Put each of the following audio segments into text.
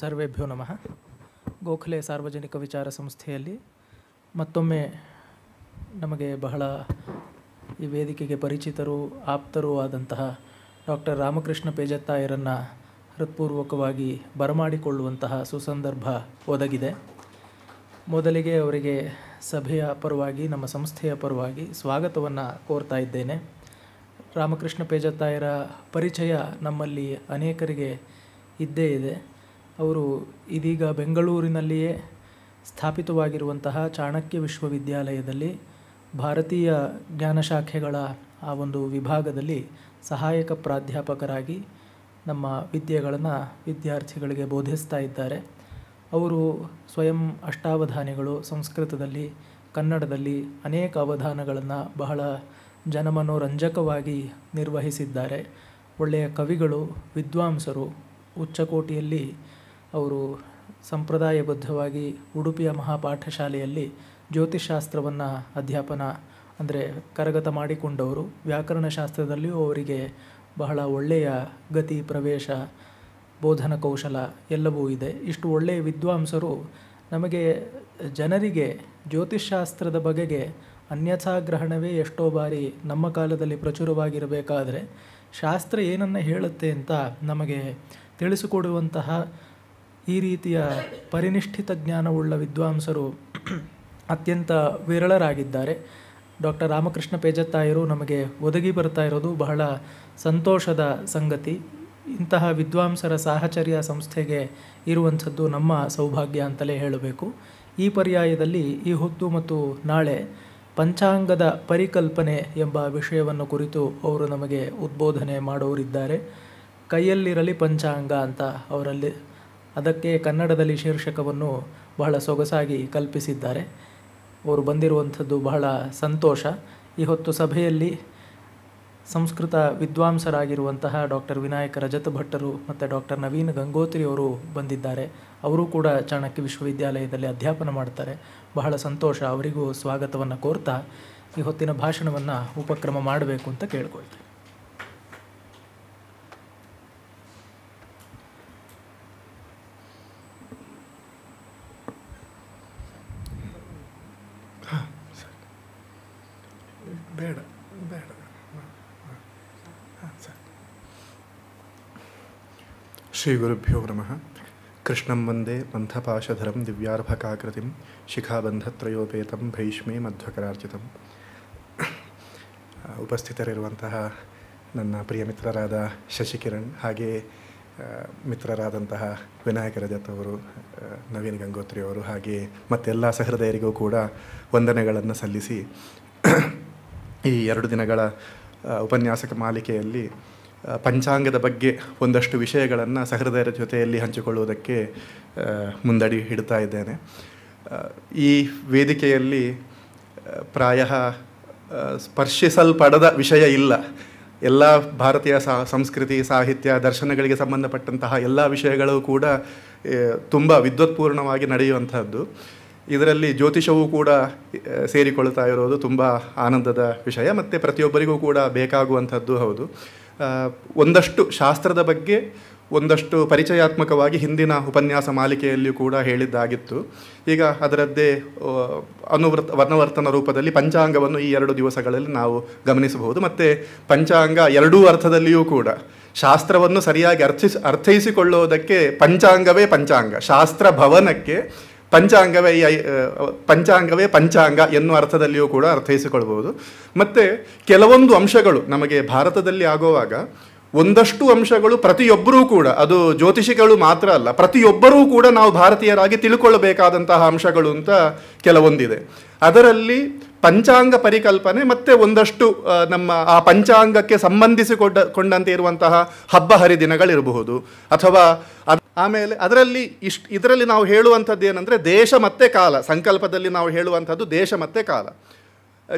ಸರ್ವೇಭ್ಯೋ ನಮಃ ಗೋಖಲೆ ಸಾರ್ವಜನಿಕ ವಿಚಾರ ಸಂಸ್ಥೆಯಲ್ಲಿ ಮತ್ತೊಮ್ಮೆ ನಮಗೆ ಬಹಳ ಈ ವೇದಿಕೆಗೆ ಪರಿಚಿತರು ಆಪ್ತರೂ ಆದಂತಹ ಡಾಕ್ಟರ್ ರಾಮಕೃಷ್ಣ ಪೇಜತ್ತಾಯರನ್ನು ಹೃತ್ಪೂರ್ವಕವಾಗಿ ಬರಮಾಡಿಕೊಳ್ಳುವಂತಹ ಸುಸಂದರ್ಭ ಒದಗಿದೆ ಮೊದಲಿಗೆ ಅವರಿಗೆ ಸಭೆಯ ಪರವಾಗಿ ನಮ್ಮ ಸಂಸ್ಥೆಯ ಪರವಾಗಿ ಸ್ವಾಗತವನ್ನು ಕೋರ್ತಾ ಇದ್ದೇನೆ ರಾಮಕೃಷ್ಣ ಪೇಜತ್ತಾಯರ ಪರಿಚಯ ನಮ್ಮಲ್ಲಿ ಅನೇಕರಿಗೆ ಇದ್ದೇ ಇದೆ ಅವರು ಇದೀಗ ಬೆಂಗಳೂರಿನಲ್ಲಿಯೇ ಸ್ಥಾಪಿತವಾಗಿರುವಂತಹ ಚಾಣಕ್ಯ ವಿಶ್ವವಿದ್ಯಾಲಯದಲ್ಲಿ ಭಾರತೀಯ ಜ್ಞಾನ ಶಾಖೆಗಳ ಆ ಒಂದು ವಿಭಾಗದಲ್ಲಿ ಸಹಾಯಕ ಪ್ರಾಧ್ಯಾಪಕರಾಗಿ ನಮ್ಮ ವಿದ್ಯೆಗಳನ್ನು ವಿದ್ಯಾರ್ಥಿಗಳಿಗೆ ಬೋಧಿಸ್ತಾ ಇದ್ದಾರೆ ಅವರು ಸ್ವಯಂ ಅಷ್ಟಾವಧಾನಿಗಳು ಸಂಸ್ಕೃತದಲ್ಲಿ ಕನ್ನಡದಲ್ಲಿ ಅನೇಕ ಅವಧಾನಗಳನ್ನು ಬಹಳ ಜನಮನೋರಂಜಕವಾಗಿ ನಿರ್ವಹಿಸಿದ್ದಾರೆ ಒಳ್ಳೆಯ ಕವಿಗಳು ವಿದ್ವಾಂಸರು ಉಚ್ಚಕೋಟಿಯಲ್ಲಿ ಅವರು ಸಂಪ್ರದಾಯಬದ್ಧವಾಗಿ ಉಡುಪಿಯ ಮಹಾಪಾಠಶಾಲೆಯಲ್ಲಿ ಜ್ಯೋತಿಷಾಸ್ತ್ರವನ್ನು ಅಧ್ಯಾಪನ ಅಂದರೆ ಕರಗತ ಮಾಡಿಕೊಂಡವರು ವ್ಯಾಕರಣಶಾಸ್ತ್ರದಲ್ಲಿಯೂ ಅವರಿಗೆ ಬಹಳ ಒಳ್ಳೆಯ ಗತಿ ಪ್ರವೇಶ ಬೋಧನ ಕೌಶಲ ಎಲ್ಲವೂ ಇದೆ ಇಷ್ಟು ಒಳ್ಳೆಯ ವಿದ್ವಾಂಸರು ನಮಗೆ ಜನರಿಗೆ ಜ್ಯೋತಿಷಾಸ್ತ್ರದ ಬಗೆಗೆ ಅನ್ಯಥಾಗ್ರಹಣವೇ ಎಷ್ಟೋ ಬಾರಿ ನಮ್ಮ ಕಾಲದಲ್ಲಿ ಪ್ರಚುರವಾಗಿರಬೇಕಾದರೆ ಶಾಸ್ತ್ರ ಏನನ್ನು ಹೇಳುತ್ತೆ ಅಂತ ನಮಗೆ ತಿಳಿಸಿಕೊಡುವಂತಹ ಈ ರೀತಿಯ ಪರಿನಿಷ್ಠಿತ ಜ್ಞಾನವುಳ್ಳ ವಿದ್ವಾಂಸರು ಅತ್ಯಂತ ವಿರಳರಾಗಿದ್ದಾರೆ ಡಾಕ್ಟರ್ ರಾಮಕೃಷ್ಣ ಪೇಜತ್ತಾಯರು ನಮಗೆ ಒದಗಿ ಬರ್ತಾ ಇರೋದು ಬಹಳ ಸಂತೋಷದ ಸಂಗತಿ ಇಂತಹ ವಿದ್ವಾಂಸರ ಸಾಹಚರ್ಯ ಸಂಸ್ಥೆಗೆ ಇರುವಂಥದ್ದು ನಮ್ಮ ಸೌಭಾಗ್ಯ ಅಂತಲೇ ಹೇಳಬೇಕು ಈ ಪರ್ಯಾಯದಲ್ಲಿ ಈ ಹೊತ್ತು ಮತ್ತು ನಾಳೆ ಪಂಚಾಂಗದ ಪರಿಕಲ್ಪನೆ ಎಂಬ ವಿಷಯವನ್ನು ಕುರಿತು ಅವರು ನಮಗೆ ಉದ್ಬೋಧನೆ ಮಾಡೋರಿದ್ದಾರೆ ಕೈಯಲ್ಲಿರಲಿ ಪಂಚಾಂಗ ಅಂತ ಅವರಲ್ಲಿ ಅದಕ್ಕೆ ಕನ್ನಡದಲ್ಲಿ ಶೀರ್ಷಕವನ್ನು ಬಹಳ ಸೊಗಸಾಗಿ ಕಲ್ಪಿಸಿದ್ದಾರೆ ಅವರು ಬಂದಿರುವಂಥದ್ದು ಬಹಳ ಸಂತೋಷ ಈ ಹೊತ್ತು ಸಭೆಯಲ್ಲಿ ಸಂಸ್ಕೃತ ವಿದ್ವಾಂಸರಾಗಿರುವಂತಹ ಡಾಕ್ಟರ್ ವಿನಾಯಕ ರಜತ ಭಟ್ಟರು ಮತ್ತು ಡಾಕ್ಟರ್ ನವೀನ್ ಗಂಗೋತ್ರಿ ಅವರು ಬಂದಿದ್ದಾರೆ ಅವರು ಕೂಡ ಚಾಣಕ್ಯ ವಿಶ್ವವಿದ್ಯಾಲಯದಲ್ಲಿ ಅಧ್ಯಾಪನ ಮಾಡ್ತಾರೆ ಬಹಳ ಸಂತೋಷ ಅವರಿಗೂ ಸ್ವಾಗತವನ್ನು ಕೋರ್ತಾ ಈ ಹೊತ್ತಿನ ಭಾಷಣವನ್ನು ಉಪಕ್ರಮ ಮಾಡಬೇಕು ಅಂತ ಕೇಳ್ಕೊಳ್ತೇವೆ ಶ್ರೀಗುರುಭ್ಯೋ ನಮಃ ಕೃಷ್ಣಂ ವಂದೇ ಮಂಥಪಾಶಧರಂ ದಿವ್ಯಾರ್ಭಕಾಕೃತಿಂ ಶಿಖಾಬಂಧತ್ರಯೋಪೇತಂ ಭೈಷ್ಮೇ ಮಧ್ವಕರಾರ್ಜಿತಂ ಉಪಸ್ಥಿತರಿರುವಂತಹ ನನ್ನ ಪ್ರಿಯ ಮಿತ್ರರಾದ ಶಶಿಕಿರಣ್ ಹಾಗೆ ಮಿತ್ರರಾದಂತಹ ವಿನಾಯಕ ರಜತ್ ಅವರು ನವೀನ್ ಗಂಗೋತ್ರಿ ಅವರು ಹಾಗೆ ಮತ್ತೆಲ್ಲ ಸಹೃದಯರಿಗೂ ಕೂಡ ವಂದನೆಗಳನ್ನು ಸಲ್ಲಿಸಿ ಈ ಎರಡು ದಿನಗಳ ಉಪನ್ಯಾಸಕ ಮಾಲಿಕೆಯಲ್ಲಿ ಪಂಚಾಂಗದ ಬಗ್ಗೆ ಒಂದಷ್ಟು ವಿಷಯಗಳನ್ನು ಸಹೃದಯರ ಜೊತೆಯಲ್ಲಿ ಹಂಚಿಕೊಳ್ಳುವುದಕ್ಕೆ ಮುಂದಡಿ ಇಡ್ತಾ ಇದ್ದೇನೆ ಈ ವೇದಿಕೆಯಲ್ಲಿ ಪ್ರಾಯ ಸ್ಪರ್ಶಿಸಲ್ಪಡದ ವಿಷಯ ಇಲ್ಲ ಎಲ್ಲ ಭಾರತೀಯ ಸಾ ಸಂಸ್ಕೃತಿ ಸಾಹಿತ್ಯ ದರ್ಶನಗಳಿಗೆ ಸಂಬಂಧಪಟ್ಟಂತಹ ಎಲ್ಲ ವಿಷಯಗಳು ಕೂಡ ತುಂಬ ವಿದ್ವತ್ಪೂರ್ಣವಾಗಿ ನಡೆಯುವಂಥದ್ದು ಇದರಲ್ಲಿ ಜ್ಯೋತಿಷವೂ ಕೂಡ ಸೇರಿಕೊಳ್ತಾ ಇರೋದು ತುಂಬ ಆನಂದದ ವಿಷಯ ಮತ್ತು ಪ್ರತಿಯೊಬ್ಬರಿಗೂ ಕೂಡ ಬೇಕಾಗುವಂಥದ್ದು ಹೌದು ಒಂದಷ್ಟು ಶಾಸ್ತ್ರದ ಬಗ್ಗೆ ಒಂದಷ್ಟು ಪರಿಚಯಾತ್ಮಕವಾಗಿ ಹಿಂದಿನ ಉಪನ್ಯಾಸ ಮಾಲಿಕೆಯಲ್ಲಿಯೂ ಕೂಡ ಹೇಳಿದ್ದಾಗಿತ್ತು ಈಗ ಅದರದ್ದೇ ಅನುವೃತ್ ವರ್ಣವರ್ತನ ರೂಪದಲ್ಲಿ ಪಂಚಾಂಗವನ್ನು ಈ ಎರಡು ದಿವಸಗಳಲ್ಲಿ ನಾವು ಗಮನಿಸಬಹುದು ಮತ್ತು ಪಂಚಾಂಗ ಎರಡೂ ಅರ್ಥದಲ್ಲಿಯೂ ಕೂಡ ಶಾಸ್ತ್ರವನ್ನು ಸರಿಯಾಗಿ ಅರ್ಥಿಸಿ ಅರ್ಥೈಸಿಕೊಳ್ಳುವುದಕ್ಕೆ ಪಂಚಾಂಗವೇ ಪಂಚಾಂಗ ಶಾಸ್ತ್ರ ಭವನಕ್ಕೆ ಪಂಚಾಂಗವೇ ಪಂಚಾಂಗವೇ ಪಂಚಾಂಗ ಎನ್ನುವ ಅರ್ಥದಲ್ಲಿಯೂ ಕೂಡ ಅರ್ಥೈಸಿಕೊಳ್ಬೋದು ಮತ್ತು ಕೆಲವೊಂದು ಅಂಶಗಳು ನಮಗೆ ಭಾರತದಲ್ಲಿ ಆಗುವಾಗ ಒಂದಷ್ಟು ಅಂಶಗಳು ಪ್ರತಿಯೊಬ್ಬರೂ ಕೂಡ ಅದು ಜ್ಯೋತಿಷಿಗಳು ಮಾತ್ರ ಅಲ್ಲ ಪ್ರತಿಯೊಬ್ಬರೂ ಕೂಡ ನಾವು ಭಾರತೀಯರಾಗಿ ತಿಳ್ಕೊಳ್ಳಬೇಕಾದಂತಹ ಅಂಶಗಳು ಅಂತ ಕೆಲವೊಂದಿದೆ ಅದರಲ್ಲಿ ಪಂಚಾಂಗ ಪರಿಕಲ್ಪನೆ ಮತ್ತೆ ಒಂದಷ್ಟು ನಮ್ಮ ಆ ಪಂಚಾಂಗಕ್ಕೆ ಸಂಬಂಧಿಸಿಕೊಂಡ ಕೊಂಡಂತೆ ಇರುವಂತಹ ಹಬ್ಬ ಹರಿದಿನಗಳಿರಬಹುದು ಅಥವಾ ಆಮೇಲೆ ಅದರಲ್ಲಿ ಇಷ್ಟು ಇದರಲ್ಲಿ ನಾವು ಹೇಳುವಂಥದ್ದು ಏನಂದರೆ ದೇಶ ಮತ್ತೆ ಕಾಲ ಸಂಕಲ್ಪದಲ್ಲಿ ನಾವು ಹೇಳುವಂಥದ್ದು ದೇಶ ಮತ್ತೆ ಕಾಲ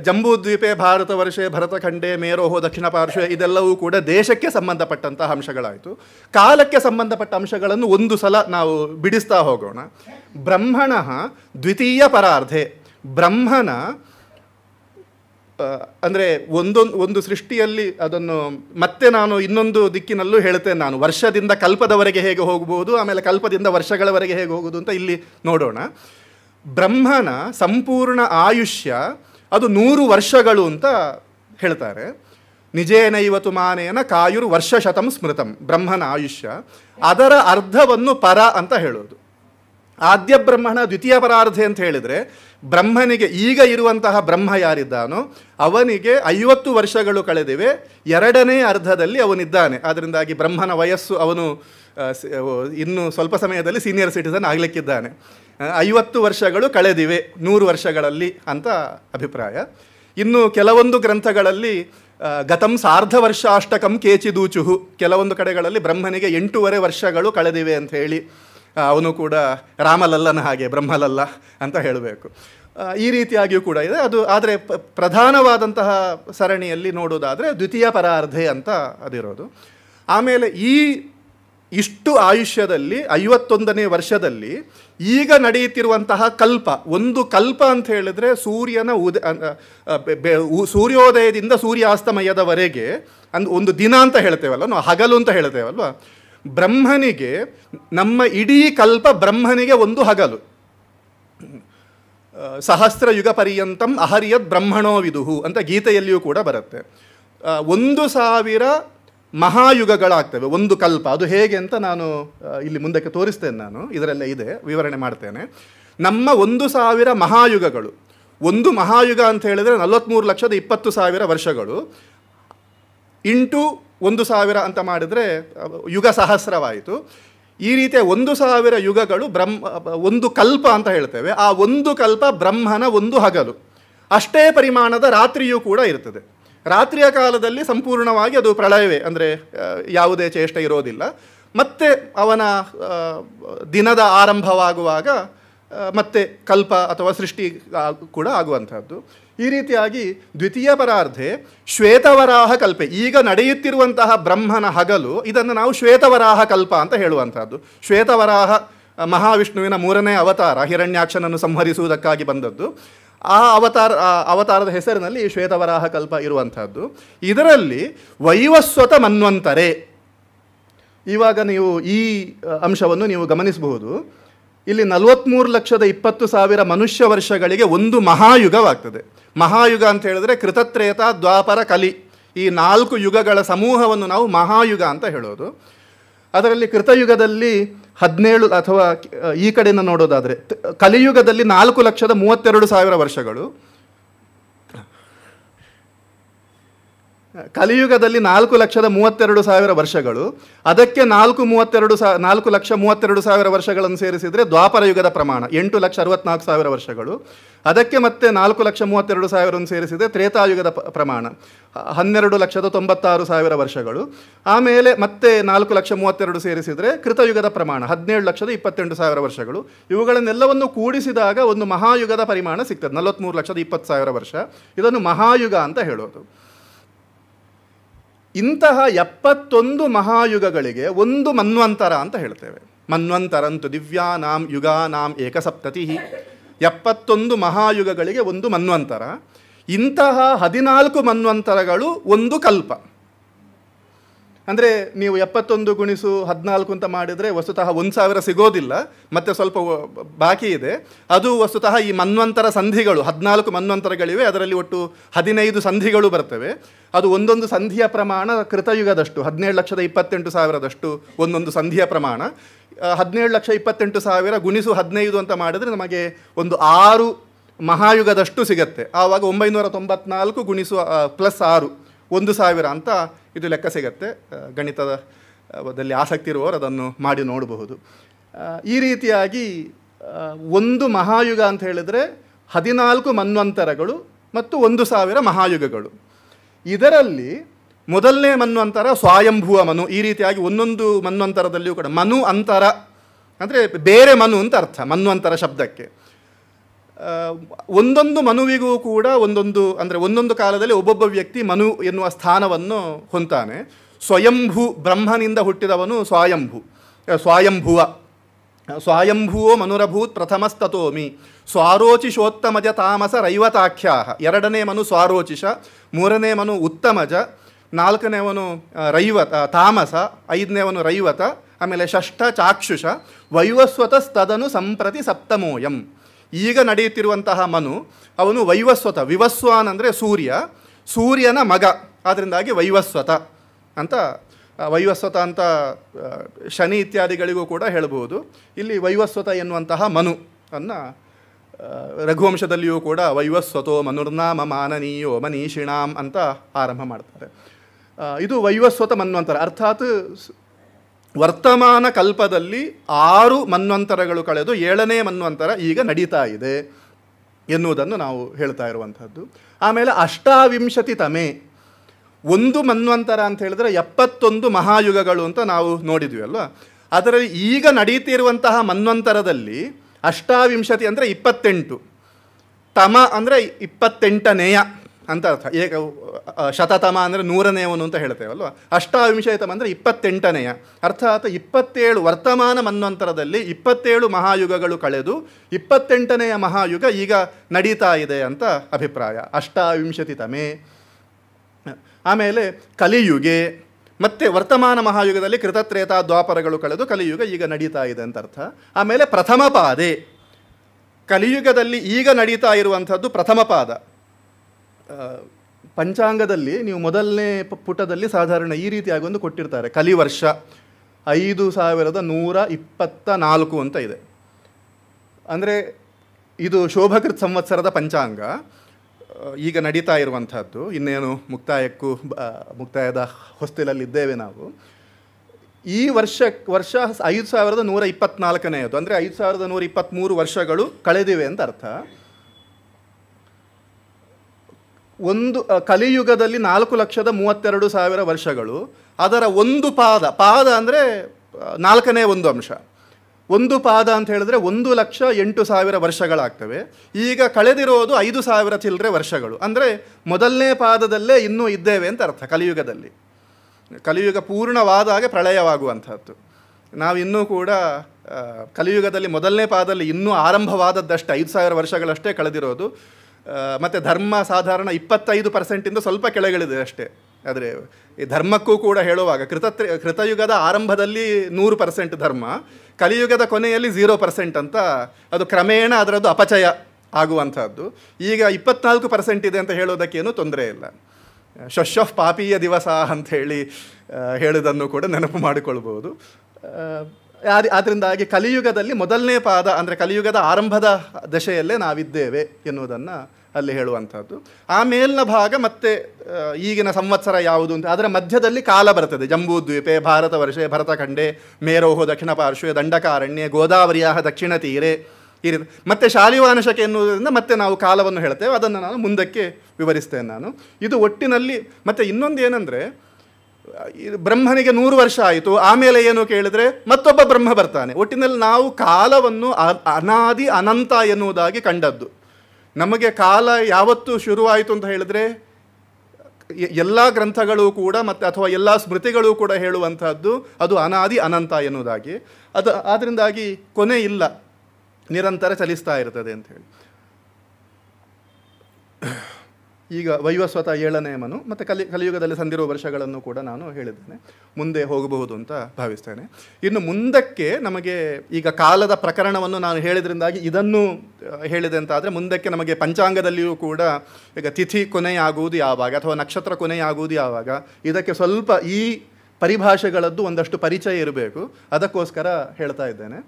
ಜಂಬೂ ದ್ವೀಪೆ ಭಾರತ ವರ್ಷೆ ಭರತಖಂಡೆ ಮೇರೋಹೋ ದಕ್ಷಿಣ ಪಾರ್ಶ್ವ ಇದೆಲ್ಲವೂ ಕೂಡ ದೇಶಕ್ಕೆ ಸಂಬಂಧಪಟ್ಟಂತಹ ಅಂಶಗಳಾಯಿತು ಕಾಲಕ್ಕೆ ಸಂಬಂಧಪಟ್ಟ ಅಂಶಗಳನ್ನು ಒಂದು ಸಲ ನಾವು ಬಿಡಿಸ್ತಾ ಹೋಗೋಣ ಬ್ರಹ್ಮಣ ದ್ವಿತೀಯ ಪರಾರ್ಧೆ ಬ್ರಹ್ಮನ ಅಂದರೆ ಒಂದೊಂದು ಒಂದು ಸೃಷ್ಟಿಯಲ್ಲಿ ಅದನ್ನು ಮತ್ತೆ ನಾನು ಇನ್ನೊಂದು ದಿಕ್ಕಿನಲ್ಲೂ ಹೇಳ್ತೇನೆ ನಾನು ವರ್ಷದಿಂದ ಕಲ್ಪದವರೆಗೆ ಹೇಗೆ ಹೋಗಬಹುದು ಆಮೇಲೆ ಕಲ್ಪದಿಂದ ವರ್ಷಗಳವರೆಗೆ ಹೇಗೆ ಹೋಗೋದು ಅಂತ ಇಲ್ಲಿ ನೋಡೋಣ ಬ್ರಹ್ಮನ ಸಂಪೂರ್ಣ ಆಯುಷ್ಯ ಅದು ನೂರು ವರ್ಷಗಳು ಅಂತ ಹೇಳ್ತಾರೆ ನಿಜೇನ ಮಾನೇನ ಕಾಯುರ್ ವರ್ಷ ಶತಂ ಸ್ಮೃತಂ ಬ್ರಹ್ಮನ ಆಯುಷ್ಯ ಅದರ ಅರ್ಧವನ್ನು ಪರ ಅಂತ ಹೇಳೋದು ಆದ್ಯ ಬ್ರಹ್ಮನ ದ್ವಿತೀಯ ಪರಾರ್ಧೆ ಅಂತ ಹೇಳಿದರೆ ಬ್ರಹ್ಮನಿಗೆ ಈಗ ಇರುವಂತಹ ಬ್ರಹ್ಮ ಯಾರಿದ್ದಾನೋ ಅವನಿಗೆ ಐವತ್ತು ವರ್ಷಗಳು ಕಳೆದಿವೆ ಎರಡನೇ ಅರ್ಧದಲ್ಲಿ ಅವನಿದ್ದಾನೆ ಅದರಿಂದಾಗಿ ಬ್ರಹ್ಮನ ವಯಸ್ಸು ಅವನು ಇನ್ನು ಸ್ವಲ್ಪ ಸಮಯದಲ್ಲಿ ಸೀನಿಯರ್ ಸಿಟಿಸನ್ ಆಗಲಿಕ್ಕಿದ್ದಾನೆ ಐವತ್ತು ವರ್ಷಗಳು ಕಳೆದಿವೆ ನೂರು ವರ್ಷಗಳಲ್ಲಿ ಅಂತ ಅಭಿಪ್ರಾಯ ಇನ್ನು ಕೆಲವೊಂದು ಗ್ರಂಥಗಳಲ್ಲಿ ಗತಂ ಸಾರ್ಧ ವರ್ಷ ಅಷ್ಟಕಂ ಕೇಚಿದೂಚುಹು ಕೆಲವೊಂದು ಕಡೆಗಳಲ್ಲಿ ಬ್ರಹ್ಮನಿಗೆ ಎಂಟೂವರೆ ವರ್ಷಗಳು ಕಳೆದಿವೆ ಅಂತ ಹೇಳಿ ಅವನು ಕೂಡ ರಾಮಲಲ್ಲನ ಹಾಗೆ ಬ್ರಹ್ಮಲಲ್ಲ ಅಂತ ಹೇಳಬೇಕು ಈ ರೀತಿಯಾಗಿಯೂ ಕೂಡ ಇದೆ ಅದು ಆದರೆ ಪ್ರಧಾನವಾದಂತಹ ಸರಣಿಯಲ್ಲಿ ನೋಡೋದಾದರೆ ದ್ವಿತೀಯ ಪರಾರ್ಧೆ ಅಂತ ಅದಿರೋದು ಆಮೇಲೆ ಈ ಇಷ್ಟು ಆಯುಷ್ಯದಲ್ಲಿ ಐವತ್ತೊಂದನೇ ವರ್ಷದಲ್ಲಿ ಈಗ ನಡೆಯುತ್ತಿರುವಂತಹ ಕಲ್ಪ ಒಂದು ಕಲ್ಪ ಅಂತ ಹೇಳಿದ್ರೆ ಸೂರ್ಯನ ಉದ ಸೂರ್ಯೋದಯದಿಂದ ಸೂರ್ಯಾಸ್ತಮಯದವರೆಗೆ ಅಂದ್ ಒಂದು ದಿನ ಅಂತ ಹೇಳ್ತೇವಲ್ಲ ನಾವು ಹಗಲು ಅಂತ ಹೇಳ್ತೇವಲ್ವ ಬ್ರಹ್ಮನಿಗೆ ನಮ್ಮ ಇಡೀ ಕಲ್ಪ ಬ್ರಹ್ಮನಿಗೆ ಒಂದು ಹಗಲು ಸಹಸ್ರ ಯುಗ ಪರ್ಯಂತಂ ಅಹರಿಯದ್ ಬ್ರಹ್ಮಣೋ ವಿದುಹು ಅಂತ ಗೀತೆಯಲ್ಲಿಯೂ ಕೂಡ ಬರುತ್ತೆ ಒಂದು ಸಾವಿರ ಮಹಾಯುಗಗಳಾಗ್ತವೆ ಒಂದು ಕಲ್ಪ ಅದು ಹೇಗೆ ಅಂತ ನಾನು ಇಲ್ಲಿ ಮುಂದಕ್ಕೆ ತೋರಿಸ್ತೇನೆ ನಾನು ಇದರಲ್ಲೇ ಇದೆ ವಿವರಣೆ ಮಾಡ್ತೇನೆ ನಮ್ಮ ಒಂದು ಸಾವಿರ ಮಹಾಯುಗಗಳು ಒಂದು ಮಹಾಯುಗ ಅಂತ ಹೇಳಿದರೆ ನಲವತ್ತ್ಮೂರು ಲಕ್ಷದ ಇಪ್ಪತ್ತು ಸಾವಿರ ವರ್ಷಗಳು ಇಂಟು ಒಂದು ಸಾವಿರ ಅಂತ ಮಾಡಿದರೆ ಯುಗ ಸಹಸ್ರವಾಯಿತು ಈ ರೀತಿಯ ಒಂದು ಸಾವಿರ ಯುಗಗಳು ಬ್ರಹ್ಮ ಒಂದು ಕಲ್ಪ ಅಂತ ಹೇಳ್ತೇವೆ ಆ ಒಂದು ಕಲ್ಪ ಬ್ರಹ್ಮನ ಒಂದು ಹಗಲು ಅಷ್ಟೇ ಪರಿಮಾಣದ ರಾತ್ರಿಯೂ ಕೂಡ ಇರ್ತದೆ ರಾತ್ರಿಯ ಕಾಲದಲ್ಲಿ ಸಂಪೂರ್ಣವಾಗಿ ಅದು ಪ್ರಳಯವೇ ಅಂದರೆ ಯಾವುದೇ ಚೇಷ್ಟೆ ಇರೋದಿಲ್ಲ ಮತ್ತೆ ಅವನ ದಿನದ ಆರಂಭವಾಗುವಾಗ ಮತ್ತೆ ಕಲ್ಪ ಅಥವಾ ಸೃಷ್ಟಿ ಕೂಡ ಆಗುವಂಥದ್ದು ಈ ರೀತಿಯಾಗಿ ದ್ವಿತೀಯ ಪರಾರ್ಧೆ ಶ್ವೇತವರಾಹ ಕಲ್ಪೆ ಈಗ ನಡೆಯುತ್ತಿರುವಂತಹ ಬ್ರಹ್ಮನ ಹಗಲು ಇದನ್ನು ನಾವು ಶ್ವೇತವರಾಹ ಕಲ್ಪ ಅಂತ ಹೇಳುವಂಥದ್ದು ಶ್ವೇತವರಾಹ ಮಹಾವಿಷ್ಣುವಿನ ಮೂರನೇ ಅವತಾರ ಹಿರಣ್ಯಾಕ್ಷನನ್ನು ಸಂಹರಿಸುವುದಕ್ಕಾಗಿ ಬಂದದ್ದು ಆ ಅವತಾರ ಅವತಾರದ ಹೆಸರಿನಲ್ಲಿ ಶ್ವೇತವರಾಹ ಕಲ್ಪ ಇರುವಂಥದ್ದು ಇದರಲ್ಲಿ ವೈವಸ್ವತ ಮನ್ವಂತರೆ ಇವಾಗ ನೀವು ಈ ಅಂಶವನ್ನು ನೀವು ಗಮನಿಸಬಹುದು ಇಲ್ಲಿ ನಲವತ್ತ್ಮೂರು ಲಕ್ಷದ ಇಪ್ಪತ್ತು ಸಾವಿರ ಮನುಷ್ಯ ವರ್ಷಗಳಿಗೆ ಒಂದು ಮಹಾಯುಗವಾಗ್ತದೆ ಮಹಾಯುಗ ಅಂತ ಹೇಳಿದ್ರೆ ಕೃತತ್ರೇತ ದ್ವಾಪರ ಕಲಿ ಈ ನಾಲ್ಕು ಯುಗಗಳ ಸಮೂಹವನ್ನು ನಾವು ಮಹಾಯುಗ ಅಂತ ಹೇಳೋದು ಅದರಲ್ಲಿ ಕೃತಯುಗದಲ್ಲಿ ಹದಿನೇಳು ಅಥವಾ ಈ ಕಡೆಯಿಂದ ನೋಡೋದಾದರೆ ಕಲಿಯುಗದಲ್ಲಿ ನಾಲ್ಕು ಲಕ್ಷದ ಮೂವತ್ತೆರಡು ಸಾವಿರ ವರ್ಷಗಳು ಕಲಿಯುಗದಲ್ಲಿ ನಾಲ್ಕು ಲಕ್ಷದ ಮೂವತ್ತೆರಡು ಸಾವಿರ ವರ್ಷಗಳು ಅದಕ್ಕೆ ನಾಲ್ಕು ಮೂವತ್ತೆರಡು ಸಾ ನಾಲ್ಕು ಲಕ್ಷ ಮೂವತ್ತೆರಡು ಸಾವಿರ ವರ್ಷಗಳನ್ನು ಸೇರಿಸಿದರೆ ದ್ವಾಪರ ಯುಗದ ಪ್ರಮಾಣ ಎಂಟು ಲಕ್ಷ ಅರವತ್ನಾಲ್ಕು ಸಾವಿರ ವರ್ಷಗಳು ಅದಕ್ಕೆ ಮತ್ತೆ ನಾಲ್ಕು ಲಕ್ಷ ಮೂವತ್ತೆರಡು ಸಾವಿರವನ್ನು ಸೇರಿಸಿದರೆ ತ್ರೇತಾಯುಗದ ಪ್ರಮಾಣ ಹನ್ನೆರಡು ಲಕ್ಷದ ತೊಂಬತ್ತಾರು ಸಾವಿರ ವರ್ಷಗಳು ಆಮೇಲೆ ಮತ್ತೆ ನಾಲ್ಕು ಲಕ್ಷ ಮೂವತ್ತೆರಡು ಸೇರಿಸಿದರೆ ಕೃತಯುಗದ ಪ್ರಮಾಣ ಹದಿನೇಳು ಲಕ್ಷದ ಇಪ್ಪತ್ತೆಂಟು ಸಾವಿರ ವರ್ಷಗಳು ಇವುಗಳನ್ನೆಲ್ಲವನ್ನು ಕೂಡಿಸಿದಾಗ ಒಂದು ಮಹಾಯುಗದ ಪರಿಮಾಣ ಸಿಗ್ತದೆ ನಲವತ್ತ್ಮೂರು ಲಕ್ಷದ ಇಪ್ಪತ್ತು ಸಾವಿರ ವರ್ಷ ಇದನ್ನು ಮಹಾಯುಗ ಅಂತ ಹೇಳೋದು ಇಂತಹ ಎಪ್ಪತ್ತೊಂದು ಮಹಾಯುಗಗಳಿಗೆ ಒಂದು ಮನ್ವಂತರ ಅಂತ ಹೇಳ್ತೇವೆ ಮನ್ವಂತರಂತು ದಿವ್ಯಾನಾಂ ಯುಗಾನಾಂ ಏಕಸಪ್ತತಿ ಎಪ್ಪತ್ತೊಂದು ಮಹಾಯುಗಗಳಿಗೆ ಒಂದು ಮನ್ವಂತರ ಇಂತಹ ಹದಿನಾಲ್ಕು ಮನ್ವಂತರಗಳು ಒಂದು ಕಲ್ಪ ಅಂದರೆ ನೀವು ಎಪ್ಪತ್ತೊಂದು ಗುಣಿಸು ಹದಿನಾಲ್ಕು ಅಂತ ಮಾಡಿದರೆ ವಸ್ತುತಃ ಒಂದು ಸಾವಿರ ಸಿಗೋದಿಲ್ಲ ಮತ್ತೆ ಸ್ವಲ್ಪ ಬಾಕಿ ಇದೆ ಅದು ವಸ್ತುತಃ ಈ ಮನ್ವಂತರ ಸಂಧಿಗಳು ಹದಿನಾಲ್ಕು ಮನ್ವಂತರಗಳಿವೆ ಅದರಲ್ಲಿ ಒಟ್ಟು ಹದಿನೈದು ಸಂಧಿಗಳು ಬರ್ತವೆ ಅದು ಒಂದೊಂದು ಸಂಧಿಯ ಪ್ರಮಾಣ ಕೃತಯುಗದಷ್ಟು ಹದಿನೇಳು ಲಕ್ಷದ ಇಪ್ಪತ್ತೆಂಟು ಸಾವಿರದಷ್ಟು ಒಂದೊಂದು ಸಂಧಿಯ ಪ್ರಮಾಣ ಹದಿನೇಳು ಲಕ್ಷ ಇಪ್ಪತ್ತೆಂಟು ಸಾವಿರ ಗುಣಿಸು ಹದಿನೈದು ಅಂತ ಮಾಡಿದರೆ ನಮಗೆ ಒಂದು ಆರು ಮಹಾಯುಗದಷ್ಟು ಸಿಗತ್ತೆ ಆವಾಗ ಒಂಬೈನೂರ ತೊಂಬತ್ನಾಲ್ಕು ಗುಣಿಸು ಪ್ಲಸ್ ಆರು ಒಂದು ಸಾವಿರ ಅಂತ ಇದು ಲೆಕ್ಕ ಸಿಗತ್ತೆ ಗಣಿತದಲ್ಲಿ ಆಸಕ್ತಿ ಇರುವವರು ಅದನ್ನು ಮಾಡಿ ನೋಡಬಹುದು ಈ ರೀತಿಯಾಗಿ ಒಂದು ಮಹಾಯುಗ ಅಂತ ಹೇಳಿದರೆ ಹದಿನಾಲ್ಕು ಮನ್ವಂತರಗಳು ಮತ್ತು ಒಂದು ಸಾವಿರ ಮಹಾಯುಗಗಳು ಇದರಲ್ಲಿ ಮೊದಲನೇ ಮನ್ವಂತರ ಸ್ವಯಂಭುವ ಮನು ಈ ರೀತಿಯಾಗಿ ಒಂದೊಂದು ಮನ್ವಂತರದಲ್ಲಿಯೂ ಕೂಡ ಮನು ಅಂತರ ಅಂದರೆ ಬೇರೆ ಮನು ಅಂತ ಅರ್ಥ ಮನ್ವಂತರ ಶಬ್ದಕ್ಕೆ ಒಂದೊಂದು ಮನುವಿಗೂ ಕೂಡ ಒಂದೊಂದು ಅಂದರೆ ಒಂದೊಂದು ಕಾಲದಲ್ಲಿ ಒಬ್ಬೊಬ್ಬ ವ್ಯಕ್ತಿ ಮನು ಎನ್ನುವ ಸ್ಥಾನವನ್ನು ಹೊಂತಾನೆ ಸ್ವಯಂಭೂ ಬ್ರಹ್ಮನಿಂದ ಹುಟ್ಟಿದವನು ಸ್ವಾಯಂಭು ಸ್ವಾಯಂಭುವ ಸ್ವಾಯಂಭುವೋ ಮನುರಭೂತ್ ಪ್ರಥಮಸ್ತತೋಮಿ ಸ್ವಾರೋಚಿಷೋತ್ತಮಜ ತಾಮಸ ರೈವತಾಖ್ಯಾ ಎರಡನೇ ಮನು ಸ್ವಾರೋಚಿಷ ಮೂರನೇ ಮನು ಉತ್ತಮಜ ನಾಲ್ಕನೇವನು ರೈವತ ತಾಮಸ ಐದನೇವನು ರೈವತ ಆಮೇಲೆ ಷಷ್ಠ ಚಾಕ್ಷುಷ ವೈವಸ್ವತಸ್ತದನು ಸಂಪ್ರತಿ ಸಪ್ತಮೋಯಂ ಈಗ ನಡೆಯುತ್ತಿರುವಂತಹ ಮನು ಅವನು ವೈವಸ್ವತ ವಿವಸ್ವಾನ್ ಅಂದರೆ ಸೂರ್ಯ ಸೂರ್ಯನ ಮಗ ಆದ್ದರಿಂದಾಗಿ ವೈವಸ್ವತ ಅಂತ ವೈವಸ್ವತ ಅಂತ ಶನಿ ಇತ್ಯಾದಿಗಳಿಗೂ ಕೂಡ ಹೇಳಬಹುದು ಇಲ್ಲಿ ವೈವಸ್ವತ ಎನ್ನುವಂತಹ ಮನು ಅನ್ನು ರಘುವಂಶದಲ್ಲಿಯೂ ಕೂಡ ವೈವಸ್ವತೋ ಮನುರ್ನಾಮ ಮಾನನೀಯೋ ಮನೀಷಿಣಾಮ್ ಅಂತ ಆರಂಭ ಮಾಡ್ತಾರೆ ಇದು ವೈವಸ್ವತ ಮನ್ವಂತರ ಅರ್ಥಾತ್ ವರ್ತಮಾನ ಕಲ್ಪದಲ್ಲಿ ಆರು ಮನ್ವಂತರಗಳು ಕಳೆದು ಏಳನೇ ಮನ್ವಂತರ ಈಗ ನಡೀತಾ ಇದೆ ಎನ್ನುವುದನ್ನು ನಾವು ಹೇಳ್ತಾ ಇರುವಂಥದ್ದು ಆಮೇಲೆ ಅಷ್ಟಾವಿಂಶತಿ ತಮೆ ಒಂದು ಮನ್ವಂತರ ಅಂತ ಹೇಳಿದ್ರೆ ಎಪ್ಪತ್ತೊಂದು ಮಹಾಯುಗಗಳು ಅಂತ ನಾವು ನೋಡಿದ್ವಿ ಅಲ್ವಾ ಅದರಲ್ಲಿ ಈಗ ನಡೀತಿರುವಂತಹ ಮನ್ವಂತರದಲ್ಲಿ ಅಷ್ಟಾವಿಂಶತಿ ಅಂದರೆ ಇಪ್ಪತ್ತೆಂಟು ತಮ ಅಂದರೆ ಇಪ್ಪತ್ತೆಂಟನೆಯ ಅಂತ ಅರ್ಥ ಏಕ ಶತತಮ ಅಂದರೆ ನೂರನೆಯವನು ಅಂತ ಹೇಳ್ತೇವಲ್ವ ಅಷ್ಟಾವಿಂಶತಮ ಅಂದರೆ ಇಪ್ಪತ್ತೆಂಟನೆಯ ಅರ್ಥಾತ್ ಇಪ್ಪತ್ತೇಳು ವರ್ತಮಾನ ಮನ್ವಂತರದಲ್ಲಿ ಇಪ್ಪತ್ತೇಳು ಮಹಾಯುಗಗಳು ಕಳೆದು ಇಪ್ಪತ್ತೆಂಟನೆಯ ಮಹಾಯುಗ ಈಗ ನಡೀತಾ ಇದೆ ಅಂತ ಅಭಿಪ್ರಾಯ ಅಷ್ಟಾವಿಂಶತಿತಮೆ ಆಮೇಲೆ ಕಲಿಯುಗೆ ಮತ್ತೆ ವರ್ತಮಾನ ಮಹಾಯುಗದಲ್ಲಿ ಕೃತತ್ರೇತ ದ್ವಾಪರಗಳು ಕಳೆದು ಕಲಿಯುಗ ಈಗ ನಡೀತಾ ಇದೆ ಅಂತ ಅರ್ಥ ಆಮೇಲೆ ಪ್ರಥಮ ಪಾದೆ ಕಲಿಯುಗದಲ್ಲಿ ಈಗ ನಡೀತಾ ಇರುವಂಥದ್ದು ಪ್ರಥಮ ಪಾದ ಪಂಚಾಂಗದಲ್ಲಿ ನೀವು ಮೊದಲನೇ ಪುಟದಲ್ಲಿ ಸಾಧಾರಣ ಈ ರೀತಿಯಾಗಿ ಒಂದು ಕೊಟ್ಟಿರ್ತಾರೆ ವರ್ಷ ಐದು ಸಾವಿರದ ನೂರ ಇಪ್ಪತ್ತ ನಾಲ್ಕು ಅಂತ ಇದೆ ಅಂದರೆ ಇದು ಶೋಭಕೃತ್ ಸಂವತ್ಸರದ ಪಂಚಾಂಗ ಈಗ ನಡೀತಾ ಇರುವಂಥದ್ದು ಇನ್ನೇನು ಮುಕ್ತಾಯಕ್ಕೂ ಮುಕ್ತಾಯದ ಹೊಸ್ತಿಲಲ್ಲಿದ್ದೇವೆ ನಾವು ಈ ವರ್ಷ ವರ್ಷ ಐದು ಸಾವಿರದ ನೂರ ಇಪ್ಪತ್ನಾಲ್ಕನೆಯದು ಅಂದರೆ ಐದು ಸಾವಿರದ ನೂರ ಇಪ್ಪತ್ತ್ಮೂರು ವರ್ಷಗಳು ಕಳೆದಿವೆ ಅಂತ ಅರ್ಥ ಒಂದು ಕಲಿಯುಗದಲ್ಲಿ ನಾಲ್ಕು ಲಕ್ಷದ ಮೂವತ್ತೆರಡು ಸಾವಿರ ವರ್ಷಗಳು ಅದರ ಒಂದು ಪಾದ ಪಾದ ಅಂದರೆ ನಾಲ್ಕನೇ ಒಂದು ಅಂಶ ಒಂದು ಪಾದ ಅಂತ ಹೇಳಿದ್ರೆ ಒಂದು ಲಕ್ಷ ಎಂಟು ಸಾವಿರ ವರ್ಷಗಳಾಗ್ತವೆ ಈಗ ಕಳೆದಿರೋದು ಐದು ಸಾವಿರ ಚಿಲ್ಲರೆ ವರ್ಷಗಳು ಅಂದರೆ ಮೊದಲನೇ ಪಾದದಲ್ಲೇ ಇನ್ನೂ ಇದ್ದೇವೆ ಅಂತ ಅರ್ಥ ಕಲಿಯುಗದಲ್ಲಿ ಕಲಿಯುಗ ಪೂರ್ಣವಾದಾಗ ಪ್ರಳಯವಾಗುವಂಥದ್ದು ನಾವಿನ್ನೂ ಕೂಡ ಕಲಿಯುಗದಲ್ಲಿ ಮೊದಲನೇ ಪಾದದಲ್ಲಿ ಇನ್ನೂ ಆರಂಭವಾದದ್ದಷ್ಟೇ ಐದು ಸಾವಿರ ವರ್ಷಗಳಷ್ಟೇ ಕಳೆದಿರೋದು ಮತ್ತು ಧರ್ಮ ಸಾಧಾರಣ ಇಪ್ಪತ್ತೈದು ಪರ್ಸೆಂಟಿಂದ ಸ್ವಲ್ಪ ಕೆಳಗಿಳಿದೆ ಅಷ್ಟೇ ಆದರೆ ಈ ಧರ್ಮಕ್ಕೂ ಕೂಡ ಹೇಳುವಾಗ ಕೃತತ್ರ ಕೃತಯುಗದ ಆರಂಭದಲ್ಲಿ ನೂರು ಪರ್ಸೆಂಟ್ ಧರ್ಮ ಕಲಿಯುಗದ ಕೊನೆಯಲ್ಲಿ ಝೀರೋ ಪರ್ಸೆಂಟ್ ಅಂತ ಅದು ಕ್ರಮೇಣ ಅದರದ್ದು ಅಪಚಯ ಆಗುವಂಥದ್ದು ಈಗ ಇಪ್ಪತ್ನಾಲ್ಕು ಪರ್ಸೆಂಟ್ ಇದೆ ಅಂತ ಹೇಳೋದಕ್ಕೇನು ತೊಂದರೆ ಇಲ್ಲ ಶಶ್ಯಫ್ ಪಾಪೀಯ ದಿವಸ ಅಂಥೇಳಿ ಹೇಳಿದನ್ನು ಕೂಡ ನೆನಪು ಮಾಡಿಕೊಳ್ಬೋದು ಆದ್ರಿಂದಾಗಿ ಕಲಿಯುಗದಲ್ಲಿ ಮೊದಲನೇ ಪಾದ ಅಂದರೆ ಕಲಿಯುಗದ ಆರಂಭದ ದಶೆಯಲ್ಲೇ ನಾವಿದ್ದೇವೆ ಎನ್ನುವುದನ್ನು ಅಲ್ಲಿ ಹೇಳುವಂಥದ್ದು ಆ ಮೇಲಿನ ಭಾಗ ಮತ್ತೆ ಈಗಿನ ಸಂವತ್ಸರ ಯಾವುದು ಅಂತ ಅದರ ಮಧ್ಯದಲ್ಲಿ ಕಾಲ ಬರ್ತದೆ ಜಂಬೂದ್ವೀಪೆ ಭಾರತ ವರ್ಷೆ ಭರತಖಂಡೆ ಮೇರೋಹು ದಕ್ಷಿಣ ಪಾರ್ಶ್ವೆ ದಂಡಕಾರಣ್ಯ ಗೋದಾವರಿಯ ದಕ್ಷಿಣ ತೀರೆ ಈ ರೀತಿ ಮತ್ತೆ ಶಾಲಿವಾನಶಕೆ ಎನ್ನುವುದರಿಂದ ಮತ್ತೆ ನಾವು ಕಾಲವನ್ನು ಹೇಳ್ತೇವೆ ಅದನ್ನು ನಾನು ಮುಂದಕ್ಕೆ ವಿವರಿಸ್ತೇನೆ ನಾನು ಇದು ಒಟ್ಟಿನಲ್ಲಿ ಮತ್ತು ಇನ್ನೊಂದು ಏನಂದರೆ ಬ್ರಹ್ಮನಿಗೆ ನೂರು ವರ್ಷ ಆಯಿತು ಆಮೇಲೆ ಏನು ಕೇಳಿದ್ರೆ ಮತ್ತೊಬ್ಬ ಬ್ರಹ್ಮ ಬರ್ತಾನೆ ಒಟ್ಟಿನಲ್ಲಿ ನಾವು ಕಾಲವನ್ನು ಅನಾದಿ ಅನಂತ ಎನ್ನುವುದಾಗಿ ಕಂಡದ್ದು ನಮಗೆ ಕಾಲ ಯಾವತ್ತು ಶುರುವಾಯಿತು ಅಂತ ಹೇಳಿದ್ರೆ ಎಲ್ಲ ಗ್ರಂಥಗಳು ಕೂಡ ಮತ್ತು ಅಥವಾ ಎಲ್ಲ ಸ್ಮೃತಿಗಳು ಕೂಡ ಹೇಳುವಂಥದ್ದು ಅದು ಅನಾದಿ ಅನಂತ ಎನ್ನುವುದಾಗಿ ಅದು ಆದ್ದರಿಂದಾಗಿ ಕೊನೆ ಇಲ್ಲ ನಿರಂತರ ಚಲಿಸ್ತಾ ಇರ್ತದೆ ಅಂತ ಹೇಳಿ ಈಗ ವೈವಸ್ವತ ಏಳನೆಯ ಮನು ಮತ್ತು ಕಲಿ ಕಲಿಯುಗದಲ್ಲಿ ಸಂದಿರುವ ವರ್ಷಗಳನ್ನು ಕೂಡ ನಾನು ಹೇಳಿದ್ದೇನೆ ಮುಂದೆ ಹೋಗಬಹುದು ಅಂತ ಭಾವಿಸ್ತೇನೆ ಇನ್ನು ಮುಂದಕ್ಕೆ ನಮಗೆ ಈಗ ಕಾಲದ ಪ್ರಕರಣವನ್ನು ನಾನು ಹೇಳಿದ್ರಿಂದಾಗಿ ಇದನ್ನು ಹೇಳಿದೆ ಅಂತ ಆದರೆ ಮುಂದಕ್ಕೆ ನಮಗೆ ಪಂಚಾಂಗದಲ್ಲಿಯೂ ಕೂಡ ಈಗ ತಿಥಿ ಕೊನೆಯಾಗುವುದು ಯಾವಾಗ ಅಥವಾ ನಕ್ಷತ್ರ ಕೊನೆಯಾಗುವುದು ಯಾವಾಗ ಇದಕ್ಕೆ ಸ್ವಲ್ಪ ಈ ಪರಿಭಾಷೆಗಳದ್ದು ಒಂದಷ್ಟು ಪರಿಚಯ ಇರಬೇಕು ಅದಕ್ಕೋಸ್ಕರ ಹೇಳ್ತಾ ಇದ್ದೇನೆ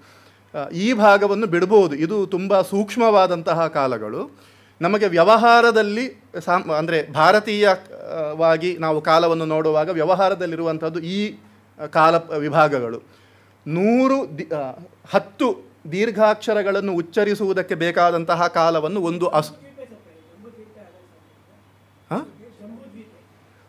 ಈ ಭಾಗವನ್ನು ಬಿಡ್ಬೋದು ಇದು ತುಂಬ ಸೂಕ್ಷ್ಮವಾದಂತಹ ಕಾಲಗಳು ನಮಗೆ ವ್ಯವಹಾರದಲ್ಲಿ ಸಾಮ್ ಅಂದರೆ ಭಾರತೀಯವಾಗಿ ನಾವು ಕಾಲವನ್ನು ನೋಡುವಾಗ ವ್ಯವಹಾರದಲ್ಲಿರುವಂಥದ್ದು ಈ ಕಾಲ ವಿಭಾಗಗಳು ನೂರು ದಿ ಹತ್ತು ದೀರ್ಘಾಕ್ಷರಗಳನ್ನು ಉಚ್ಚರಿಸುವುದಕ್ಕೆ ಬೇಕಾದಂತಹ ಕಾಲವನ್ನು ಒಂದು ಅಸ್ ಹಾಂ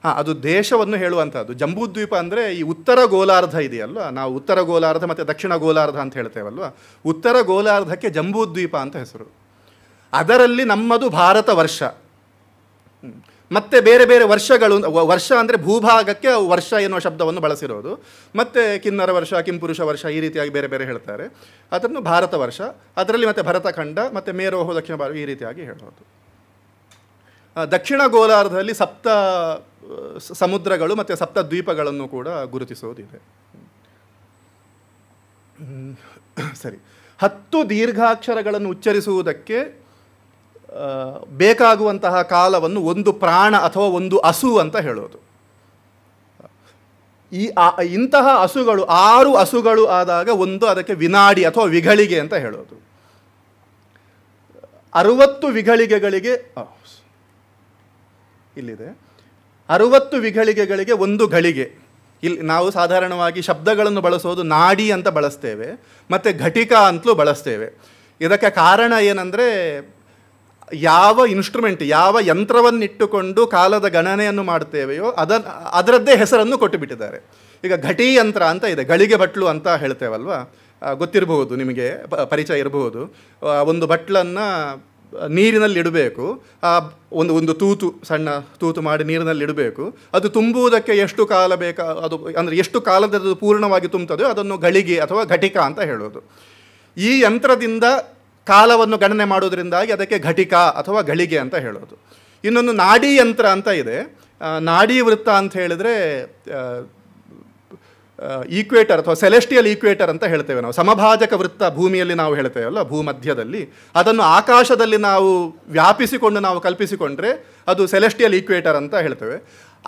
ಹಾಂ ಅದು ದೇಶವನ್ನು ಹೇಳುವಂಥದ್ದು ಜಂಬೂದ್ವೀಪ ಅಂದರೆ ಈ ಉತ್ತರ ಗೋಲಾರ್ಧ ಇದೆಯಲ್ವ ನಾವು ಉತ್ತರ ಗೋಲಾರ್ಧ ಮತ್ತು ದಕ್ಷಿಣ ಗೋಲಾರ್ಧ ಅಂತ ಹೇಳ್ತೇವಲ್ವ ಉತ್ತರ ಗೋಲಾರ್ಧಕ್ಕೆ ಜಂಬೂದ್ವೀಪ ಅಂತ ಹೆಸರು ಅದರಲ್ಲಿ ನಮ್ಮದು ಭಾರತ ವರ್ಷ ಮತ್ತೆ ಬೇರೆ ಬೇರೆ ವರ್ಷಗಳು ವರ್ಷ ಅಂದರೆ ಭೂಭಾಗಕ್ಕೆ ವರ್ಷ ಎನ್ನುವ ಶಬ್ದವನ್ನು ಬಳಸಿರೋದು ಮತ್ತು ಕಿನ್ನರ ವರ್ಷ ಕಿಂಪುರುಷ ವರ್ಷ ಈ ರೀತಿಯಾಗಿ ಬೇರೆ ಬೇರೆ ಹೇಳ್ತಾರೆ ಅದನ್ನು ಭಾರತ ವರ್ಷ ಅದರಲ್ಲಿ ಮತ್ತೆ ಭರತಖಂಡ ಮತ್ತು ಮೇರೋಹೋ ದಕ್ಷಿಣ ಭಾರತ ಈ ರೀತಿಯಾಗಿ ಹೇಳೋದು ದಕ್ಷಿಣ ಗೋಲಾರ್ಧದಲ್ಲಿ ಸಪ್ತ ಸಮುದ್ರಗಳು ಮತ್ತು ಸಪ್ತ ದ್ವೀಪಗಳನ್ನು ಕೂಡ ಗುರುತಿಸೋದಿದೆ ಸರಿ ಹತ್ತು ದೀರ್ಘಾಕ್ಷರಗಳನ್ನು ಉಚ್ಚರಿಸುವುದಕ್ಕೆ ಬೇಕಾಗುವಂತಹ ಕಾಲವನ್ನು ಒಂದು ಪ್ರಾಣ ಅಥವಾ ಒಂದು ಹಸು ಅಂತ ಹೇಳೋದು ಈ ಇಂತಹ ಹಸುಗಳು ಆರು ಹಸುಗಳು ಆದಾಗ ಒಂದು ಅದಕ್ಕೆ ವಿನಾಡಿ ಅಥವಾ ವಿಘಳಿಗೆ ಅಂತ ಹೇಳೋದು ಅರುವತ್ತು ವಿಘಳಿಗೆಗಳಿಗೆ ಇಲ್ಲಿದೆ ಅರುವತ್ತು ವಿಘಳಿಗೆಗಳಿಗೆ ಒಂದು ಘಳಿಗೆ ಇಲ್ಲಿ ನಾವು ಸಾಧಾರಣವಾಗಿ ಶಬ್ದಗಳನ್ನು ಬಳಸೋದು ನಾಡಿ ಅಂತ ಬಳಸ್ತೇವೆ ಮತ್ತು ಘಟಿಕ ಅಂತಲೂ ಬಳಸ್ತೇವೆ ಇದಕ್ಕೆ ಕಾರಣ ಏನಂದರೆ ಯಾವ ಇನ್ಸ್ಟ್ರೂಮೆಂಟ್ ಯಾವ ಯಂತ್ರವನ್ನಿಟ್ಟುಕೊಂಡು ಕಾಲದ ಗಣನೆಯನ್ನು ಮಾಡ್ತೇವೆಯೋ ಅದನ್ನು ಅದರದ್ದೇ ಹೆಸರನ್ನು ಕೊಟ್ಟುಬಿಟ್ಟಿದ್ದಾರೆ ಈಗ ಘಟಿ ಯಂತ್ರ ಅಂತ ಇದೆ ಗಳಿಗೆ ಬಟ್ಲು ಅಂತ ಹೇಳ್ತೇವಲ್ವಾ ಗೊತ್ತಿರಬಹುದು ನಿಮಗೆ ಪರಿಚಯ ಇರಬಹುದು ಒಂದು ಬಟ್ಲನ್ನು ನೀರಿನಲ್ಲಿ ಇಡಬೇಕು ಒಂದು ಒಂದು ತೂತು ಸಣ್ಣ ತೂತು ಮಾಡಿ ನೀರಿನಲ್ಲಿ ಇಡಬೇಕು ಅದು ತುಂಬುವುದಕ್ಕೆ ಎಷ್ಟು ಕಾಲ ಬೇಕಾ ಅದು ಅಂದರೆ ಎಷ್ಟು ಕಾಲದ ಪೂರ್ಣವಾಗಿ ತುಂಬುತ್ತದೆ ಅದನ್ನು ಗಳಿಗೆ ಅಥವಾ ಘಟಿಕ ಅಂತ ಹೇಳೋದು ಈ ಯಂತ್ರದಿಂದ ಕಾಲವನ್ನು ಗಣನೆ ಮಾಡೋದ್ರಿಂದಾಗಿ ಅದಕ್ಕೆ ಘಟಿಕ ಅಥವಾ ಗಳಿಗೆ ಅಂತ ಹೇಳೋದು ಇನ್ನೊಂದು ನಾಡಿ ಯಂತ್ರ ಅಂತ ಇದೆ ನಾಡಿ ವೃತ್ತ ಅಂತ ಹೇಳಿದರೆ ಈಕ್ವೇಟರ್ ಅಥವಾ ಸೆಲೆಸ್ಟಿಯಲ್ ಈಕ್ವೇಟರ್ ಅಂತ ಹೇಳ್ತೇವೆ ನಾವು ಸಮಭಾಜಕ ವೃತ್ತ ಭೂಮಿಯಲ್ಲಿ ನಾವು ಹೇಳ್ತೇವಲ್ಲ ಭೂಮಧ್ಯದಲ್ಲಿ ಅದನ್ನು ಆಕಾಶದಲ್ಲಿ ನಾವು ವ್ಯಾಪಿಸಿಕೊಂಡು ನಾವು ಕಲ್ಪಿಸಿಕೊಂಡ್ರೆ ಅದು ಸೆಲೆಸ್ಟಿಯಲ್ ಈಕ್ವೇಟರ್ ಅಂತ ಹೇಳ್ತೇವೆ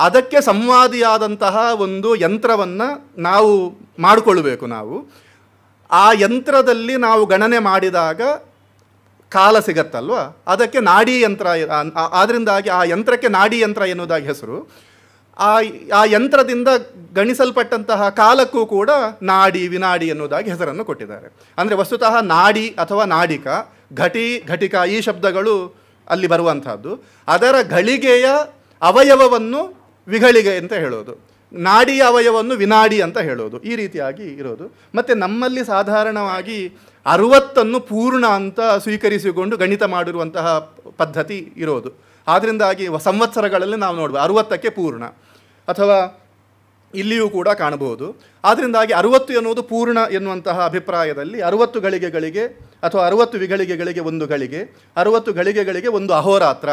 ಅದಕ್ಕೆ ಸಂವಾದಿಯಾದಂತಹ ಒಂದು ಯಂತ್ರವನ್ನು ನಾವು ಮಾಡಿಕೊಳ್ಬೇಕು ನಾವು ಆ ಯಂತ್ರದಲ್ಲಿ ನಾವು ಗಣನೆ ಮಾಡಿದಾಗ ಕಾಲ ಸಿಗತ್ತಲ್ವ ಅದಕ್ಕೆ ನಾಡಿ ಯಂತ್ರ ಆದ್ದರಿಂದಾಗಿ ಆ ಯಂತ್ರಕ್ಕೆ ನಾಡಿ ಯಂತ್ರ ಎನ್ನುವುದಾಗಿ ಹೆಸರು ಆ ಆ ಯಂತ್ರದಿಂದ ಗಣಿಸಲ್ಪಟ್ಟಂತಹ ಕಾಲಕ್ಕೂ ಕೂಡ ನಾಡಿ ವಿನಾಡಿ ಎನ್ನುವುದಾಗಿ ಹೆಸರನ್ನು ಕೊಟ್ಟಿದ್ದಾರೆ ಅಂದರೆ ವಸ್ತುತಃ ನಾಡಿ ಅಥವಾ ನಾಡಿಕ ಘಟಿ ಘಟಿಕ ಈ ಶಬ್ದಗಳು ಅಲ್ಲಿ ಬರುವಂತಹದ್ದು ಅದರ ಘಳಿಗೆಯ ಅವಯವವನ್ನು ವಿಘಳಿಗೆ ಅಂತ ಹೇಳೋದು ನಾಡಿಯ ಅವಯವನ್ನು ವಿನಾಡಿ ಅಂತ ಹೇಳೋದು ಈ ರೀತಿಯಾಗಿ ಇರೋದು ಮತ್ತು ನಮ್ಮಲ್ಲಿ ಸಾಧಾರಣವಾಗಿ ಅರುವತ್ತನ್ನು ಪೂರ್ಣ ಅಂತ ಸ್ವೀಕರಿಸಿಕೊಂಡು ಗಣಿತ ಮಾಡಿರುವಂತಹ ಪದ್ಧತಿ ಇರೋದು ಆದ್ದರಿಂದಾಗಿ ಸಂವತ್ಸರಗಳಲ್ಲಿ ನಾವು ನೋಡ್ಬೋದು ಅರುವತ್ತಕ್ಕೆ ಪೂರ್ಣ ಅಥವಾ ಇಲ್ಲಿಯೂ ಕೂಡ ಕಾಣಬಹುದು ಆದ್ದರಿಂದಾಗಿ ಅರುವತ್ತು ಎನ್ನುವುದು ಪೂರ್ಣ ಎನ್ನುವಂತಹ ಅಭಿಪ್ರಾಯದಲ್ಲಿ ಅರುವತ್ತು ಗಳಿಗೆಗಳಿಗೆ ಅಥವಾ ಅರುವತ್ತು ವಿಗಳಿಗೆಗಳಿಗೆ ಒಂದು ಗಳಿಗೆ ಅರುವತ್ತು ಗಳಿಗೆಗಳಿಗೆ ಒಂದು ಅಹೋರಾತ್ರ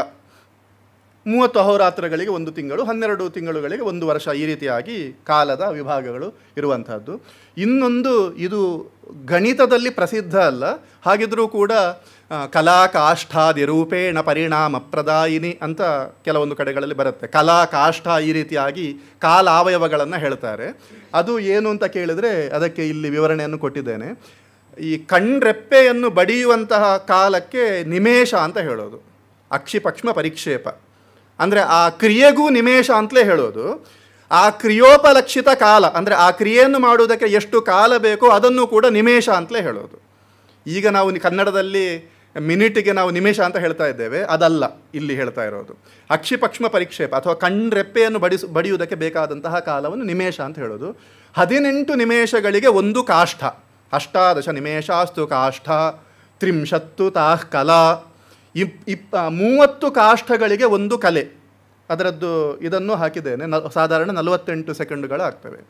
ಮೂವತ್ತು ಅಹೋರಾತ್ರಗಳಿಗೆ ಒಂದು ತಿಂಗಳು ಹನ್ನೆರಡು ತಿಂಗಳುಗಳಿಗೆ ಒಂದು ವರ್ಷ ಈ ರೀತಿಯಾಗಿ ಕಾಲದ ವಿಭಾಗಗಳು ಇರುವಂಥದ್ದು ಇನ್ನೊಂದು ಇದು ಗಣಿತದಲ್ಲಿ ಪ್ರಸಿದ್ಧ ಅಲ್ಲ ಹಾಗಿದ್ರೂ ಕೂಡ ಕಲಾ ಕಾಷ್ಠಾದಿರೂಪೇಣ ಪರಿಣಾಮ ಪ್ರದಾಯಿನಿ ಅಂತ ಕೆಲವೊಂದು ಕಡೆಗಳಲ್ಲಿ ಬರುತ್ತೆ ಕಲಾ ಕಾಷ್ಠ ಈ ರೀತಿಯಾಗಿ ಕಾಲಾವಯವಗಳನ್ನು ಹೇಳ್ತಾರೆ ಅದು ಏನು ಅಂತ ಕೇಳಿದರೆ ಅದಕ್ಕೆ ಇಲ್ಲಿ ವಿವರಣೆಯನ್ನು ಕೊಟ್ಟಿದ್ದೇನೆ ಈ ಕಣ್ರೆಪ್ಪೆಯನ್ನು ಬಡಿಯುವಂತಹ ಕಾಲಕ್ಕೆ ನಿಮೇಷ ಅಂತ ಹೇಳೋದು ಅಕ್ಷಿಪಕ್ಷ್ಮ ಪರಿಕ್ಷೇಪ ಅಂದರೆ ಆ ಕ್ರಿಯೆಗೂ ನಿಮೇಷ ಅಂತಲೇ ಹೇಳೋದು ಆ ಕ್ರಿಯೋಪಲಕ್ಷಿತ ಕಾಲ ಅಂದರೆ ಆ ಕ್ರಿಯೆಯನ್ನು ಮಾಡುವುದಕ್ಕೆ ಎಷ್ಟು ಕಾಲ ಬೇಕೋ ಅದನ್ನು ಕೂಡ ನಿಮೇಷ ಅಂತಲೇ ಹೇಳೋದು ಈಗ ನಾವು ಕನ್ನಡದಲ್ಲಿ ಮಿನಿಟಿಗೆ ನಾವು ನಿಮೇಷ ಅಂತ ಹೇಳ್ತಾ ಇದ್ದೇವೆ ಅದಲ್ಲ ಇಲ್ಲಿ ಹೇಳ್ತಾ ಇರೋದು ಅಕ್ಷಿಪಕ್ಷ್ಮ ಪರಿಕ್ಷೇಪ ಅಥವಾ ಕಣ್ರೆಪ್ಪೆಯನ್ನು ಬಡಿಸು ಬಡಿಯುವುದಕ್ಕೆ ಬೇಕಾದಂತಹ ಕಾಲವನ್ನು ನಿಮೇಷ ಅಂತ ಹೇಳೋದು ಹದಿನೆಂಟು ನಿಮೇಷಗಳಿಗೆ ಒಂದು ಕಾಷ್ಠ ಅಷ್ಟಾದಶ ನಿಮೇಷಾಸ್ತು ಕಾಷ್ಠ ತ್ರಿಂಶತ್ತು ತಾಹ್ ಕಲಾ ಇಪ್ ಇಪ್ಪ ಮೂವತ್ತು ಕಾಷ್ಠಗಳಿಗೆ ಒಂದು ಕಲೆ ಅದರದ್ದು ಇದನ್ನು ಹಾಕಿದ್ದೇನೆ ಸಾಧಾರಣ ನಲವತ್ತೆಂಟು ಸೆಕೆಂಡುಗಳು ಆಗ್ತವೆ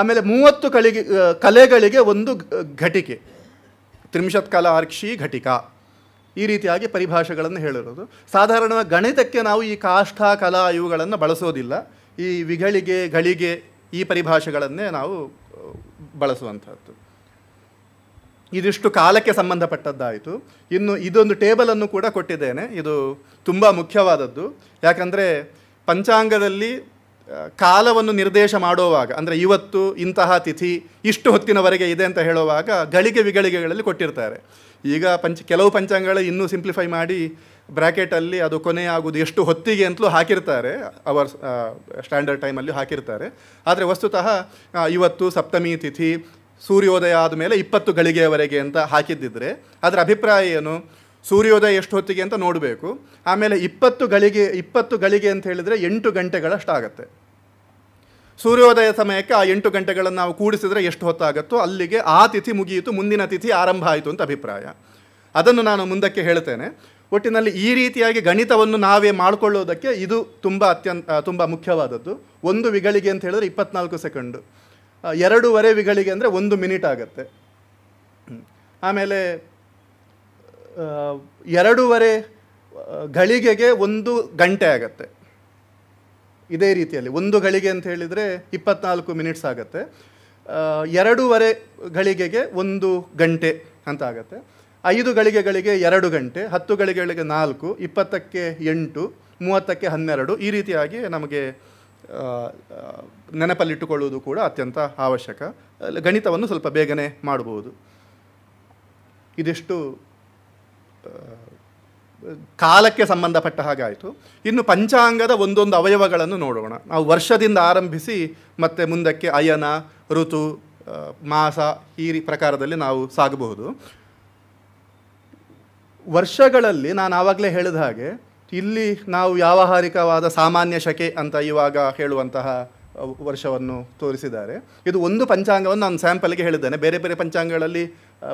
ಆಮೇಲೆ ಮೂವತ್ತು ಕಳಿಗೆ ಕಲೆಗಳಿಗೆ ಒಂದು ಘಟಿಕೆ ಕಲಾ ಆರ್ಕ್ಷಿ ಘಟಿಕ ಈ ರೀತಿಯಾಗಿ ಪರಿಭಾಷೆಗಳನ್ನು ಹೇಳಿರೋದು ಸಾಧಾರಣ ಗಣಿತಕ್ಕೆ ನಾವು ಈ ಕಾಷ್ಠ ಕಲಾ ಇವುಗಳನ್ನು ಬಳಸೋದಿಲ್ಲ ಈ ವಿಗಳಿಗೆ ಗಳಿಗೆ ಈ ಪರಿಭಾಷೆಗಳನ್ನೇ ನಾವು ಬಳಸುವಂಥದ್ದು ಇದಿಷ್ಟು ಕಾಲಕ್ಕೆ ಸಂಬಂಧಪಟ್ಟದ್ದಾಯಿತು ಇನ್ನು ಇದೊಂದು ಟೇಬಲನ್ನು ಕೂಡ ಕೊಟ್ಟಿದ್ದೇನೆ ಇದು ತುಂಬ ಮುಖ್ಯವಾದದ್ದು ಯಾಕಂದರೆ ಪಂಚಾಂಗದಲ್ಲಿ ಕಾಲವನ್ನು ನಿರ್ದೇಶ ಮಾಡುವಾಗ ಅಂದರೆ ಇವತ್ತು ಇಂತಹ ತಿಥಿ ಇಷ್ಟು ಹೊತ್ತಿನವರೆಗೆ ಇದೆ ಅಂತ ಹೇಳುವಾಗ ಗಳಿಗೆ ವಿಗಳಿಗೆಗಳಲ್ಲಿ ಕೊಟ್ಟಿರ್ತಾರೆ ಈಗ ಪಂಚ ಕೆಲವು ಪಂಚಾಂಗಗಳು ಇನ್ನೂ ಸಿಂಪ್ಲಿಫೈ ಮಾಡಿ ಬ್ರ್ಯಾಕೆಟಲ್ಲಿ ಅದು ಕೊನೆಯಾಗುವುದು ಎಷ್ಟು ಹೊತ್ತಿಗೆ ಅಂತಲೂ ಹಾಕಿರ್ತಾರೆ ಅವರ್ ಸ್ಟ್ಯಾಂಡರ್ಡ್ ಟೈಮಲ್ಲಿ ಹಾಕಿರ್ತಾರೆ ಆದರೆ ವಸ್ತುತಃ ಇವತ್ತು ಸಪ್ತಮಿ ತಿಥಿ ಸೂರ್ಯೋದಯ ಆದಮೇಲೆ ಇಪ್ಪತ್ತು ಗಳಿಗೆಯವರೆಗೆ ಅಂತ ಹಾಕಿದ್ದಿದ್ರೆ ಅದರ ಅಭಿಪ್ರಾಯ ಏನು ಸೂರ್ಯೋದಯ ಎಷ್ಟು ಹೊತ್ತಿಗೆ ಅಂತ ನೋಡಬೇಕು ಆಮೇಲೆ ಇಪ್ಪತ್ತು ಗಳಿಗೆ ಇಪ್ಪತ್ತು ಗಳಿಗೆ ಅಂತ ಹೇಳಿದರೆ ಎಂಟು ಗಂಟೆಗಳಷ್ಟಾಗತ್ತೆ ಸೂರ್ಯೋದಯ ಸಮಯಕ್ಕೆ ಆ ಎಂಟು ಗಂಟೆಗಳನ್ನು ನಾವು ಕೂಡಿಸಿದರೆ ಎಷ್ಟು ಹೊತ್ತಾಗತ್ತೋ ಅಲ್ಲಿಗೆ ಆ ತಿಥಿ ಮುಗಿಯಿತು ಮುಂದಿನ ತಿಥಿ ಆರಂಭ ಆಯಿತು ಅಂತ ಅಭಿಪ್ರಾಯ ಅದನ್ನು ನಾನು ಮುಂದಕ್ಕೆ ಹೇಳ್ತೇನೆ ಒಟ್ಟಿನಲ್ಲಿ ಈ ರೀತಿಯಾಗಿ ಗಣಿತವನ್ನು ನಾವೇ ಮಾಡಿಕೊಳ್ಳೋದಕ್ಕೆ ಇದು ತುಂಬ ಅತ್ಯಂತ ತುಂಬ ಮುಖ್ಯವಾದದ್ದು ಒಂದು ವಿಗಳಿಗೆ ಅಂತ ಹೇಳಿದ್ರೆ ಇಪ್ಪತ್ನಾಲ್ಕು ಸೆಕೆಂಡು ಎರಡೂವರೆ ವಿಗಳಿಗೆ ಅಂದರೆ ಒಂದು ಮಿನಿಟ್ ಆಗುತ್ತೆ ಆಮೇಲೆ ಎರಡೂವರೆ ಗಳಿಗೆಗೆ ಒಂದು ಗಂಟೆ ಆಗತ್ತೆ ಇದೇ ರೀತಿಯಲ್ಲಿ ಒಂದು ಗಳಿಗೆ ಅಂತ ಹೇಳಿದರೆ ಇಪ್ಪತ್ನಾಲ್ಕು ಮಿನಿಟ್ಸ್ ಆಗತ್ತೆ ಎರಡೂವರೆ ಗಳಿಗೆಗೆ ಒಂದು ಗಂಟೆ ಅಂತ ಆಗುತ್ತೆ ಐದು ಗಳಿಗೆಗಳಿಗೆ ಎರಡು ಗಂಟೆ ಹತ್ತು ಗಳಿಗೆಗಳಿಗೆ ನಾಲ್ಕು ಇಪ್ಪತ್ತಕ್ಕೆ ಎಂಟು ಮೂವತ್ತಕ್ಕೆ ಹನ್ನೆರಡು ಈ ರೀತಿಯಾಗಿ ನಮಗೆ ನೆನಪಲ್ಲಿಟ್ಟುಕೊಳ್ಳುವುದು ಕೂಡ ಅತ್ಯಂತ ಅವಶ್ಯಕ ಗಣಿತವನ್ನು ಸ್ವಲ್ಪ ಬೇಗನೆ ಮಾಡಬಹುದು ಇದಿಷ್ಟು ಕಾಲಕ್ಕೆ ಸಂಬಂಧಪಟ್ಟ ಹಾಗಾಯಿತು ಇನ್ನು ಪಂಚಾಂಗದ ಒಂದೊಂದು ಅವಯವಗಳನ್ನು ನೋಡೋಣ ನಾವು ವರ್ಷದಿಂದ ಆರಂಭಿಸಿ ಮತ್ತೆ ಮುಂದಕ್ಕೆ ಅಯನ ಋತು ಮಾಸ ಈ ಪ್ರಕಾರದಲ್ಲಿ ನಾವು ಸಾಗಬಹುದು ವರ್ಷಗಳಲ್ಲಿ ನಾನು ಆವಾಗಲೇ ಹೇಳಿದ ಹಾಗೆ ಇಲ್ಲಿ ನಾವು ವ್ಯಾವಹಾರಿಕವಾದ ಸಾಮಾನ್ಯ ಶಕೆ ಅಂತ ಇವಾಗ ಹೇಳುವಂತಹ ವರ್ಷವನ್ನು ತೋರಿಸಿದ್ದಾರೆ ಇದು ಒಂದು ಪಂಚಾಂಗವನ್ನು ನಾನು ಸ್ಯಾಂಪಲ್ಗೆ ಹೇಳಿದ್ದೇನೆ ಬೇರೆ ಬೇರೆ ಪಂಚಾಂಗಗಳಲ್ಲಿ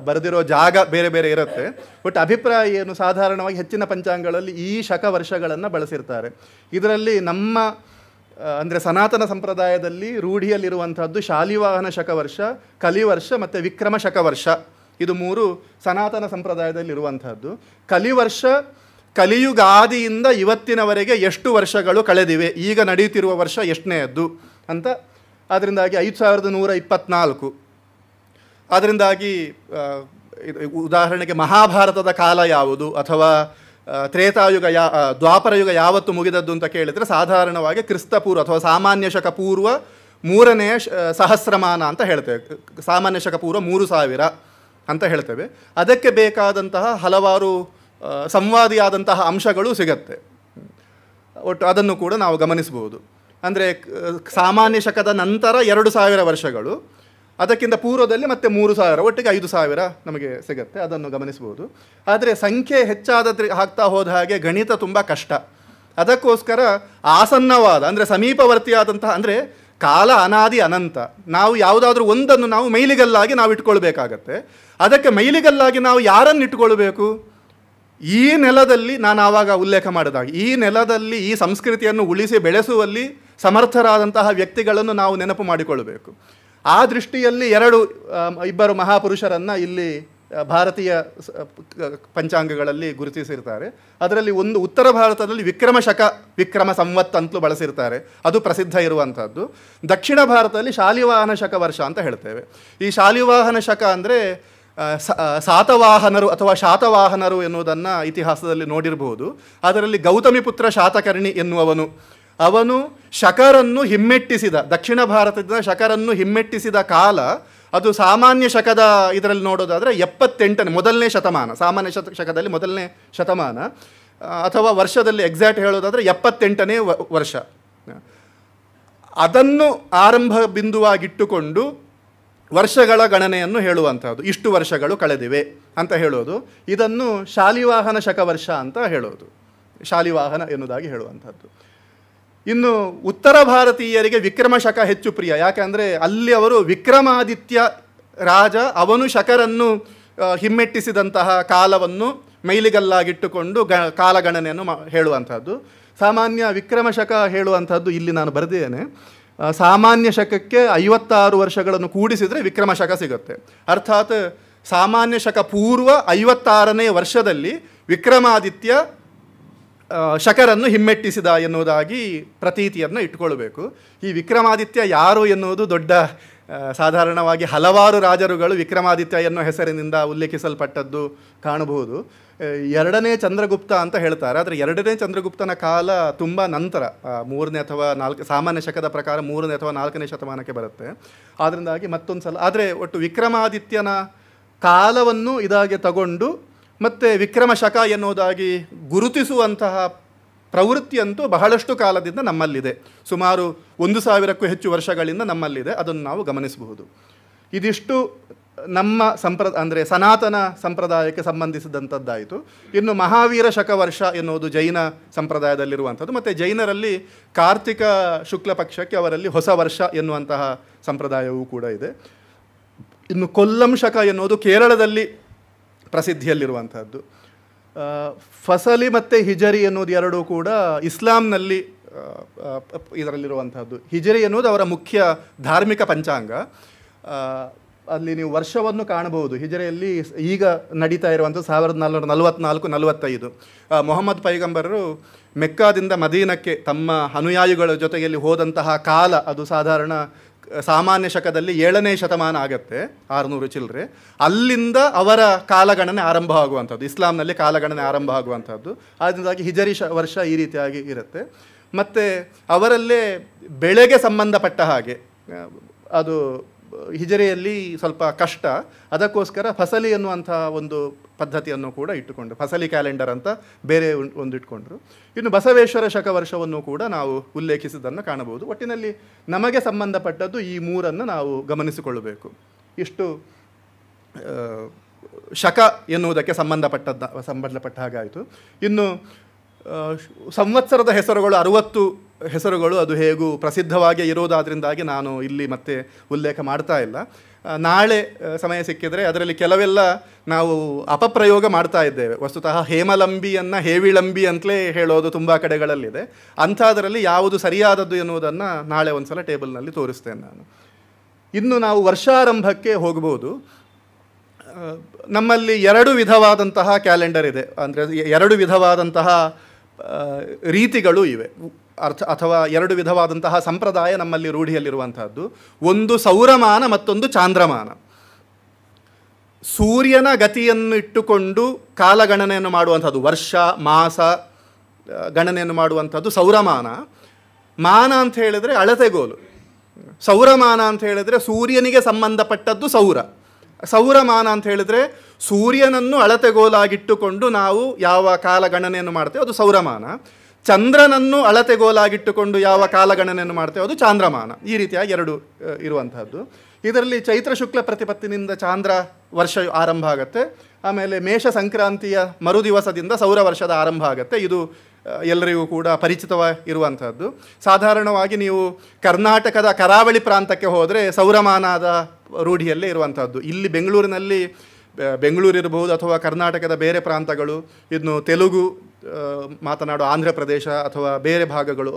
ಬರೆದಿರೋ ಜಾಗ ಬೇರೆ ಬೇರೆ ಇರುತ್ತೆ ಬಟ್ ಅಭಿಪ್ರಾಯ ಏನು ಸಾಧಾರಣವಾಗಿ ಹೆಚ್ಚಿನ ಪಂಚಾಂಗಗಳಲ್ಲಿ ಈ ಶಕ ವರ್ಷಗಳನ್ನು ಬಳಸಿರ್ತಾರೆ ಇದರಲ್ಲಿ ನಮ್ಮ ಅಂದರೆ ಸನಾತನ ಸಂಪ್ರದಾಯದಲ್ಲಿ ರೂಢಿಯಲ್ಲಿರುವಂಥದ್ದು ಶಾಲಿವಾಹನ ಶಕವರ್ಷ ಕಲಿವರ್ಷ ಮತ್ತು ವಿಕ್ರಮ ಶಕವರ್ಷ ಇದು ಮೂರು ಸನಾತನ ಸಂಪ್ರದಾಯದಲ್ಲಿರುವಂಥದ್ದು ಕಲಿವರ್ಷ ಕಲಿಯುಗಾದಿಯಿಂದ ಇವತ್ತಿನವರೆಗೆ ಎಷ್ಟು ವರ್ಷಗಳು ಕಳೆದಿವೆ ಈಗ ನಡೆಯುತ್ತಿರುವ ವರ್ಷ ಎಷ್ಟನೆಯದ್ದು ಅಂತ ಅದರಿಂದಾಗಿ ಐದು ಸಾವಿರದ ನೂರ ಇಪ್ಪತ್ನಾಲ್ಕು ಅದರಿಂದಾಗಿ ಉದಾಹರಣೆಗೆ ಮಹಾಭಾರತದ ಕಾಲ ಯಾವುದು ಅಥವಾ ತ್ರೇತಾಯುಗ ಯಾ ದ್ವಾಪರಯುಗ ಯಾವತ್ತು ಮುಗಿದದ್ದು ಅಂತ ಕೇಳಿದರೆ ಸಾಧಾರಣವಾಗಿ ಕ್ರಿಸ್ತಪೂರ್ವ ಅಥವಾ ಸಾಮಾನ್ಯ ಶಕ ಪೂರ್ವ ಮೂರನೆಯ ಸಹಸ್ರಮಾನ ಅಂತ ಹೇಳ್ತೇವೆ ಸಾಮಾನ್ಯ ಶಕ ಪೂರ್ವ ಮೂರು ಸಾವಿರ ಅಂತ ಹೇಳ್ತೇವೆ ಅದಕ್ಕೆ ಬೇಕಾದಂತಹ ಹಲವಾರು ಸಂವಾದಿಯಾದಂತಹ ಅಂಶಗಳು ಸಿಗತ್ತೆ ಒಟ್ಟು ಅದನ್ನು ಕೂಡ ನಾವು ಗಮನಿಸಬಹುದು ಅಂದರೆ ಸಾಮಾನ್ಯ ಶಕದ ನಂತರ ಎರಡು ಸಾವಿರ ವರ್ಷಗಳು ಅದಕ್ಕಿಂತ ಪೂರ್ವದಲ್ಲಿ ಮತ್ತೆ ಮೂರು ಸಾವಿರ ಒಟ್ಟಿಗೆ ಐದು ಸಾವಿರ ನಮಗೆ ಸಿಗುತ್ತೆ ಅದನ್ನು ಗಮನಿಸಬಹುದು ಆದರೆ ಸಂಖ್ಯೆ ಹೆಚ್ಚಾದ ಆಗ್ತಾ ಹೋದ ಹಾಗೆ ಗಣಿತ ತುಂಬ ಕಷ್ಟ ಅದಕ್ಕೋಸ್ಕರ ಆಸನ್ನವಾದ ಅಂದರೆ ಸಮೀಪವರ್ತಿಯಾದಂತಹ ಅಂದರೆ ಕಾಲ ಅನಾದಿ ಅನಂತ ನಾವು ಯಾವುದಾದ್ರೂ ಒಂದನ್ನು ನಾವು ಮೈಲಿಗಲ್ಲಾಗಿ ನಾವು ಇಟ್ಕೊಳ್ಬೇಕಾಗತ್ತೆ ಅದಕ್ಕೆ ಮೈಲಿಗಲ್ಲಾಗಿ ನಾವು ಯಾರನ್ನು ಇಟ್ಕೊಳ್ಬೇಕು ಈ ನೆಲದಲ್ಲಿ ನಾನು ಆವಾಗ ಉಲ್ಲೇಖ ಮಾಡಿದಾಗ ಈ ನೆಲದಲ್ಲಿ ಈ ಸಂಸ್ಕೃತಿಯನ್ನು ಉಳಿಸಿ ಬೆಳೆಸುವಲ್ಲಿ ಸಮರ್ಥರಾದಂತಹ ವ್ಯಕ್ತಿಗಳನ್ನು ನಾವು ನೆನಪು ಮಾಡಿಕೊಳ್ಳಬೇಕು ಆ ದೃಷ್ಟಿಯಲ್ಲಿ ಎರಡು ಇಬ್ಬರು ಮಹಾಪುರುಷರನ್ನು ಇಲ್ಲಿ ಭಾರತೀಯ ಪಂಚಾಂಗಗಳಲ್ಲಿ ಗುರುತಿಸಿರ್ತಾರೆ ಅದರಲ್ಲಿ ಒಂದು ಉತ್ತರ ಭಾರತದಲ್ಲಿ ವಿಕ್ರಮ ಶಕ ವಿಕ್ರಮ ಸಂವತ್ ಅಂತಲೂ ಬಳಸಿರ್ತಾರೆ ಅದು ಪ್ರಸಿದ್ಧ ಇರುವಂಥದ್ದು ದಕ್ಷಿಣ ಭಾರತದಲ್ಲಿ ಶಾಲಿವಾಹನ ಶಕ ವರ್ಷ ಅಂತ ಹೇಳ್ತೇವೆ ಈ ಶಾಲಿವಾಹನ ಶಕ ಅಂದರೆ ಸಾತವಾಹನರು ಅಥವಾ ಶಾತವಾಹನರು ಎನ್ನುವುದನ್ನು ಇತಿಹಾಸದಲ್ಲಿ ನೋಡಿರಬಹುದು ಅದರಲ್ಲಿ ಗೌತಮಿ ಪುತ್ರ ಶಾತಕರ್ಣಿ ಎನ್ನುವವನು ಅವನು ಶಕರನ್ನು ಹಿಮ್ಮೆಟ್ಟಿಸಿದ ದಕ್ಷಿಣ ಭಾರತದ ಶಕರನ್ನು ಹಿಮ್ಮೆಟ್ಟಿಸಿದ ಕಾಲ ಅದು ಸಾಮಾನ್ಯ ಶಕದ ಇದರಲ್ಲಿ ನೋಡೋದಾದರೆ ಎಪ್ಪತ್ತೆಂಟನೇ ಮೊದಲನೇ ಶತಮಾನ ಸಾಮಾನ್ಯ ಶತ ಶಕದಲ್ಲಿ ಮೊದಲನೇ ಶತಮಾನ ಅಥವಾ ವರ್ಷದಲ್ಲಿ ಎಕ್ಸಾಕ್ಟ್ ಹೇಳೋದಾದರೆ ಎಪ್ಪತ್ತೆಂಟನೇ ವರ್ಷ ಅದನ್ನು ಆರಂಭ ಬಿಂದುವಾಗಿಟ್ಟುಕೊಂಡು ವರ್ಷಗಳ ಗಣನೆಯನ್ನು ಹೇಳುವಂಥದ್ದು ಇಷ್ಟು ವರ್ಷಗಳು ಕಳೆದಿವೆ ಅಂತ ಹೇಳೋದು ಇದನ್ನು ಶಾಲಿವಾಹನ ಶಕವರ್ಷ ಅಂತ ಹೇಳೋದು ಶಾಲಿವಾಹನ ಎನ್ನುವುದಾಗಿ ಹೇಳುವಂಥದ್ದು ಇನ್ನು ಉತ್ತರ ಭಾರತೀಯರಿಗೆ ವಿಕ್ರಮಶಕ ಹೆಚ್ಚು ಪ್ರಿಯ ಯಾಕೆಂದರೆ ಅಲ್ಲಿ ಅವರು ವಿಕ್ರಮಾದಿತ್ಯ ರಾಜ ಅವನು ಶಕರನ್ನು ಹಿಮ್ಮೆಟ್ಟಿಸಿದಂತಹ ಕಾಲವನ್ನು ಮೈಲಿಗಲ್ಲಾಗಿಟ್ಟುಕೊಂಡು ಗ ಕಾಲಗಣನೆಯನ್ನು ಮಾ ಹೇಳುವಂಥದ್ದು ಸಾಮಾನ್ಯ ವಿಕ್ರಮ ಶಕ ಹೇಳುವಂಥದ್ದು ಇಲ್ಲಿ ನಾನು ಬರೆದಿದ್ದೇನೆ ಸಾಮಾನ್ಯ ಶಕಕ್ಕೆ ಐವತ್ತಾರು ವರ್ಷಗಳನ್ನು ಕೂಡಿಸಿದರೆ ವಿಕ್ರಮಶಕ ಸಿಗುತ್ತೆ ಅರ್ಥಾತ್ ಸಾಮಾನ್ಯ ಶಕ ಪೂರ್ವ ಐವತ್ತಾರನೇ ವರ್ಷದಲ್ಲಿ ವಿಕ್ರಮಾದಿತ್ಯ ಶಕರನ್ನು ಹಿಮ್ಮೆಟ್ಟಿಸಿದ ಎನ್ನುವುದಾಗಿ ಪ್ರತೀತಿಯನ್ನು ಇಟ್ಕೊಳ್ಬೇಕು ಈ ವಿಕ್ರಮಾದಿತ್ಯ ಯಾರು ಎನ್ನುವುದು ದೊಡ್ಡ ಸಾಧಾರಣವಾಗಿ ಹಲವಾರು ರಾಜರುಗಳು ವಿಕ್ರಮಾದಿತ್ಯ ಎನ್ನುವ ಹೆಸರಿನಿಂದ ಉಲ್ಲೇಖಿಸಲ್ಪಟ್ಟದ್ದು ಕಾಣಬಹುದು ಎರಡನೇ ಚಂದ್ರಗುಪ್ತ ಅಂತ ಹೇಳ್ತಾರೆ ಆದರೆ ಎರಡನೇ ಚಂದ್ರಗುಪ್ತನ ಕಾಲ ತುಂಬ ನಂತರ ಮೂರನೇ ಅಥವಾ ನಾಲ್ಕು ಸಾಮಾನ್ಯ ಶಕದ ಪ್ರಕಾರ ಮೂರನೇ ಅಥವಾ ನಾಲ್ಕನೇ ಶತಮಾನಕ್ಕೆ ಬರುತ್ತೆ ಆದ್ದರಿಂದಾಗಿ ಮತ್ತೊಂದು ಸಲ ಆದರೆ ಒಟ್ಟು ವಿಕ್ರಮಾದಿತ್ಯನ ಕಾಲವನ್ನು ಇದಾಗೆ ತಗೊಂಡು ಮತ್ತು ವಿಕ್ರಮ ಶಕ ಎನ್ನುವುದಾಗಿ ಗುರುತಿಸುವಂತಹ ಪ್ರವೃತ್ತಿಯಂತೂ ಬಹಳಷ್ಟು ಕಾಲದಿಂದ ನಮ್ಮಲ್ಲಿದೆ ಸುಮಾರು ಒಂದು ಸಾವಿರಕ್ಕೂ ಹೆಚ್ಚು ವರ್ಷಗಳಿಂದ ನಮ್ಮಲ್ಲಿದೆ ಅದನ್ನು ನಾವು ಗಮನಿಸಬಹುದು ಇದಿಷ್ಟು ನಮ್ಮ ಸಂಪ್ರ ಅಂದರೆ ಸನಾತನ ಸಂಪ್ರದಾಯಕ್ಕೆ ಸಂಬಂಧಿಸಿದಂಥದ್ದಾಯಿತು ಇನ್ನು ಮಹಾವೀರ ಶಕ ವರ್ಷ ಎನ್ನುವುದು ಜೈನ ಸಂಪ್ರದಾಯದಲ್ಲಿರುವಂಥದ್ದು ಮತ್ತು ಜೈನರಲ್ಲಿ ಕಾರ್ತಿಕ ಶುಕ್ಲ ಪಕ್ಷಕ್ಕೆ ಅವರಲ್ಲಿ ಹೊಸ ವರ್ಷ ಎನ್ನುವಂತಹ ಸಂಪ್ರದಾಯವೂ ಕೂಡ ಇದೆ ಇನ್ನು ಕೊಲ್ಲಂ ಶಕ ಎನ್ನುವುದು ಕೇರಳದಲ್ಲಿ ಪ್ರಸಿದ್ಧಿಯಲ್ಲಿರುವಂಥದ್ದು ಫಸಲಿ ಮತ್ತು ಹಿಜರಿ ಎನ್ನುವುದು ಎರಡೂ ಕೂಡ ಇಸ್ಲಾಂನಲ್ಲಿ ಇದರಲ್ಲಿರುವಂಥದ್ದು ಹಿಜರಿ ಎನ್ನುವುದು ಅವರ ಮುಖ್ಯ ಧಾರ್ಮಿಕ ಪಂಚಾಂಗ ಅಲ್ಲಿ ನೀವು ವರ್ಷವನ್ನು ಕಾಣಬಹುದು ಹಿಜರೆಯಲ್ಲಿ ಈಗ ನಡೀತಾ ಇರುವಂಥ ಸಾವಿರದ ನಾಲ್ನೂರ ನಲವತ್ನಾಲ್ಕು ನಲವತ್ತೈದು ಮೊಹಮ್ಮದ್ ಪೈಗಂಬರರು ಮೆಕ್ಕಾದಿಂದ ಮದೀನಕ್ಕೆ ತಮ್ಮ ಅನುಯಾಯಿಗಳ ಜೊತೆಯಲ್ಲಿ ಹೋದಂತಹ ಕಾಲ ಅದು ಸಾಧಾರಣ ಸಾಮಾನ್ಯ ಶಕದಲ್ಲಿ ಏಳನೇ ಶತಮಾನ ಆಗತ್ತೆ ಆರುನೂರು ಚಿಲ್ಲರೆ ಅಲ್ಲಿಂದ ಅವರ ಕಾಲಗಣನೆ ಆರಂಭ ಆಗುವಂಥದ್ದು ಇಸ್ಲಾಂನಲ್ಲಿ ಕಾಲಗಣನೆ ಆರಂಭ ಆಗುವಂಥದ್ದು ಅದರಿಂದಾಗಿ ಹಿಜರಿ ಶ ವರ್ಷ ಈ ರೀತಿಯಾಗಿ ಇರುತ್ತೆ ಮತ್ತು ಅವರಲ್ಲೇ ಬೆಳೆಗೆ ಸಂಬಂಧಪಟ್ಟ ಹಾಗೆ ಅದು ಹಿಜರೆಯಲ್ಲಿ ಸ್ವಲ್ಪ ಕಷ್ಟ ಅದಕ್ಕೋಸ್ಕರ ಫಸಲಿ ಅನ್ನುವಂಥ ಒಂದು ಪದ್ಧತಿಯನ್ನು ಕೂಡ ಇಟ್ಟುಕೊಂಡು ಫಸಲಿ ಕ್ಯಾಲೆಂಡರ್ ಅಂತ ಬೇರೆ ಒಂದು ಇಟ್ಕೊಂಡ್ರು ಇನ್ನು ಬಸವೇಶ್ವರ ಶಕವರ್ಷವನ್ನು ಕೂಡ ನಾವು ಉಲ್ಲೇಖಿಸಿದ್ದನ್ನು ಕಾಣಬಹುದು ಒಟ್ಟಿನಲ್ಲಿ ನಮಗೆ ಸಂಬಂಧಪಟ್ಟದ್ದು ಈ ಮೂರನ್ನು ನಾವು ಗಮನಿಸಿಕೊಳ್ಳಬೇಕು ಇಷ್ಟು ಶಕ ಎನ್ನುವುದಕ್ಕೆ ಸಂಬಂಧಪಟ್ಟದ್ದ ಸಂಬಂಧಪಟ್ಟ ಹಾಗಾಯಿತು ಇನ್ನು ಸಂವತ್ಸರದ ಹೆಸರುಗಳು ಅರುವತ್ತು ಹೆಸರುಗಳು ಅದು ಹೇಗೂ ಪ್ರಸಿದ್ಧವಾಗಿ ಇರೋದಾದ್ರಿಂದಾಗಿ ನಾನು ಇಲ್ಲಿ ಮತ್ತೆ ಉಲ್ಲೇಖ ಮಾಡ್ತಾ ಇಲ್ಲ ನಾಳೆ ಸಮಯ ಸಿಕ್ಕಿದರೆ ಅದರಲ್ಲಿ ಕೆಲವೆಲ್ಲ ನಾವು ಅಪಪ್ರಯೋಗ ಮಾಡ್ತಾ ಇದ್ದೇವೆ ವಸ್ತುತಃ ಹೇಮಲಂಬಿಯನ್ನು ಹೇವಿಳಂಬಿ ಅಂತಲೇ ಹೇಳೋದು ತುಂಬ ಕಡೆಗಳಲ್ಲಿದೆ ಅಂಥದ್ರಲ್ಲಿ ಯಾವುದು ಸರಿಯಾದದ್ದು ಎನ್ನುವುದನ್ನು ನಾಳೆ ಒಂದು ಸಲ ಟೇಬಲ್ನಲ್ಲಿ ತೋರಿಸ್ತೇನೆ ನಾನು ಇನ್ನು ನಾವು ವರ್ಷಾರಂಭಕ್ಕೆ ಹೋಗ್ಬೋದು ನಮ್ಮಲ್ಲಿ ಎರಡು ವಿಧವಾದಂತಹ ಕ್ಯಾಲೆಂಡರ್ ಇದೆ ಅಂದರೆ ಎರಡು ವಿಧವಾದಂತಹ ರೀತಿಗಳು ಇವೆ ಅರ್ಥ ಅಥವಾ ಎರಡು ವಿಧವಾದಂತಹ ಸಂಪ್ರದಾಯ ನಮ್ಮಲ್ಲಿ ರೂಢಿಯಲ್ಲಿರುವಂತಹದ್ದು ಒಂದು ಸೌರಮಾನ ಮತ್ತೊಂದು ಚಾಂದ್ರಮಾನ ಸೂರ್ಯನ ಗತಿಯನ್ನು ಇಟ್ಟುಕೊಂಡು ಕಾಲಗಣನೆಯನ್ನು ಮಾಡುವಂಥದ್ದು ವರ್ಷ ಮಾಸ ಗಣನೆಯನ್ನು ಮಾಡುವಂಥದ್ದು ಸೌರಮಾನ ಮಾನ ಅಂತ ಹೇಳಿದರೆ ಅಳತೆಗೋಲು ಸೌರಮಾನ ಅಂತ ಹೇಳಿದರೆ ಸೂರ್ಯನಿಗೆ ಸಂಬಂಧಪಟ್ಟದ್ದು ಸೌರ ಸೌರಮಾನ ಅಂತ ಹೇಳಿದರೆ ಸೂರ್ಯನನ್ನು ಅಳತೆಗೋಲಾಗಿಟ್ಟುಕೊಂಡು ನಾವು ಯಾವ ಕಾಲಗಣನೆಯನ್ನು ಮಾಡ್ತೇವೆ ಅದು ಸೌರಮಾನ ಚಂದ್ರನನ್ನು ಅಳತೆಗೋಲಾಗಿಟ್ಟುಕೊಂಡು ಯಾವ ಕಾಲಗಣನೆಯನ್ನು ಮಾಡ್ತೇವೆ ಅದು ಚಾಂದ್ರಮಾನ ಈ ರೀತಿಯಾಗಿ ಎರಡು ಇರುವಂತಹದ್ದು ಇದರಲ್ಲಿ ಚೈತ್ರ ಶುಕ್ಲ ಪ್ರತಿಪತ್ತಿನಿಂದ ಚಾಂದ್ರ ವರ್ಷ ಆರಂಭ ಆಗುತ್ತೆ ಆಮೇಲೆ ಮೇಷ ಸಂಕ್ರಾಂತಿಯ ಮರುದಿವಸದಿಂದ ಸೌರ ವರ್ಷದ ಆರಂಭ ಆಗುತ್ತೆ ಇದು ಎಲ್ಲರಿಗೂ ಕೂಡ ಇರುವಂಥದ್ದು ಸಾಧಾರಣವಾಗಿ ನೀವು ಕರ್ನಾಟಕದ ಕರಾವಳಿ ಪ್ರಾಂತಕ್ಕೆ ಹೋದರೆ ಸೌರಮಾನದ ರೂಢಿಯಲ್ಲೇ ಇರುವಂಥದ್ದು ಇಲ್ಲಿ ಬೆಂಗಳೂರಿನಲ್ಲಿ ಬೆಂಗಳೂರಿರಬಹುದು ಅಥವಾ ಕರ್ನಾಟಕದ ಬೇರೆ ಪ್ರಾಂತಗಳು ಇನ್ನು ತೆಲುಗು ಮಾತನಾಡೋ ಆಂಧ್ರ ಪ್ರದೇಶ ಅಥವಾ ಬೇರೆ ಭಾಗಗಳು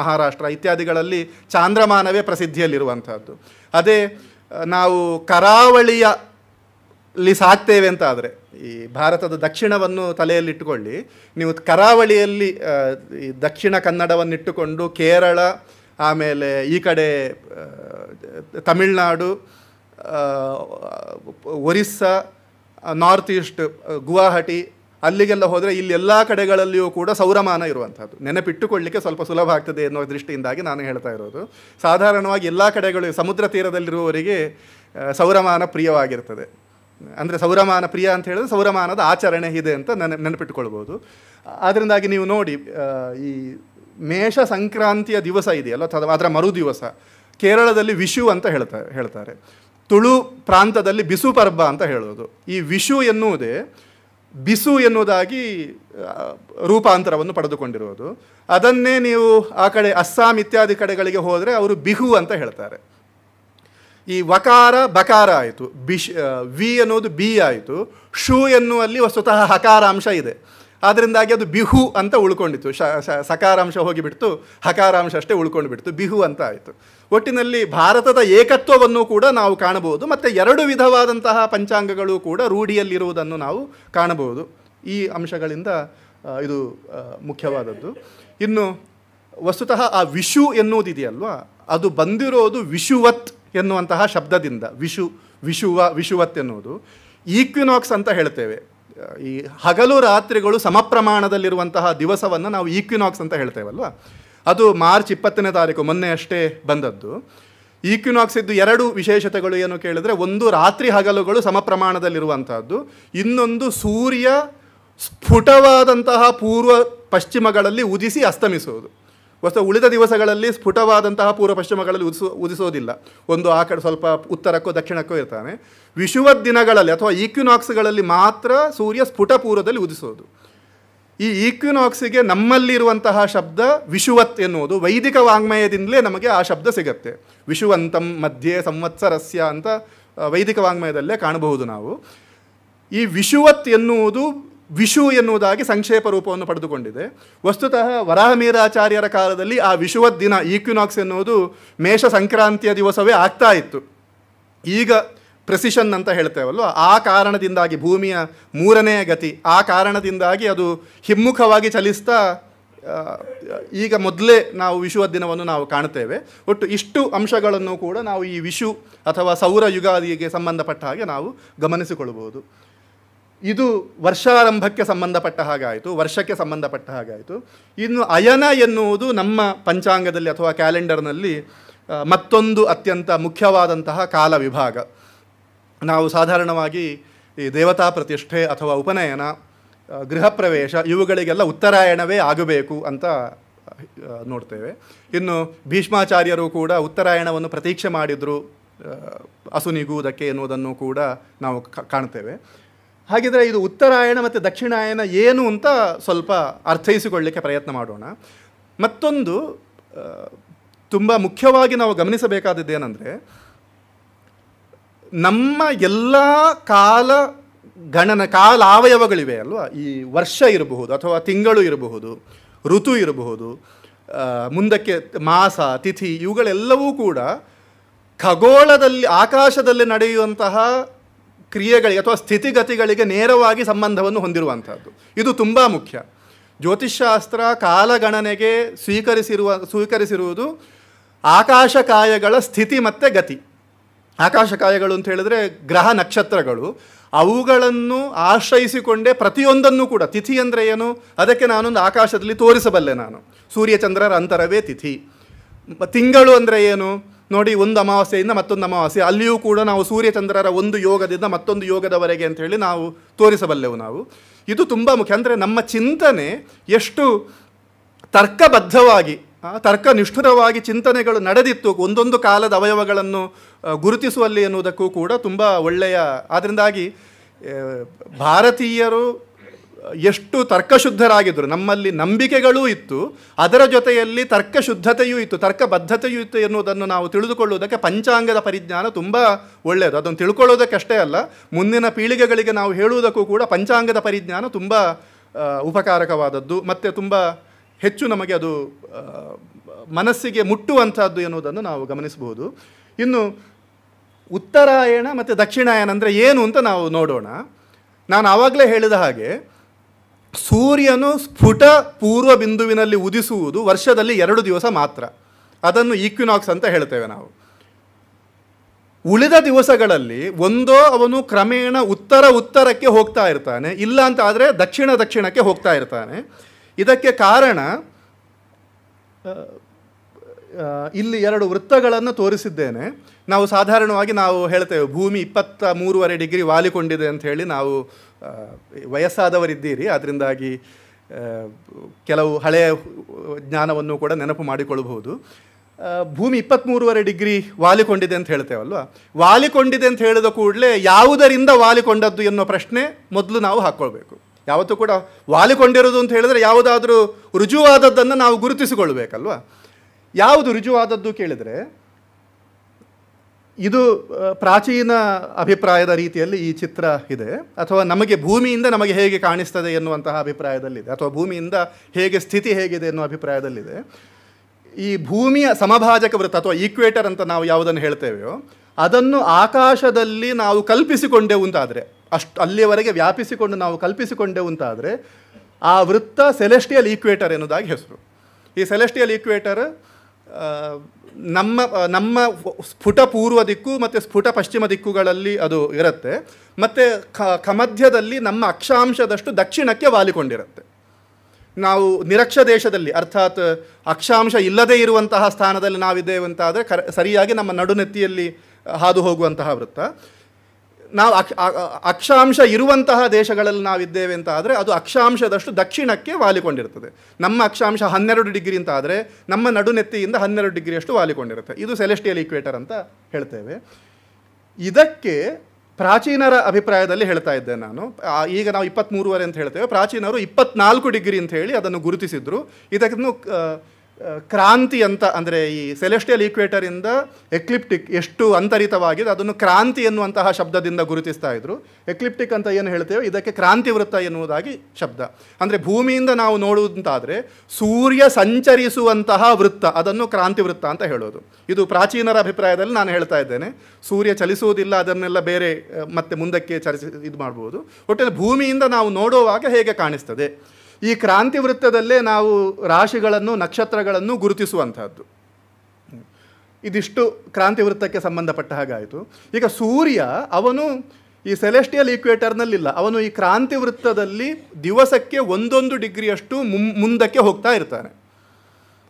ಮಹಾರಾಷ್ಟ್ರ ಇತ್ಯಾದಿಗಳಲ್ಲಿ ಚಾಂದ್ರಮಾನವೇ ಪ್ರಸಿದ್ಧಿಯಲ್ಲಿರುವಂಥದ್ದು ಅದೇ ನಾವು ಕರಾವಳಿಯ ಸಾಕ್ತೇವೆ ಅಂತ ಆದರೆ ಈ ಭಾರತದ ದಕ್ಷಿಣವನ್ನು ತಲೆಯಲ್ಲಿಟ್ಟುಕೊಳ್ಳಿ ನೀವು ಕರಾವಳಿಯಲ್ಲಿ ಈ ದಕ್ಷಿಣ ಇಟ್ಟುಕೊಂಡು ಕೇರಳ ಆಮೇಲೆ ಈ ಕಡೆ ತಮಿಳ್ನಾಡು ಒರಿಸ್ಸಾ ನಾರ್ತ್ ಈಸ್ಟ್ ಗುವಾಹಟಿ ಅಲ್ಲಿಗೆಲ್ಲ ಹೋದರೆ ಇಲ್ಲಿ ಎಲ್ಲ ಕಡೆಗಳಲ್ಲಿಯೂ ಕೂಡ ಸೌರಮಾನ ಇರುವಂಥದ್ದು ನೆನಪಿಟ್ಟುಕೊಳ್ಳಿಕ್ಕೆ ಸ್ವಲ್ಪ ಸುಲಭ ಆಗ್ತದೆ ಎನ್ನುವ ದೃಷ್ಟಿಯಿಂದಾಗಿ ನಾನು ಹೇಳ್ತಾ ಇರೋದು ಸಾಧಾರಣವಾಗಿ ಎಲ್ಲ ಕಡೆಗಳು ಸಮುದ್ರ ತೀರದಲ್ಲಿರುವವರಿಗೆ ಸೌರಮಾನ ಪ್ರಿಯವಾಗಿರ್ತದೆ ಅಂದರೆ ಸೌರಮಾನ ಪ್ರಿಯ ಅಂತ ಹೇಳಿದ್ರೆ ಸೌರಮಾನದ ಆಚರಣೆ ಇದೆ ಅಂತ ನೆನ ನೆನಪಿಟ್ಟುಕೊಳ್ಬೋದು ಅದರಿಂದಾಗಿ ನೀವು ನೋಡಿ ಈ ಮೇಷ ಸಂಕ್ರಾಂತಿಯ ದಿವಸ ಇದೆಯಲ್ಲ ಅದರ ಮರು ದಿವಸ ಕೇರಳದಲ್ಲಿ ವಿಷು ಅಂತ ಹೇಳ್ತಾ ಹೇಳ್ತಾರೆ ತುಳು ಪ್ರಾಂತದಲ್ಲಿ ಬಿಸು ಪರ್ಬ ಅಂತ ಹೇಳೋದು ಈ ವಿಷು ಎನ್ನುವುದೇ ಬಿಸು ಎನ್ನುವುದಾಗಿ ರೂಪಾಂತರವನ್ನು ಪಡೆದುಕೊಂಡಿರುವುದು ಅದನ್ನೇ ನೀವು ಆ ಕಡೆ ಅಸ್ಸಾಂ ಇತ್ಯಾದಿ ಕಡೆಗಳಿಗೆ ಹೋದರೆ ಅವರು ಬಿಹು ಅಂತ ಹೇಳ್ತಾರೆ ಈ ವಕಾರ ಬಕಾರ ಆಯಿತು ಬಿಶ್ ವಿ ಅನ್ನೋದು ಬಿ ಆಯಿತು ಶೂ ಎನ್ನುವಲ್ಲಿ ಸ್ವತಃ ಹಕಾರಾಂಶ ಇದೆ ಆದ್ದರಿಂದಾಗಿ ಅದು ಬಿಹು ಅಂತ ಉಳ್ಕೊಂಡಿತ್ತು ಶ ಸಕಾರಾಂಶ ಹೋಗಿಬಿಡ್ತು ಹಕಾರಾಂಶ ಅಷ್ಟೇ ಉಳ್ಕೊಂಡು ಬಿಡ್ತು ಬಿಹು ಅಂತ ಆಯಿತು ಒಟ್ಟಿನಲ್ಲಿ ಭಾರತದ ಏಕತ್ವವನ್ನು ಕೂಡ ನಾವು ಕಾಣಬಹುದು ಮತ್ತು ಎರಡು ವಿಧವಾದಂತಹ ಪಂಚಾಂಗಗಳು ಕೂಡ ರೂಢಿಯಲ್ಲಿರುವುದನ್ನು ನಾವು ಕಾಣಬಹುದು ಈ ಅಂಶಗಳಿಂದ ಇದು ಮುಖ್ಯವಾದದ್ದು ಇನ್ನು ವಸ್ತುತಃ ಆ ವಿಷು ಎನ್ನುವುದಿದೆಯಲ್ವಾ ಅದು ಬಂದಿರೋದು ವಿಷುವತ್ ಎನ್ನುವಂತಹ ಶಬ್ದದಿಂದ ವಿಷು ವಿಷುವ ವಿಷುವತ್ ಎನ್ನುವುದು ಈಕ್ವಿನಾಕ್ಸ್ ಅಂತ ಹೇಳ್ತೇವೆ ಈ ಹಗಲು ರಾತ್ರಿಗಳು ಸಮಪ್ರಮಾಣದಲ್ಲಿರುವಂತಹ ದಿವಸವನ್ನು ನಾವು ಈಕ್ವಿನಾಕ್ಸ್ ಅಂತ ಹೇಳ್ತೇವಲ್ವಾ ಅದು ಮಾರ್ಚ್ ಇಪ್ಪತ್ತನೇ ತಾರೀಕು ಮೊನ್ನೆ ಅಷ್ಟೇ ಬಂದದ್ದು ಈಕ್ವಿನಾಕ್ಸ್ ಇದ್ದು ಎರಡು ವಿಶೇಷತೆಗಳು ಏನು ಕೇಳಿದರೆ ಒಂದು ರಾತ್ರಿ ಹಗಲುಗಳು ಸಮ ಪ್ರಮಾಣದಲ್ಲಿರುವಂತಹದ್ದು ಇನ್ನೊಂದು ಸೂರ್ಯ ಸ್ಫುಟವಾದಂತಹ ಪೂರ್ವ ಪಶ್ಚಿಮಗಳಲ್ಲಿ ಉದಿಸಿ ಅಸ್ತಮಿಸುವುದು ಹೊಸ ಉಳಿದ ದಿವಸಗಳಲ್ಲಿ ಸ್ಫುಟವಾದಂತಹ ಪೂರ್ವ ಪಶ್ಚಿಮಗಳಲ್ಲಿ ಉದಿಸೋ ಉದಿಸೋದಿಲ್ಲ ಒಂದು ಆ ಕಡೆ ಸ್ವಲ್ಪ ಉತ್ತರಕ್ಕೋ ದಕ್ಷಿಣಕ್ಕೋ ಇರ್ತಾನೆ ವಿಶುವ ದಿನಗಳಲ್ಲಿ ಅಥವಾ ಈಕ್ವಿನಾಕ್ಸ್ಗಳಲ್ಲಿ ಮಾತ್ರ ಸೂರ್ಯ ಸ್ಫುಟ ಪೂರ್ವದಲ್ಲಿ ಉದಿಸೋದು ಈ ಈಕ್ವಿನಾಕ್ಸಿಗೆ ನಮ್ಮಲ್ಲಿರುವಂತಹ ಶಬ್ದ ವಿಷುವತ್ ಎನ್ನುವುದು ವೈದಿಕ ವಾಂಗ್ಮಯದಿಂದಲೇ ನಮಗೆ ಆ ಶಬ್ದ ಸಿಗತ್ತೆ ವಿಷುವಂತಂ ಮಧ್ಯೆ ಸಂವತ್ಸರಸ್ಯ ಅಂತ ವೈದಿಕ ವಾಂಗ್ಮಯದಲ್ಲೇ ಕಾಣಬಹುದು ನಾವು ಈ ವಿಷುವತ್ ಎನ್ನುವುದು ವಿಷು ಎನ್ನುವುದಾಗಿ ಸಂಕ್ಷೇಪ ರೂಪವನ್ನು ಪಡೆದುಕೊಂಡಿದೆ ವಸ್ತುತಃ ವರಾಹಮೀರಾಚಾರ್ಯರ ಕಾಲದಲ್ಲಿ ಆ ವಿಷುವತ್ ದಿನ ಈಕ್ವಿನಾಕ್ಸ್ ಎನ್ನುವುದು ಮೇಷ ಸಂಕ್ರಾಂತಿಯ ದಿವಸವೇ ಆಗ್ತಾ ಇತ್ತು ಈಗ ಪ್ರೆಸಿಷನ್ ಅಂತ ಹೇಳ್ತೇವಲ್ವ ಆ ಕಾರಣದಿಂದಾಗಿ ಭೂಮಿಯ ಮೂರನೇ ಗತಿ ಆ ಕಾರಣದಿಂದಾಗಿ ಅದು ಹಿಮ್ಮುಖವಾಗಿ ಚಲಿಸ್ತಾ ಈಗ ಮೊದಲೇ ನಾವು ವಿಶುವ ದಿನವನ್ನು ನಾವು ಕಾಣ್ತೇವೆ ಒಟ್ಟು ಇಷ್ಟು ಅಂಶಗಳನ್ನು ಕೂಡ ನಾವು ಈ ವಿಷು ಅಥವಾ ಸೌರ ಯುಗಾದಿಗೆ ಸಂಬಂಧಪಟ್ಟ ಹಾಗೆ ನಾವು ಗಮನಿಸಿಕೊಳ್ಬೋದು ಇದು ವರ್ಷಾರಂಭಕ್ಕೆ ಸಂಬಂಧಪಟ್ಟ ಹಾಗಾಯಿತು ವರ್ಷಕ್ಕೆ ಸಂಬಂಧಪಟ್ಟ ಹಾಗಾಯಿತು ಇನ್ನು ಅಯನ ಎನ್ನುವುದು ನಮ್ಮ ಪಂಚಾಂಗದಲ್ಲಿ ಅಥವಾ ಕ್ಯಾಲೆಂಡರ್ನಲ್ಲಿ ಮತ್ತೊಂದು ಅತ್ಯಂತ ಮುಖ್ಯವಾದಂತಹ ಕಾಲ ವಿಭಾಗ ನಾವು ಸಾಧಾರಣವಾಗಿ ಈ ದೇವತಾ ಪ್ರತಿಷ್ಠೆ ಅಥವಾ ಉಪನಯನ ಗೃಹ ಪ್ರವೇಶ ಇವುಗಳಿಗೆಲ್ಲ ಉತ್ತರಾಯಣವೇ ಆಗಬೇಕು ಅಂತ ನೋಡ್ತೇವೆ ಇನ್ನು ಭೀಷ್ಮಾಚಾರ್ಯರು ಕೂಡ ಉತ್ತರಾಯಣವನ್ನು ಪ್ರತೀಕ್ಷೆ ಮಾಡಿದರು ಅಸುನಿಗುವುದಕ್ಕೆ ಎನ್ನುವುದನ್ನು ಕೂಡ ನಾವು ಕಾಣ್ತೇವೆ ಹಾಗಿದ್ರೆ ಇದು ಉತ್ತರಾಯಣ ಮತ್ತು ದಕ್ಷಿಣಾಯಣ ಏನು ಅಂತ ಸ್ವಲ್ಪ ಅರ್ಥೈಸಿಕೊಳ್ಳಿಕ್ಕೆ ಪ್ರಯತ್ನ ಮಾಡೋಣ ಮತ್ತೊಂದು ತುಂಬ ಮುಖ್ಯವಾಗಿ ನಾವು ಏನಂದರೆ ನಮ್ಮ ಎಲ್ಲ ಕಾಲ ಗಣನ ಕಾಲ ಅವಯವಗಳಿವೆ ಅಲ್ವಾ ಈ ವರ್ಷ ಇರಬಹುದು ಅಥವಾ ತಿಂಗಳು ಇರಬಹುದು ಋತು ಇರಬಹುದು ಮುಂದಕ್ಕೆ ಮಾಸ ತಿಥಿ ಇವುಗಳೆಲ್ಲವೂ ಕೂಡ ಖಗೋಳದಲ್ಲಿ ಆಕಾಶದಲ್ಲಿ ನಡೆಯುವಂತಹ ಕ್ರಿಯೆಗಳಿಗೆ ಅಥವಾ ಸ್ಥಿತಿಗತಿಗಳಿಗೆ ನೇರವಾಗಿ ಸಂಬಂಧವನ್ನು ಹೊಂದಿರುವಂಥದ್ದು ಇದು ತುಂಬ ಮುಖ್ಯ ಜ್ಯೋತಿಷ್ಶಾಸ್ತ್ರ ಕಾಲಗಣನೆಗೆ ಸ್ವೀಕರಿಸಿರುವ ಸ್ವೀಕರಿಸಿರುವುದು ಆಕಾಶಕಾಯಗಳ ಸ್ಥಿತಿ ಮತ್ತು ಗತಿ ಆಕಾಶಕಾಯಗಳು ಅಂತ ಹೇಳಿದ್ರೆ ಗ್ರಹ ನಕ್ಷತ್ರಗಳು ಅವುಗಳನ್ನು ಆಶ್ರಯಿಸಿಕೊಂಡೇ ಪ್ರತಿಯೊಂದನ್ನು ಕೂಡ ತಿಥಿ ಅಂದರೆ ಏನು ಅದಕ್ಕೆ ನಾನೊಂದು ಆಕಾಶದಲ್ಲಿ ತೋರಿಸಬಲ್ಲೆ ನಾನು ಸೂರ್ಯಚಂದ್ರರ ಅಂತರವೇ ತಿಥಿ ತಿಂಗಳು ಅಂದರೆ ಏನು ನೋಡಿ ಒಂದು ಅಮಾವಾಸ್ಯೆಯಿಂದ ಮತ್ತೊಂದು ಅಮಾವಾಸ್ಯೆ ಅಲ್ಲಿಯೂ ಕೂಡ ನಾವು ಸೂರ್ಯಚಂದ್ರರ ಒಂದು ಯೋಗದಿಂದ ಮತ್ತೊಂದು ಯೋಗದವರೆಗೆ ಅಂತ ಹೇಳಿ ನಾವು ತೋರಿಸಬಲ್ಲೆವು ನಾವು ಇದು ತುಂಬ ಮುಖ್ಯ ಅಂದರೆ ನಮ್ಮ ಚಿಂತನೆ ಎಷ್ಟು ತರ್ಕಬದ್ಧವಾಗಿ ತರ್ಕ ನಿಷ್ಠುರವಾಗಿ ಚಿಂತನೆಗಳು ನಡೆದಿತ್ತು ಒಂದೊಂದು ಕಾಲದ ಅವಯವಗಳನ್ನು ಗುರುತಿಸುವಲ್ಲಿ ಎನ್ನುವುದಕ್ಕೂ ಕೂಡ ತುಂಬ ಒಳ್ಳೆಯ ಆದ್ದರಿಂದಾಗಿ ಭಾರತೀಯರು ಎಷ್ಟು ತರ್ಕಶುದ್ಧರಾಗಿದ್ದರು ನಮ್ಮಲ್ಲಿ ನಂಬಿಕೆಗಳೂ ಇತ್ತು ಅದರ ಜೊತೆಯಲ್ಲಿ ತರ್ಕಶುದ್ಧತೆಯೂ ಇತ್ತು ತರ್ಕಬದ್ಧತೆಯೂ ಇತ್ತು ಎನ್ನುವುದನ್ನು ನಾವು ತಿಳಿದುಕೊಳ್ಳುವುದಕ್ಕೆ ಪಂಚಾಂಗದ ಪರಿಜ್ಞಾನ ತುಂಬ ಒಳ್ಳೆಯದು ಅದನ್ನು ತಿಳ್ಕೊಳ್ಳೋದಕ್ಕಷ್ಟೇ ಅಲ್ಲ ಮುಂದಿನ ಪೀಳಿಗೆಗಳಿಗೆ ನಾವು ಹೇಳುವುದಕ್ಕೂ ಕೂಡ ಪಂಚಾಂಗದ ಪರಿಜ್ಞಾನ ತುಂಬ ಉಪಕಾರಕವಾದದ್ದು ಮತ್ತು ತುಂಬ ಹೆಚ್ಚು ನಮಗೆ ಅದು ಮನಸ್ಸಿಗೆ ಮುಟ್ಟುವಂಥದ್ದು ಎನ್ನುವುದನ್ನು ನಾವು ಗಮನಿಸಬಹುದು ಇನ್ನು ಉತ್ತರಾಯಣ ಮತ್ತು ದಕ್ಷಿಣಾಯನ ಅಂದರೆ ಏನು ಅಂತ ನಾವು ನೋಡೋಣ ನಾನು ಆವಾಗಲೇ ಹೇಳಿದ ಹಾಗೆ ಸೂರ್ಯನು ಸ್ಫುಟ ಪೂರ್ವ ಬಿಂದುವಿನಲ್ಲಿ ಉದಿಸುವುದು ವರ್ಷದಲ್ಲಿ ಎರಡು ದಿವಸ ಮಾತ್ರ ಅದನ್ನು ಈಕ್ವಿನಾಕ್ಸ್ ಅಂತ ಹೇಳ್ತೇವೆ ನಾವು ಉಳಿದ ದಿವಸಗಳಲ್ಲಿ ಒಂದೋ ಅವನು ಕ್ರಮೇಣ ಉತ್ತರ ಉತ್ತರಕ್ಕೆ ಹೋಗ್ತಾ ಇರ್ತಾನೆ ಇಲ್ಲ ಅಂತ ಆದರೆ ದಕ್ಷಿಣ ದಕ್ಷಿಣಕ್ಕೆ ಹೋಗ್ತಾ ಇರ್ತಾನೆ ಇದಕ್ಕೆ ಕಾರಣ ಇಲ್ಲಿ ಎರಡು ವೃತ್ತಗಳನ್ನು ತೋರಿಸಿದ್ದೇನೆ ನಾವು ಸಾಧಾರಣವಾಗಿ ನಾವು ಹೇಳ್ತೇವೆ ಭೂಮಿ ಇಪ್ಪತ್ತ ಮೂರುವರೆ ಡಿಗ್ರಿ ವಾಲಿಕೊಂಡಿದೆ ಅಂತ ಹೇಳಿ ನಾವು ವಯಸ್ಸಾದವರಿದ್ದೀರಿ ಅದರಿಂದಾಗಿ ಕೆಲವು ಹಳೆಯ ಜ್ಞಾನವನ್ನು ಕೂಡ ನೆನಪು ಮಾಡಿಕೊಳ್ಳಬಹುದು ಭೂಮಿ ಇಪ್ಪತ್ತ್ಮೂರುವರೆ ಡಿಗ್ರಿ ವಾಲಿಕೊಂಡಿದೆ ಅಂತ ಹೇಳ್ತೇವಲ್ವ ವಾಲಿಕೊಂಡಿದೆ ಅಂತ ಹೇಳಿದ ಕೂಡಲೇ ಯಾವುದರಿಂದ ವಾಲಿಕೊಂಡದ್ದು ಎನ್ನುವ ಪ್ರಶ್ನೆ ಮೊದಲು ನಾವು ಹಾಕ್ಕೊಳ್ಬೇಕು ಯಾವತ್ತೂ ಕೂಡ ವಾಲಿಕೊಂಡಿರೋದು ಅಂತ ಹೇಳಿದ್ರೆ ಯಾವುದಾದರೂ ರುಜುವಾದದ್ದನ್ನು ನಾವು ಗುರುತಿಸಿಕೊಳ್ಳಬೇಕಲ್ವಾ ಯಾವುದು ರುಜುವಾದದ್ದು ಕೇಳಿದರೆ ಇದು ಪ್ರಾಚೀನ ಅಭಿಪ್ರಾಯದ ರೀತಿಯಲ್ಲಿ ಈ ಚಿತ್ರ ಇದೆ ಅಥವಾ ನಮಗೆ ಭೂಮಿಯಿಂದ ನಮಗೆ ಹೇಗೆ ಕಾಣಿಸ್ತದೆ ಎನ್ನುವಂತಹ ಅಭಿಪ್ರಾಯದಲ್ಲಿದೆ ಅಥವಾ ಭೂಮಿಯಿಂದ ಹೇಗೆ ಸ್ಥಿತಿ ಹೇಗಿದೆ ಎನ್ನುವ ಅಭಿಪ್ರಾಯದಲ್ಲಿದೆ ಈ ಭೂಮಿಯ ಸಮಭಾಜಕ ವೃತ್ತ ಅಥವಾ ಈಕ್ವೇಟರ್ ಅಂತ ನಾವು ಯಾವುದನ್ನು ಹೇಳ್ತೇವೆಯೋ ಅದನ್ನು ಆಕಾಶದಲ್ಲಿ ನಾವು ಕಲ್ಪಿಸಿಕೊಂಡೆವು ಅಂತಾದರೆ ಅಷ್ಟು ಅಲ್ಲಿಯವರೆಗೆ ವ್ಯಾಪಿಸಿಕೊಂಡು ನಾವು ಕಲ್ಪಿಸಿಕೊಂಡೆವು ಅಂತಾದರೆ ಆ ವೃತ್ತ ಸೆಲೆಸ್ಟಿಯಲ್ ಈಕ್ವೇಟರ್ ಎನ್ನುವುದಾಗಿ ಹೆಸರು ಈ ಸೆಲೆಸ್ಟಿಯಲ್ ಈಕ್ವೇಟರ್ ನಮ್ಮ ನಮ್ಮ ಸ್ಫುಟ ಪೂರ್ವ ದಿಕ್ಕು ಮತ್ತು ಸ್ಫುಟ ಪಶ್ಚಿಮ ದಿಕ್ಕುಗಳಲ್ಲಿ ಅದು ಇರುತ್ತೆ ಮತ್ತು ಕಮಧ್ಯದಲ್ಲಿ ನಮ್ಮ ಅಕ್ಷಾಂಶದಷ್ಟು ದಕ್ಷಿಣಕ್ಕೆ ವಾಲಿಕೊಂಡಿರುತ್ತೆ ನಾವು ನಿರಕ್ಷ ದೇಶದಲ್ಲಿ ಅರ್ಥಾತ್ ಅಕ್ಷಾಂಶ ಇಲ್ಲದೇ ಇರುವಂತಹ ಸ್ಥಾನದಲ್ಲಿ ನಾವಿದ್ದೇವೆ ಅಂತಾದರೆ ಕರ ಸರಿಯಾಗಿ ನಮ್ಮ ನಡುನೆತ್ತಿಯಲ್ಲಿ ಹಾದು ಹೋಗುವಂತಹ ವೃತ್ತ ನಾವು ಅಕ್ಷಾಂಶ ಇರುವಂತಹ ದೇಶಗಳಲ್ಲಿ ನಾವಿದ್ದೇವೆ ಅಂತ ಆದರೆ ಅದು ಅಕ್ಷಾಂಶದಷ್ಟು ದಕ್ಷಿಣಕ್ಕೆ ವಾಲಿಕೊಂಡಿರ್ತದೆ ನಮ್ಮ ಅಕ್ಷಾಂಶ ಹನ್ನೆರಡು ಡಿಗ್ರಿ ಅಂತ ಆದರೆ ನಮ್ಮ ನಡುನೆತ್ತಿಯಿಂದ ಹನ್ನೆರಡು ಡಿಗ್ರಿಯಷ್ಟು ವಾಲಿಕೊಂಡಿರುತ್ತೆ ಇದು ಸೆಲೆಸ್ಟಿಯಲ್ ಈಕ್ವೇಟರ್ ಅಂತ ಹೇಳ್ತೇವೆ ಇದಕ್ಕೆ ಪ್ರಾಚೀನರ ಅಭಿಪ್ರಾಯದಲ್ಲಿ ಹೇಳ್ತಾ ಇದ್ದೆ ನಾನು ಈಗ ನಾವು ಇಪ್ಪತ್ತ್ಮೂರುವರೆ ಅಂತ ಹೇಳ್ತೇವೆ ಪ್ರಾಚೀನರು ಇಪ್ಪತ್ನಾಲ್ಕು ಡಿಗ್ರಿ ಅಂತ ಹೇಳಿ ಅದನ್ನು ಗುರುತಿಸಿದ್ರು ಇದಕ್ಕೂ ಕ್ರಾಂತಿ ಅಂತ ಅಂದರೆ ಈ ಸೆಲೆಸ್ಟಿಯಲ್ ಈಕ್ವೇಟರಿಂದ ಎಕ್ಲಿಪ್ಟಿಕ್ ಎಷ್ಟು ಅಂತರಿತವಾಗಿದೆ ಅದನ್ನು ಕ್ರಾಂತಿ ಎನ್ನುವಂತಹ ಶಬ್ದದಿಂದ ಗುರುತಿಸ್ತಾ ಇದ್ರು ಎಕ್ಲಿಪ್ಟಿಕ್ ಅಂತ ಏನು ಹೇಳ್ತೇವೆ ಇದಕ್ಕೆ ಕ್ರಾಂತಿ ವೃತ್ತ ಎನ್ನುವುದಾಗಿ ಶಬ್ದ ಅಂದರೆ ಭೂಮಿಯಿಂದ ನಾವು ನೋಡುವಂತಾದರೆ ಸೂರ್ಯ ಸಂಚರಿಸುವಂತಹ ವೃತ್ತ ಅದನ್ನು ಕ್ರಾಂತಿ ವೃತ್ತ ಅಂತ ಹೇಳೋದು ಇದು ಪ್ರಾಚೀನರ ಅಭಿಪ್ರಾಯದಲ್ಲಿ ನಾನು ಹೇಳ್ತಾ ಇದ್ದೇನೆ ಸೂರ್ಯ ಚಲಿಸುವುದಿಲ್ಲ ಅದನ್ನೆಲ್ಲ ಬೇರೆ ಮತ್ತೆ ಮುಂದಕ್ಕೆ ಚರ್ಚಿ ಇದು ಮಾಡ್ಬೋದು ಒಟ್ಟಿನ ಭೂಮಿಯಿಂದ ನಾವು ನೋಡುವಾಗ ಹೇಗೆ ಕಾಣಿಸ್ತದೆ ಈ ಕ್ರಾಂತಿ ವೃತ್ತದಲ್ಲೇ ನಾವು ರಾಶಿಗಳನ್ನು ನಕ್ಷತ್ರಗಳನ್ನು ಗುರುತಿಸುವಂತಹದ್ದು ಇದಿಷ್ಟು ಕ್ರಾಂತಿ ವೃತ್ತಕ್ಕೆ ಸಂಬಂಧಪಟ್ಟ ಹಾಗಾಯಿತು ಈಗ ಸೂರ್ಯ ಅವನು ಈ ಸೆಲೆಸ್ಟಿಯಲ್ ಈಕ್ವೇಟರ್ನಲ್ಲಿಲ್ಲ ಅವನು ಈ ಕ್ರಾಂತಿ ವೃತ್ತದಲ್ಲಿ ದಿವಸಕ್ಕೆ ಒಂದೊಂದು ಡಿಗ್ರಿಯಷ್ಟು ಮುಂದಕ್ಕೆ ಹೋಗ್ತಾ ಇರ್ತಾನೆ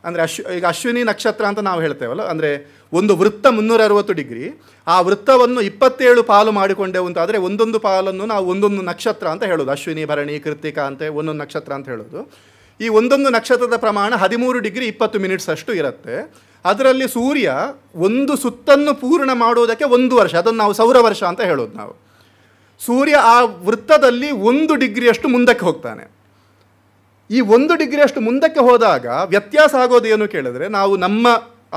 ಅಂದರೆ ಅಶ್ವ ಈಗ ಅಶ್ವಿನಿ ನಕ್ಷತ್ರ ಅಂತ ನಾವು ಹೇಳ್ತೇವಲ್ಲ ಅಂದರೆ ಒಂದು ವೃತ್ತ ಮುನ್ನೂರ ಅರವತ್ತು ಡಿಗ್ರಿ ಆ ವೃತ್ತವನ್ನು ಇಪ್ಪತ್ತೇಳು ಪಾಲು ಮಾಡಿಕೊಂಡೆವು ಅಂತ ಆದರೆ ಒಂದೊಂದು ಪಾಲನ್ನು ನಾವು ಒಂದೊಂದು ನಕ್ಷತ್ರ ಅಂತ ಹೇಳೋದು ಅಶ್ವಿನಿ ಭರಣಿ ಕೃತಿಕ ಅಂತ ಒಂದೊಂದು ನಕ್ಷತ್ರ ಅಂತ ಹೇಳೋದು ಈ ಒಂದೊಂದು ನಕ್ಷತ್ರದ ಪ್ರಮಾಣ ಹದಿಮೂರು ಡಿಗ್ರಿ ಇಪ್ಪತ್ತು ಮಿನಿಟ್ಸ್ ಅಷ್ಟು ಇರುತ್ತೆ ಅದರಲ್ಲಿ ಸೂರ್ಯ ಒಂದು ಸುತ್ತನ್ನು ಪೂರ್ಣ ಮಾಡುವುದಕ್ಕೆ ಒಂದು ವರ್ಷ ಅದನ್ನು ನಾವು ಸೌರ ವರ್ಷ ಅಂತ ಹೇಳೋದು ನಾವು ಸೂರ್ಯ ಆ ವೃತ್ತದಲ್ಲಿ ಒಂದು ಡಿಗ್ರಿಯಷ್ಟು ಮುಂದಕ್ಕೆ ಹೋಗ್ತಾನೆ ಈ ಒಂದು ಡಿಗ್ರಿಯಷ್ಟು ಮುಂದಕ್ಕೆ ಹೋದಾಗ ವ್ಯತ್ಯಾಸ ಆಗೋದು ಏನು ಕೇಳಿದ್ರೆ ನಾವು ನಮ್ಮ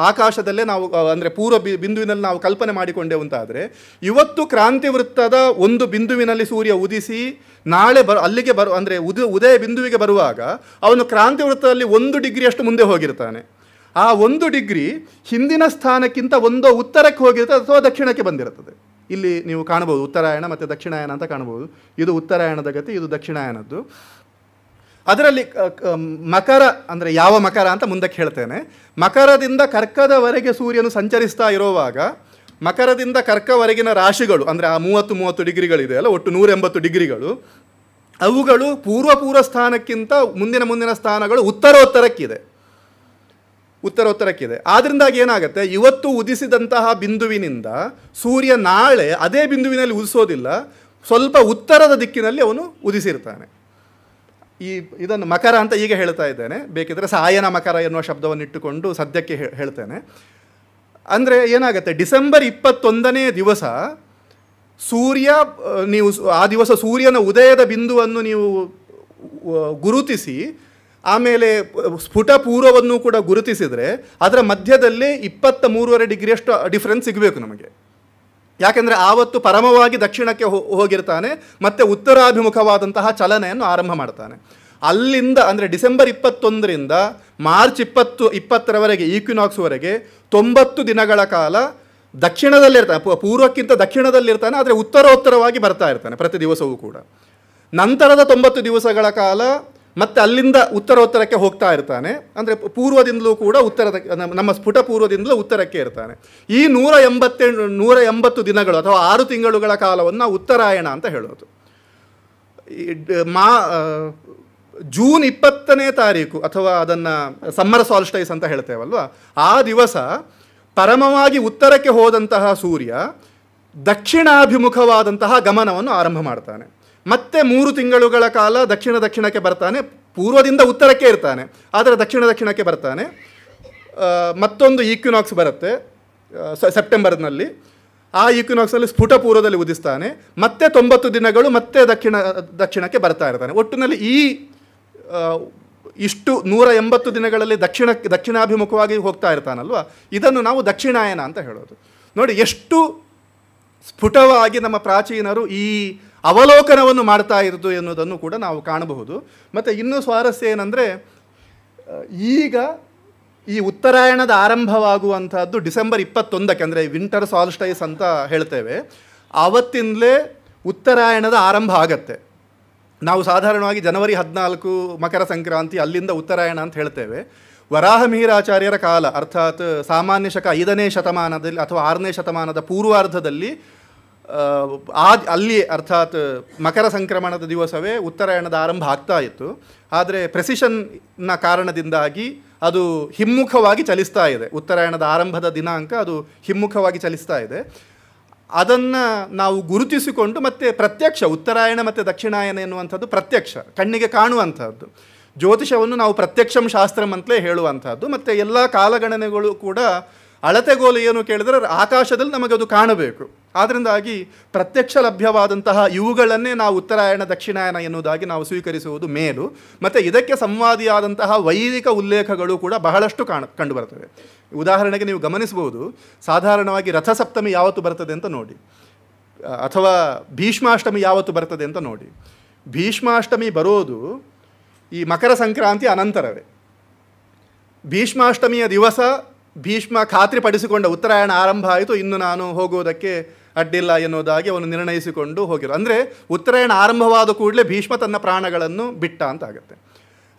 ಆಕಾಶದಲ್ಲೇ ನಾವು ಅಂದರೆ ಪೂರ್ವ ಬಿ ಬಿಂದುವಿನಲ್ಲಿ ನಾವು ಕಲ್ಪನೆ ಮಾಡಿಕೊಂಡೆವು ಆದರೆ ಇವತ್ತು ಕ್ರಾಂತಿ ವೃತ್ತದ ಒಂದು ಬಿಂದುವಿನಲ್ಲಿ ಸೂರ್ಯ ಉದಿಸಿ ನಾಳೆ ಬ ಅಲ್ಲಿಗೆ ಬರು ಅಂದರೆ ಉದ ಉದಯ ಬಿಂದುವಿಗೆ ಬರುವಾಗ ಅವನು ಕ್ರಾಂತಿ ವೃತ್ತದಲ್ಲಿ ಒಂದು ಡಿಗ್ರಿಯಷ್ಟು ಮುಂದೆ ಹೋಗಿರ್ತಾನೆ ಆ ಒಂದು ಡಿಗ್ರಿ ಹಿಂದಿನ ಸ್ಥಾನಕ್ಕಿಂತ ಒಂದೋ ಉತ್ತರಕ್ಕೆ ಹೋಗಿರ್ತದೆ ಅಥವಾ ದಕ್ಷಿಣಕ್ಕೆ ಬಂದಿರುತ್ತದೆ ಇಲ್ಲಿ ನೀವು ಕಾಣಬಹುದು ಉತ್ತರಾಯಣ ಮತ್ತು ದಕ್ಷಿಣಾಯನ ಅಂತ ಕಾಣಬಹುದು ಇದು ಉತ್ತರಾಯಣದ ಗತಿ ಇದು ದಕ್ಷಿಣಾಯನದ್ದು ಅದರಲ್ಲಿ ಮಕರ ಅಂದರೆ ಯಾವ ಮಕರ ಅಂತ ಮುಂದಕ್ಕೆ ಹೇಳ್ತೇನೆ ಮಕರದಿಂದ ಕರ್ಕದವರೆಗೆ ಸೂರ್ಯನು ಸಂಚರಿಸ್ತಾ ಇರುವಾಗ ಮಕರದಿಂದ ಕರ್ಕವರೆಗಿನ ರಾಶಿಗಳು ಅಂದರೆ ಆ ಮೂವತ್ತು ಮೂವತ್ತು ಡಿಗ್ರಿಗಳಿದೆಯಲ್ಲ ಒಟ್ಟು ಎಂಬತ್ತು ಡಿಗ್ರಿಗಳು ಅವುಗಳು ಪೂರ್ವ ಪೂರ್ವ ಸ್ಥಾನಕ್ಕಿಂತ ಮುಂದಿನ ಮುಂದಿನ ಸ್ಥಾನಗಳು ಉತ್ತರೋತ್ತರಕ್ಕಿದೆ ಉತ್ತರೋತ್ತರಕ್ಕಿದೆ ಆದ್ದರಿಂದಾಗಿ ಏನಾಗುತ್ತೆ ಇವತ್ತು ಉದಿಸಿದಂತಹ ಬಿಂದುವಿನಿಂದ ಸೂರ್ಯ ನಾಳೆ ಅದೇ ಬಿಂದುವಿನಲ್ಲಿ ಉದಿಸೋದಿಲ್ಲ ಸ್ವಲ್ಪ ಉತ್ತರದ ದಿಕ್ಕಿನಲ್ಲಿ ಅವನು ಉದಿಸಿರ್ತಾನೆ ಈ ಇದನ್ನು ಮಕರ ಅಂತ ಈಗ ಹೇಳ್ತಾ ಇದ್ದೇನೆ ಬೇಕಿದ್ರೆ ಸಾಯನ ಮಕರ ಎನ್ನುವ ಶಬ್ದವನ್ನು ಇಟ್ಟುಕೊಂಡು ಸದ್ಯಕ್ಕೆ ಹೇಳ್ತೇನೆ ಅಂದರೆ ಏನಾಗುತ್ತೆ ಡಿಸೆಂಬರ್ ಇಪ್ಪತ್ತೊಂದನೇ ದಿವಸ ಸೂರ್ಯ ನೀವು ಆ ದಿವಸ ಸೂರ್ಯನ ಉದಯದ ಬಿಂದುವನ್ನು ನೀವು ಗುರುತಿಸಿ ಆಮೇಲೆ ಸ್ಫುಟ ಪೂರ್ವವನ್ನು ಕೂಡ ಗುರುತಿಸಿದರೆ ಅದರ ಮಧ್ಯದಲ್ಲಿ ಇಪ್ಪತ್ತ ಮೂರುವರೆ ಡಿಗ್ರಿಯಷ್ಟು ಡಿಫ್ರೆನ್ಸ್ ಸಿಗಬೇಕು ನಮಗೆ ಯಾಕೆಂದರೆ ಆವತ್ತು ಪರಮವಾಗಿ ದಕ್ಷಿಣಕ್ಕೆ ಹೋಗಿರ್ತಾನೆ ಮತ್ತು ಉತ್ತರಾಭಿಮುಖವಾದಂತಹ ಚಲನೆಯನ್ನು ಆರಂಭ ಮಾಡ್ತಾನೆ ಅಲ್ಲಿಂದ ಅಂದರೆ ಡಿಸೆಂಬರ್ ಇಪ್ಪತ್ತೊಂದರಿಂದ ಮಾರ್ಚ್ ಇಪ್ಪತ್ತು ಇಪ್ಪತ್ತರವರೆಗೆ ಈಕ್ವಿನಾಕ್ಸ್ವರೆಗೆ ತೊಂಬತ್ತು ದಿನಗಳ ಕಾಲ ದಕ್ಷಿಣದಲ್ಲಿರ್ತಾನೆ ಪೂರ್ವಕ್ಕಿಂತ ದಕ್ಷಿಣದಲ್ಲಿರ್ತಾನೆ ಆದರೆ ಉತ್ತರೋತ್ತರವಾಗಿ ಬರ್ತಾ ಇರ್ತಾನೆ ಪ್ರತಿ ದಿವಸವೂ ಕೂಡ ನಂತರದ ತೊಂಬತ್ತು ದಿವಸಗಳ ಕಾಲ ಮತ್ತು ಅಲ್ಲಿಂದ ಉತ್ತರೋತ್ತರಕ್ಕೆ ಹೋಗ್ತಾ ಇರ್ತಾನೆ ಅಂದರೆ ಪೂರ್ವದಿಂದಲೂ ಕೂಡ ಉತ್ತರದ ನಮ್ಮ ಸ್ಫುಟ ಪೂರ್ವದಿಂದಲೂ ಉತ್ತರಕ್ಕೆ ಇರ್ತಾನೆ ಈ ನೂರ ಎಂಬತ್ತೆ ನೂರ ಎಂಬತ್ತು ದಿನಗಳು ಅಥವಾ ಆರು ತಿಂಗಳುಗಳ ಕಾಲವನ್ನು ಉತ್ತರಾಯಣ ಅಂತ ಹೇಳೋದು ಮಾ ಜೂನ್ ಇಪ್ಪತ್ತನೇ ತಾರೀಕು ಅಥವಾ ಅದನ್ನು ಸಮ್ಮರ್ ಸಾಲ್ಸ್ಟೈಸ್ ಅಂತ ಹೇಳ್ತೇವಲ್ವ ಆ ದಿವಸ ಪರಮವಾಗಿ ಉತ್ತರಕ್ಕೆ ಹೋದಂತಹ ಸೂರ್ಯ ದಕ್ಷಿಣಾಭಿಮುಖವಾದಂತಹ ಗಮನವನ್ನು ಆರಂಭ ಮಾಡ್ತಾನೆ ಮತ್ತೆ ಮೂರು ತಿಂಗಳುಗಳ ಕಾಲ ದಕ್ಷಿಣ ದಕ್ಷಿಣಕ್ಕೆ ಬರ್ತಾನೆ ಪೂರ್ವದಿಂದ ಉತ್ತರಕ್ಕೆ ಇರ್ತಾನೆ ಆದರೆ ದಕ್ಷಿಣ ದಕ್ಷಿಣಕ್ಕೆ ಬರ್ತಾನೆ ಮತ್ತೊಂದು ಈಕ್ವಿನಾಕ್ಸ್ ಬರುತ್ತೆ ಸೆಪ್ಟೆಂಬರ್ನಲ್ಲಿ ಆ ಈಕ್ವಿನಾಕ್ಸಲ್ಲಿ ಸ್ಫುಟ ಪೂರ್ವದಲ್ಲಿ ಉದಿಸ್ತಾನೆ ಮತ್ತೆ ತೊಂಬತ್ತು ದಿನಗಳು ಮತ್ತೆ ದಕ್ಷಿಣ ದಕ್ಷಿಣಕ್ಕೆ ಬರ್ತಾ ಇರ್ತಾನೆ ಒಟ್ಟಿನಲ್ಲಿ ಈ ಇಷ್ಟು ನೂರ ಎಂಬತ್ತು ದಿನಗಳಲ್ಲಿ ದಕ್ಷಿಣ ದಕ್ಷಿಣಾಭಿಮುಖವಾಗಿ ಹೋಗ್ತಾ ಇರ್ತಾನಲ್ವ ಇದನ್ನು ನಾವು ದಕ್ಷಿಣಾಯನ ಅಂತ ಹೇಳೋದು ನೋಡಿ ಎಷ್ಟು ಸ್ಫುಟವಾಗಿ ನಮ್ಮ ಪ್ರಾಚೀನರು ಈ ಅವಲೋಕನವನ್ನು ಮಾಡ್ತಾ ಇರೋದು ಎನ್ನುವುದನ್ನು ಕೂಡ ನಾವು ಕಾಣಬಹುದು ಮತ್ತು ಇನ್ನೂ ಸ್ವಾರಸ್ಯ ಏನಂದರೆ ಈಗ ಈ ಉತ್ತರಾಯಣದ ಆರಂಭವಾಗುವಂಥದ್ದು ಡಿಸೆಂಬರ್ ಇಪ್ಪತ್ತೊಂದಕ್ಕೆ ಅಂದರೆ ವಿಂಟರ್ ಸಾಲ್ಸ್ಟೈಸ್ ಅಂತ ಹೇಳ್ತೇವೆ ಆವತ್ತಿಂದಲೇ ಉತ್ತರಾಯಣದ ಆರಂಭ ಆಗತ್ತೆ ನಾವು ಸಾಧಾರಣವಾಗಿ ಜನವರಿ ಹದಿನಾಲ್ಕು ಮಕರ ಸಂಕ್ರಾಂತಿ ಅಲ್ಲಿಂದ ಉತ್ತರಾಯಣ ಅಂತ ಹೇಳ್ತೇವೆ ವರಾಹಮಿಹಿರಾಚಾರ್ಯರ ಕಾಲ ಅರ್ಥಾತ್ ಸಾಮಾನ್ಯ ಶಕ ಐದನೇ ಶತಮಾನದಲ್ಲಿ ಅಥವಾ ಆರನೇ ಶತಮಾನದ ಪೂರ್ವಾರ್ಧದಲ್ಲಿ ಆ ಅಲ್ಲಿ ಅರ್ಥಾತ್ ಮಕರ ಸಂಕ್ರಮಣದ ದಿವಸವೇ ಉತ್ತರಾಯಣದ ಆರಂಭ ಆಗ್ತಾ ಇತ್ತು ಆದರೆ ಪ್ರೆಸಿಷನ್ನ ಕಾರಣದಿಂದಾಗಿ ಅದು ಹಿಮ್ಮುಖವಾಗಿ ಚಲಿಸ್ತಾ ಇದೆ ಉತ್ತರಾಯಣದ ಆರಂಭದ ದಿನಾಂಕ ಅದು ಹಿಮ್ಮುಖವಾಗಿ ಚಲಿಸ್ತಾ ಇದೆ ಅದನ್ನು ನಾವು ಗುರುತಿಸಿಕೊಂಡು ಮತ್ತೆ ಪ್ರತ್ಯಕ್ಷ ಉತ್ತರಾಯಣ ಮತ್ತು ದಕ್ಷಿಣಾಯನ ಎನ್ನುವಂಥದ್ದು ಪ್ರತ್ಯಕ್ಷ ಕಣ್ಣಿಗೆ ಕಾಣುವಂಥದ್ದು ಜ್ಯೋತಿಷವನ್ನು ನಾವು ಪ್ರತ್ಯಕ್ಷಂ ಶಾಸ್ತ್ರಂ ಅಂತಲೇ ಹೇಳುವಂಥದ್ದು ಮತ್ತು ಎಲ್ಲ ಕಾಲಗಣನೆಗಳು ಕೂಡ ಅಳತೆಗೋಲು ಏನು ಕೇಳಿದರೆ ಆಕಾಶದಲ್ಲಿ ನಮಗೆ ಅದು ಕಾಣಬೇಕು ಆದ್ದರಿಂದಾಗಿ ಪ್ರತ್ಯಕ್ಷ ಲಭ್ಯವಾದಂತಹ ಇವುಗಳನ್ನೇ ನಾವು ಉತ್ತರಾಯಣ ದಕ್ಷಿಣಾಯನ ಎನ್ನುವುದಾಗಿ ನಾವು ಸ್ವೀಕರಿಸುವುದು ಮೇಲು ಮತ್ತು ಇದಕ್ಕೆ ಸಂವಾದಿಯಾದಂತಹ ವೈದಿಕ ಉಲ್ಲೇಖಗಳು ಕೂಡ ಬಹಳಷ್ಟು ಕಾಣ ಬರ್ತವೆ ಉದಾಹರಣೆಗೆ ನೀವು ಗಮನಿಸಬಹುದು ಸಾಧಾರಣವಾಗಿ ರಥಸಪ್ತಮಿ ಯಾವತ್ತು ಬರ್ತದೆ ಅಂತ ನೋಡಿ ಅಥವಾ ಭೀಷ್ಮಾಷ್ಟಮಿ ಯಾವತ್ತು ಬರ್ತದೆ ಅಂತ ನೋಡಿ ಭೀಷ್ಮಾಷ್ಟಮಿ ಬರೋದು ಈ ಮಕರ ಸಂಕ್ರಾಂತಿ ಅನಂತರವೇ ಭೀಷ್ಮಾಷ್ಟಮಿಯ ದಿವಸ ಭೀಷ್ಮ ಖಾತ್ರಿಪಡಿಸಿಕೊಂಡ ಉತ್ತರಾಯಣ ಆರಂಭ ಆಯಿತು ಇನ್ನು ನಾನು ಹೋಗುವುದಕ್ಕೆ ಅಡ್ಡಿಲ್ಲ ಎನ್ನುವುದಾಗಿ ಅವನು ನಿರ್ಣಯಿಸಿಕೊಂಡು ಹೋಗಿರೋ ಅಂದರೆ ಉತ್ತರಾಯಣ ಆರಂಭವಾದ ಕೂಡಲೇ ಭೀಷ್ಮ ತನ್ನ ಪ್ರಾಣಗಳನ್ನು ಬಿಟ್ಟ ಆಗುತ್ತೆ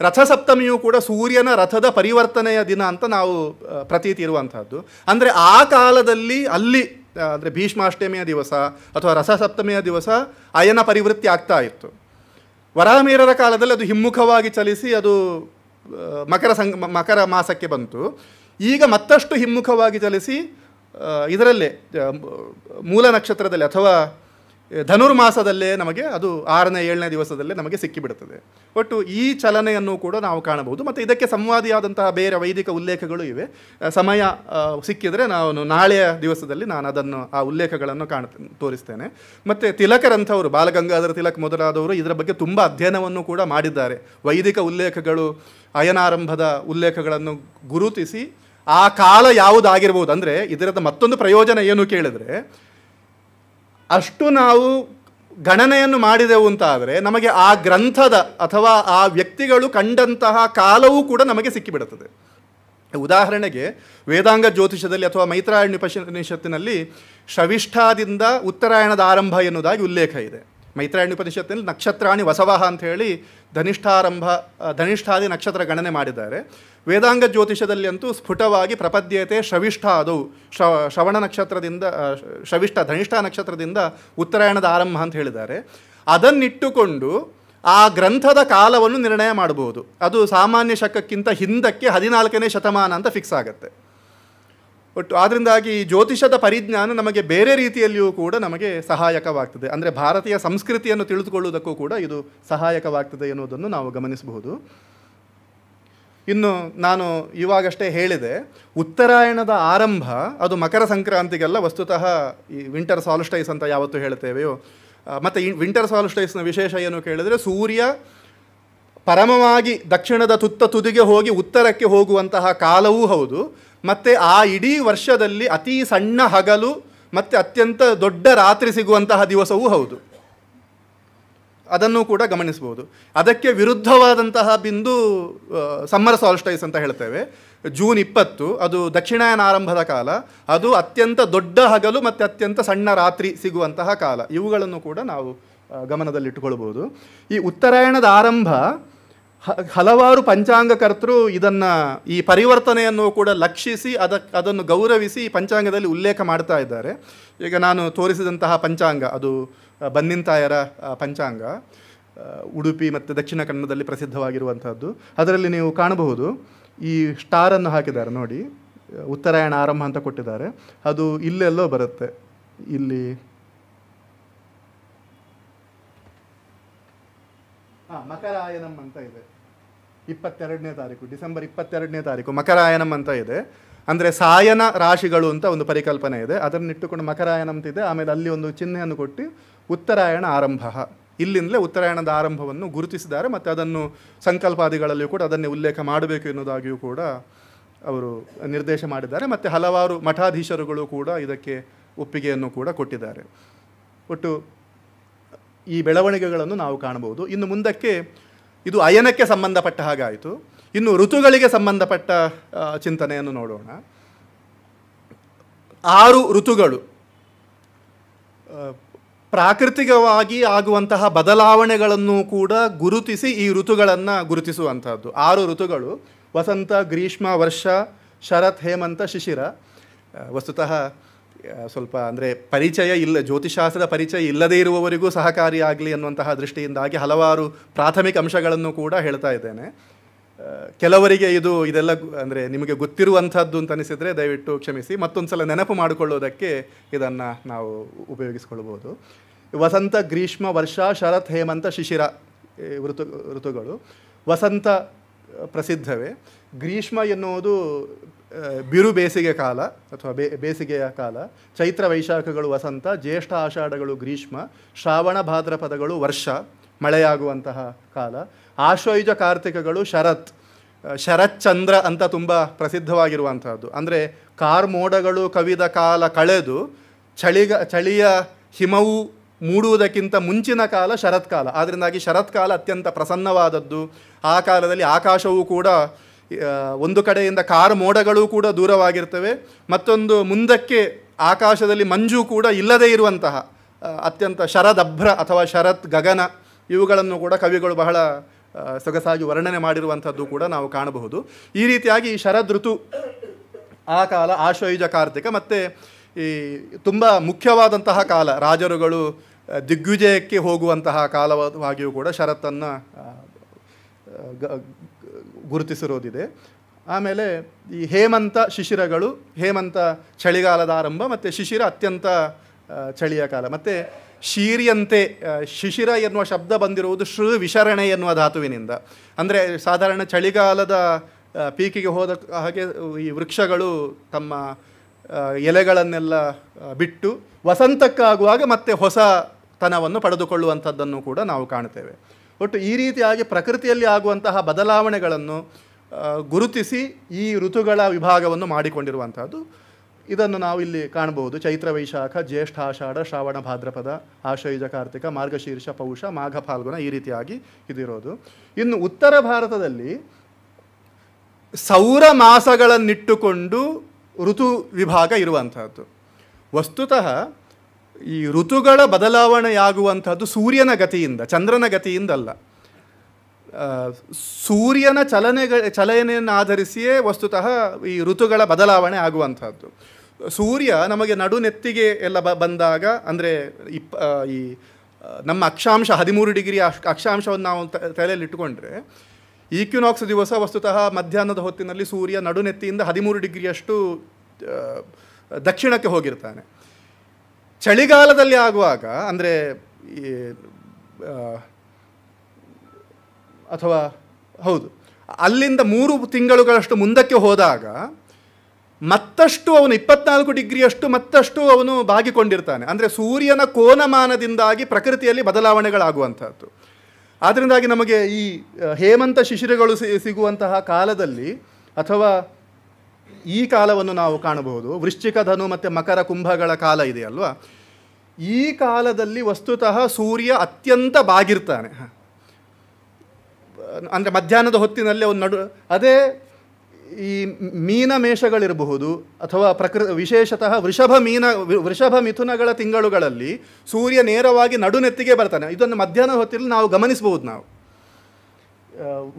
ರಥಸಪ್ತಮಿಯು ಕೂಡ ಸೂರ್ಯನ ರಥದ ಪರಿವರ್ತನೆಯ ದಿನ ಅಂತ ನಾವು ಪ್ರತೀತಿ ಇರುವಂತಹದ್ದು ಅಂದರೆ ಆ ಕಾಲದಲ್ಲಿ ಅಲ್ಲಿ ಅಂದರೆ ಭೀಷ್ಮಾಷ್ಟಮಿಯ ದಿವಸ ಅಥವಾ ರಥಸಪ್ತಮಿಯ ದಿವಸ ಅಯನ ಪರಿವೃತ್ತಿ ಆಗ್ತಾ ಇತ್ತು ವರಾಹಮೀರರ ಕಾಲದಲ್ಲಿ ಅದು ಹಿಮ್ಮುಖವಾಗಿ ಚಲಿಸಿ ಅದು ಮಕರ ಸಂ ಮಕರ ಮಾಸಕ್ಕೆ ಬಂತು ಈಗ ಮತ್ತಷ್ಟು ಹಿಮ್ಮುಖವಾಗಿ ಚಲಿಸಿ ಇದರಲ್ಲೇ ಮೂಲ ನಕ್ಷತ್ರದಲ್ಲಿ ಅಥವಾ ಧನುರ್ಮಾಸದಲ್ಲೇ ನಮಗೆ ಅದು ಆರನೇ ಏಳನೇ ದಿವಸದಲ್ಲೇ ನಮಗೆ ಸಿಕ್ಕಿಬಿಡುತ್ತದೆ ಒಟ್ಟು ಈ ಚಲನೆಯನ್ನು ಕೂಡ ನಾವು ಕಾಣಬಹುದು ಮತ್ತು ಇದಕ್ಕೆ ಸಂವಾದಿಯಾದಂತಹ ಬೇರೆ ವೈದಿಕ ಉಲ್ಲೇಖಗಳು ಇವೆ ಸಮಯ ಸಿಕ್ಕಿದರೆ ನಾನು ನಾಳೆಯ ದಿವಸದಲ್ಲಿ ನಾನು ಅದನ್ನು ಆ ಉಲ್ಲೇಖಗಳನ್ನು ಕಾಣ ತೋರಿಸ್ತೇನೆ ಮತ್ತು ತಿಲಕರಂಥವರು ಬಾಲಗಂಗಾಧರ ತಿಲಕ್ ಮೊದಲಾದವರು ಇದರ ಬಗ್ಗೆ ತುಂಬ ಅಧ್ಯಯನವನ್ನು ಕೂಡ ಮಾಡಿದ್ದಾರೆ ವೈದಿಕ ಉಲ್ಲೇಖಗಳು ಅಯನಾರಂಭದ ಉಲ್ಲೇಖಗಳನ್ನು ಗುರುತಿಸಿ ಆ ಕಾಲ ಯಾವುದಾಗಿರ್ಬೋದು ಅಂದರೆ ಇದರದ ಮತ್ತೊಂದು ಪ್ರಯೋಜನ ಏನು ಕೇಳಿದರೆ ಅಷ್ಟು ನಾವು ಗಣನೆಯನ್ನು ಮಾಡಿದೆವು ಆದರೆ ನಮಗೆ ಆ ಗ್ರಂಥದ ಅಥವಾ ಆ ವ್ಯಕ್ತಿಗಳು ಕಂಡಂತಹ ಕಾಲವೂ ಕೂಡ ನಮಗೆ ಸಿಕ್ಕಿಬಿಡುತ್ತದೆ ಉದಾಹರಣೆಗೆ ವೇದಾಂಗ ಜ್ಯೋತಿಷದಲ್ಲಿ ಅಥವಾ ಉಪನಿಷತ್ತಿನಲ್ಲಿ ಶವಿಷ್ಠಾದಿಂದ ಉತ್ತರಾಯಣದ ಆರಂಭ ಎನ್ನುವುದಾಗಿ ಉಲ್ಲೇಖ ಇದೆ ಉಪನಿಷತ್ತಿನಲ್ಲಿ ನಕ್ಷತ್ರಾಣಿ ವಸವಹ ಅಂತ ಹೇಳಿ ಧನಿಷ್ಠಾರಂಭ ಧನಿಷ್ಠಾದಿ ನಕ್ಷತ್ರ ಗಣನೆ ಮಾಡಿದ್ದಾರೆ ವೇದಾಂಗ ಜ್ಯೋತಿಷದಲ್ಲಿ ಅಂತೂ ಸ್ಫುಟವಾಗಿ ಪ್ರಪದ್ಯತೆ ಶ್ರವಿಷ್ಠ ಅದು ಶ್ರವ ಶ್ರವಣ ನಕ್ಷತ್ರದಿಂದ ಶ್ರವಿಷ್ಠ ಧನಿಷ್ಠ ನಕ್ಷತ್ರದಿಂದ ಉತ್ತರಾಯಣದ ಆರಂಭ ಅಂತ ಹೇಳಿದ್ದಾರೆ ಅದನ್ನಿಟ್ಟುಕೊಂಡು ಆ ಗ್ರಂಥದ ಕಾಲವನ್ನು ನಿರ್ಣಯ ಮಾಡಬಹುದು ಅದು ಸಾಮಾನ್ಯ ಶಕಕ್ಕಿಂತ ಹಿಂದಕ್ಕೆ ಹದಿನಾಲ್ಕನೇ ಶತಮಾನ ಅಂತ ಫಿಕ್ಸ್ ಆಗುತ್ತೆ ಒಟ್ಟು ಆದ್ದರಿಂದಾಗಿ ಈ ಜ್ಯೋತಿಷದ ಪರಿಜ್ಞಾನ ನಮಗೆ ಬೇರೆ ರೀತಿಯಲ್ಲಿಯೂ ಕೂಡ ನಮಗೆ ಸಹಾಯಕವಾಗ್ತದೆ ಅಂದರೆ ಭಾರತೀಯ ಸಂಸ್ಕೃತಿಯನ್ನು ತಿಳಿದುಕೊಳ್ಳುವುದಕ್ಕೂ ಕೂಡ ಇದು ಸಹಾಯಕವಾಗ್ತದೆ ಎನ್ನುವುದನ್ನು ನಾವು ಗಮನಿಸಬಹುದು ಇನ್ನು ನಾನು ಇವಾಗಷ್ಟೇ ಹೇಳಿದೆ ಉತ್ತರಾಯಣದ ಆರಂಭ ಅದು ಮಕರ ಸಂಕ್ರಾಂತಿಗೆಲ್ಲ ವಸ್ತುತಃ ಈ ವಿಂಟರ್ ಸಾಲಿಸ್ಟೈಸ್ ಅಂತ ಯಾವತ್ತು ಹೇಳ್ತೇವೆಯೋ ಮತ್ತು ಈ ವಿಂಟರ್ ಸಾಲಿಸ್ಟೈಸ್ನ ವಿಶೇಷ ಏನು ಕೇಳಿದರೆ ಸೂರ್ಯ ಪರಮವಾಗಿ ದಕ್ಷಿಣದ ತುತ್ತ ತುದಿಗೆ ಹೋಗಿ ಉತ್ತರಕ್ಕೆ ಹೋಗುವಂತಹ ಕಾಲವೂ ಹೌದು ಮತ್ತು ಆ ಇಡೀ ವರ್ಷದಲ್ಲಿ ಅತೀ ಸಣ್ಣ ಹಗಲು ಮತ್ತು ಅತ್ಯಂತ ದೊಡ್ಡ ರಾತ್ರಿ ಸಿಗುವಂತಹ ದಿವಸವೂ ಹೌದು ಅದನ್ನು ಕೂಡ ಗಮನಿಸ್ಬೋದು ಅದಕ್ಕೆ ವಿರುದ್ಧವಾದಂತಹ ಬಿಂದು ಸಮ್ಮರ್ ಸಾಲ್ಸ್ಟೈಸ್ ಅಂತ ಹೇಳ್ತೇವೆ ಜೂನ್ ಇಪ್ಪತ್ತು ಅದು ದಕ್ಷಿಣಾಯನ ಆರಂಭದ ಕಾಲ ಅದು ಅತ್ಯಂತ ದೊಡ್ಡ ಹಗಲು ಮತ್ತು ಅತ್ಯಂತ ಸಣ್ಣ ರಾತ್ರಿ ಸಿಗುವಂತಹ ಕಾಲ ಇವುಗಳನ್ನು ಕೂಡ ನಾವು ಗಮನದಲ್ಲಿಟ್ಟುಕೊಳ್ಬೋದು ಈ ಉತ್ತರಾಯಣದ ಆರಂಭ ಹಲವಾರು ಪಂಚಾಂಗಕರ್ತರು ಇದನ್ನು ಈ ಪರಿವರ್ತನೆಯನ್ನು ಕೂಡ ಲಕ್ಷಿಸಿ ಅದಕ್ಕೆ ಅದನ್ನು ಗೌರವಿಸಿ ಪಂಚಾಂಗದಲ್ಲಿ ಉಲ್ಲೇಖ ಮಾಡ್ತಾ ಇದ್ದಾರೆ ಈಗ ನಾನು ತೋರಿಸಿದಂತಹ ಪಂಚಾಂಗ ಅದು ಬನ್ನಿಂತಾಯರ ಪಂಚಾಂಗ ಉಡುಪಿ ಮತ್ತು ದಕ್ಷಿಣ ಕನ್ನಡದಲ್ಲಿ ಪ್ರಸಿದ್ಧವಾಗಿರುವಂಥದ್ದು ಅದರಲ್ಲಿ ನೀವು ಕಾಣಬಹುದು ಈ ಸ್ಟಾರನ್ನು ಹಾಕಿದ್ದಾರೆ ನೋಡಿ ಉತ್ತರಾಯಣ ಆರಂಭ ಅಂತ ಕೊಟ್ಟಿದ್ದಾರೆ ಅದು ಇಲ್ಲೆಲ್ಲೋ ಬರುತ್ತೆ ಇಲ್ಲಿ ಹಾಂ ಮಕರಾಯನಂ ಅಂತ ಇದೆ ಇಪ್ಪತ್ತೆರಡನೇ ತಾರೀಕು ಡಿಸೆಂಬರ್ ಇಪ್ಪತ್ತೆರಡನೇ ತಾರೀಕು ಮಕರಾಯನಂ ಅಂತ ಇದೆ ಅಂದರೆ ಸಾಯನ ರಾಶಿಗಳು ಅಂತ ಒಂದು ಪರಿಕಲ್ಪನೆ ಇದೆ ಅದನ್ನು ಇಟ್ಟುಕೊಂಡು ಮಕರಾಯನ ಇದೆ ಆಮೇಲೆ ಅಲ್ಲಿ ಒಂದು ಚಿಹ್ನೆಯನ್ನು ಕೊಟ್ಟು ಉತ್ತರಾಯಣ ಆರಂಭ ಇಲ್ಲಿಂದಲೇ ಉತ್ತರಾಯಣದ ಆರಂಭವನ್ನು ಗುರುತಿಸಿದ್ದಾರೆ ಮತ್ತು ಅದನ್ನು ಸಂಕಲ್ಪಾದಿಗಳಲ್ಲಿಯೂ ಕೂಡ ಅದನ್ನೇ ಉಲ್ಲೇಖ ಮಾಡಬೇಕು ಎನ್ನುವುದಾಗಿಯೂ ಕೂಡ ಅವರು ನಿರ್ದೇಶ ಮಾಡಿದ್ದಾರೆ ಮತ್ತು ಹಲವಾರು ಮಠಾಧೀಶರುಗಳು ಕೂಡ ಇದಕ್ಕೆ ಒಪ್ಪಿಗೆಯನ್ನು ಕೂಡ ಕೊಟ್ಟಿದ್ದಾರೆ ಒಟ್ಟು ಈ ಬೆಳವಣಿಗೆಗಳನ್ನು ನಾವು ಕಾಣಬಹುದು ಇನ್ನು ಮುಂದಕ್ಕೆ ಇದು ಅಯನಕ್ಕೆ ಸಂಬಂಧಪಟ್ಟ ಹಾಗಾಯಿತು ಇನ್ನು ಋತುಗಳಿಗೆ ಸಂಬಂಧಪಟ್ಟ ಚಿಂತನೆಯನ್ನು ನೋಡೋಣ ಆರು ಋತುಗಳು ಪ್ರಾಕೃತಿಕವಾಗಿ ಆಗುವಂತಹ ಬದಲಾವಣೆಗಳನ್ನು ಕೂಡ ಗುರುತಿಸಿ ಈ ಋತುಗಳನ್ನು ಗುರುತಿಸುವಂತಹದ್ದು ಆರು ಋತುಗಳು ವಸಂತ ಗ್ರೀಷ್ಮ ವರ್ಷ ಶರತ್ ಹೇಮಂತ ಶಿಶಿರ ವಸ್ತುತಃ ಸ್ವಲ್ಪ ಅಂದರೆ ಪರಿಚಯ ಇಲ್ಲ ಜ್ಯೋತಿಷಾಸ್ತ್ರದ ಪರಿಚಯ ಇಲ್ಲದೇ ಇರುವವರಿಗೂ ಸಹಕಾರಿಯಾಗಲಿ ಅನ್ನುವಂತಹ ದೃಷ್ಟಿಯಿಂದಾಗಿ ಹಲವಾರು ಪ್ರಾಥಮಿಕ ಅಂಶಗಳನ್ನು ಕೂಡ ಹೇಳ್ತಾ ಇದ್ದೇನೆ ಕೆಲವರಿಗೆ ಇದು ಇದೆಲ್ಲ ಅಂದರೆ ನಿಮಗೆ ಗೊತ್ತಿರುವಂಥದ್ದು ಅಂತ ಅನಿಸಿದರೆ ದಯವಿಟ್ಟು ಕ್ಷಮಿಸಿ ಮತ್ತೊಂದು ಸಲ ನೆನಪು ಮಾಡಿಕೊಳ್ಳೋದಕ್ಕೆ ಇದನ್ನು ನಾವು ಉಪಯೋಗಿಸ್ಕೊಳ್ಬೋದು ವಸಂತ ಗ್ರೀಷ್ಮ ವರ್ಷ ಶರತ್ ಹೇಮಂತ ಶಿಶಿರ ಋತು ಋತುಗಳು ವಸಂತ ಪ್ರಸಿದ್ಧವೇ ಗ್ರೀಷ್ಮ ಎನ್ನುವುದು ಬಿರು ಬೇಸಿಗೆ ಕಾಲ ಅಥವಾ ಬೇ ಬೇಸಿಗೆಯ ಕಾಲ ಚೈತ್ರ ವೈಶಾಖಗಳು ವಸಂತ ಜ್ಯೇಷ್ಠ ಆಷಾಢಗಳು ಗ್ರೀಷ್ಮ ಶ್ರಾವಣ ಭಾದ್ರಪದಗಳು ವರ್ಷ ಮಳೆಯಾಗುವಂತಹ ಕಾಲ ಆಶ್ವಯುಜ ಕಾರ್ತಿಕಗಳು ಶರತ್ ಶರತ್ ಚಂದ್ರ ಅಂತ ತುಂಬ ಪ್ರಸಿದ್ಧವಾಗಿರುವಂಥದ್ದು ಅಂದರೆ ಕಾರ್ಮೋಡಗಳು ಕವಿದ ಕಾಲ ಕಳೆದು ಚಳಿಗ ಚಳಿಯ ಹಿಮವು ಮೂಡುವುದಕ್ಕಿಂತ ಮುಂಚಿನ ಕಾಲ ಶರತ್ಕಾಲ ಆದ್ದರಿಂದಾಗಿ ಶರತ್ಕಾಲ ಅತ್ಯಂತ ಪ್ರಸನ್ನವಾದದ್ದು ಆ ಕಾಲದಲ್ಲಿ ಆಕಾಶವೂ ಕೂಡ ಒಂದು ಕಡೆಯಿಂದ ಕಾರ್ ಮೋಡಗಳು ಕೂಡ ದೂರವಾಗಿರ್ತವೆ ಮತ್ತೊಂದು ಮುಂದಕ್ಕೆ ಆಕಾಶದಲ್ಲಿ ಮಂಜು ಕೂಡ ಇಲ್ಲದೇ ಇರುವಂತಹ ಅತ್ಯಂತ ಶರದಭ್ರ ಅಥವಾ ಶರತ್ ಗಗನ ಇವುಗಳನ್ನು ಕೂಡ ಕವಿಗಳು ಬಹಳ ಸೊಗಸಾಗಿ ವರ್ಣನೆ ಮಾಡಿರುವಂಥದ್ದು ಕೂಡ ನಾವು ಕಾಣಬಹುದು ಈ ರೀತಿಯಾಗಿ ಈ ಶರದ್ ಋತು ಆ ಕಾಲ ಆಶ್ವಯುಜ ಕಾರ್ತಿಕ ಮತ್ತು ಈ ತುಂಬ ಮುಖ್ಯವಾದಂತಹ ಕಾಲ ರಾಜರುಗಳು ದಿಗ್ವಿಜಯಕ್ಕೆ ಹೋಗುವಂತಹ ಕಾಲವಾಗಿಯೂ ಕೂಡ ಶರತ್ತನ್ನು ಗುರುತಿಸಿರೋದಿದೆ ಆಮೇಲೆ ಈ ಹೇಮಂತ ಶಿಶಿರಗಳು ಹೇಮಂತ ಚಳಿಗಾಲದ ಆರಂಭ ಮತ್ತು ಶಿಶಿರ ಅತ್ಯಂತ ಚಳಿಯ ಕಾಲ ಮತ್ತು ಶೀರಿಯಂತೆ ಶಿಶಿರ ಎನ್ನುವ ಶಬ್ದ ಬಂದಿರುವುದು ಶೃ ವಿಶರಣೆ ಎನ್ನುವ ಧಾತುವಿನಿಂದ ಅಂದರೆ ಸಾಧಾರಣ ಚಳಿಗಾಲದ ಪೀಕಿಗೆ ಹೋದ ಹಾಗೆ ಈ ವೃಕ್ಷಗಳು ತಮ್ಮ ಎಲೆಗಳನ್ನೆಲ್ಲ ಬಿಟ್ಟು ವಸಂತಕ್ಕಾಗುವಾಗ ಮತ್ತೆ ಹೊಸ ತನವನ್ನು ಪಡೆದುಕೊಳ್ಳುವಂಥದ್ದನ್ನು ಕೂಡ ನಾವು ಕಾಣುತ್ತೇವೆ ಒಟ್ಟು ಈ ರೀತಿಯಾಗಿ ಪ್ರಕೃತಿಯಲ್ಲಿ ಆಗುವಂತಹ ಬದಲಾವಣೆಗಳನ್ನು ಗುರುತಿಸಿ ಈ ಋತುಗಳ ವಿಭಾಗವನ್ನು ಮಾಡಿಕೊಂಡಿರುವಂಥದ್ದು ಇದನ್ನು ನಾವು ಇಲ್ಲಿ ಕಾಣಬಹುದು ಚೈತ್ರ ವೈಶಾಖ ಜ್ಯೇಷ್ಠ ಆಷಾಢ ಶ್ರಾವಣ ಭಾದ್ರಪದ ಆಶೈಜ ಕಾರ್ತಿಕ ಮಾರ್ಗಶೀರ್ಷ ಪೌಷ ಮಾಘ ಫಾಲ್ಗುಣ ಈ ರೀತಿಯಾಗಿ ಇದಿರೋದು ಇನ್ನು ಉತ್ತರ ಭಾರತದಲ್ಲಿ ಸೌರ ಮಾಸಗಳನ್ನಿಟ್ಟುಕೊಂಡು ಋತು ವಿಭಾಗ ಇರುವಂತಹದ್ದು ವಸ್ತುತಃ ಈ ಋತುಗಳ ಬದಲಾವಣೆಯಾಗುವಂಥದ್ದು ಸೂರ್ಯನ ಗತಿಯಿಂದ ಚಂದ್ರನ ಗತಿಯಿಂದಲ್ಲ ಸೂರ್ಯನ ಚಲನೆ ಚಲನೆಯನ್ನು ಆಧರಿಸಿಯೇ ವಸ್ತುತಃ ಈ ಋತುಗಳ ಬದಲಾವಣೆ ಆಗುವಂಥದ್ದು ಸೂರ್ಯ ನಮಗೆ ನಡು ಎಲ್ಲ ಬ ಬಂದಾಗ ಅಂದರೆ ಇಪ್ಪ ಈ ನಮ್ಮ ಅಕ್ಷಾಂಶ ಹದಿಮೂರು ಡಿಗ್ರಿ ಅಕ್ಷ ಅಕ್ಷಾಂಶವನ್ನು ನಾವು ತಲೆಯಲ್ಲಿ ಇಟ್ಟುಕೊಂಡ್ರೆ ಈಕ್ಯುನಾಕ್ಸ್ ದಿವಸ ವಸ್ತುತಃ ಮಧ್ಯಾಹ್ನದ ಹೊತ್ತಿನಲ್ಲಿ ಸೂರ್ಯ ನಡುನೆತ್ತಿಯಿಂದ ಹದಿಮೂರು ಡಿಗ್ರಿಯಷ್ಟು ದಕ್ಷಿಣಕ್ಕೆ ಹೋಗಿರ್ತಾನೆ ಚಳಿಗಾಲದಲ್ಲಿ ಆಗುವಾಗ ಅಂದರೆ ಅಥವಾ ಹೌದು ಅಲ್ಲಿಂದ ಮೂರು ತಿಂಗಳುಗಳಷ್ಟು ಮುಂದಕ್ಕೆ ಹೋದಾಗ ಮತ್ತಷ್ಟು ಅವನು ಇಪ್ಪತ್ನಾಲ್ಕು ಡಿಗ್ರಿಯಷ್ಟು ಮತ್ತಷ್ಟು ಅವನು ಬಾಗಿಕೊಂಡಿರ್ತಾನೆ ಅಂದರೆ ಸೂರ್ಯನ ಕೋನಮಾನದಿಂದಾಗಿ ಪ್ರಕೃತಿಯಲ್ಲಿ ಬದಲಾವಣೆಗಳಾಗುವಂಥದ್ದು ಆದ್ದರಿಂದಾಗಿ ನಮಗೆ ಈ ಹೇಮಂತ ಶಿಶಿರಗಳು ಸಿಗುವಂತಹ ಕಾಲದಲ್ಲಿ ಅಥವಾ ಈ ಕಾಲವನ್ನು ನಾವು ಕಾಣಬಹುದು ವೃಶ್ಚಿಕ ಧನು ಮತ್ತು ಮಕರ ಕುಂಭಗಳ ಕಾಲ ಇದೆಯಲ್ವಾ ಈ ಕಾಲದಲ್ಲಿ ವಸ್ತುತಃ ಸೂರ್ಯ ಅತ್ಯಂತ ಬಾಗಿರ್ತಾನೆ ಅಂದರೆ ಮಧ್ಯಾಹ್ನದ ಹೊತ್ತಿನಲ್ಲಿ ಅವನು ನಡು ಅದೇ ಈ ಮೀನ ಮೇಷಗಳಿರಬಹುದು ಅಥವಾ ಪ್ರಕೃ ವಿಶೇಷತಃ ವೃಷಭ ಮೀನ ವೃಷಭ ಮಿಥುನಗಳ ತಿಂಗಳುಗಳಲ್ಲಿ ಸೂರ್ಯ ನೇರವಾಗಿ ನಡುನೆತ್ತಿಗೆ ಬರ್ತಾನೆ ಇದನ್ನು ಮಧ್ಯಾಹ್ನ ಹೊತ್ತಿನಲ್ಲಿ ನಾವು ಗಮನಿಸಬಹುದು ನಾವು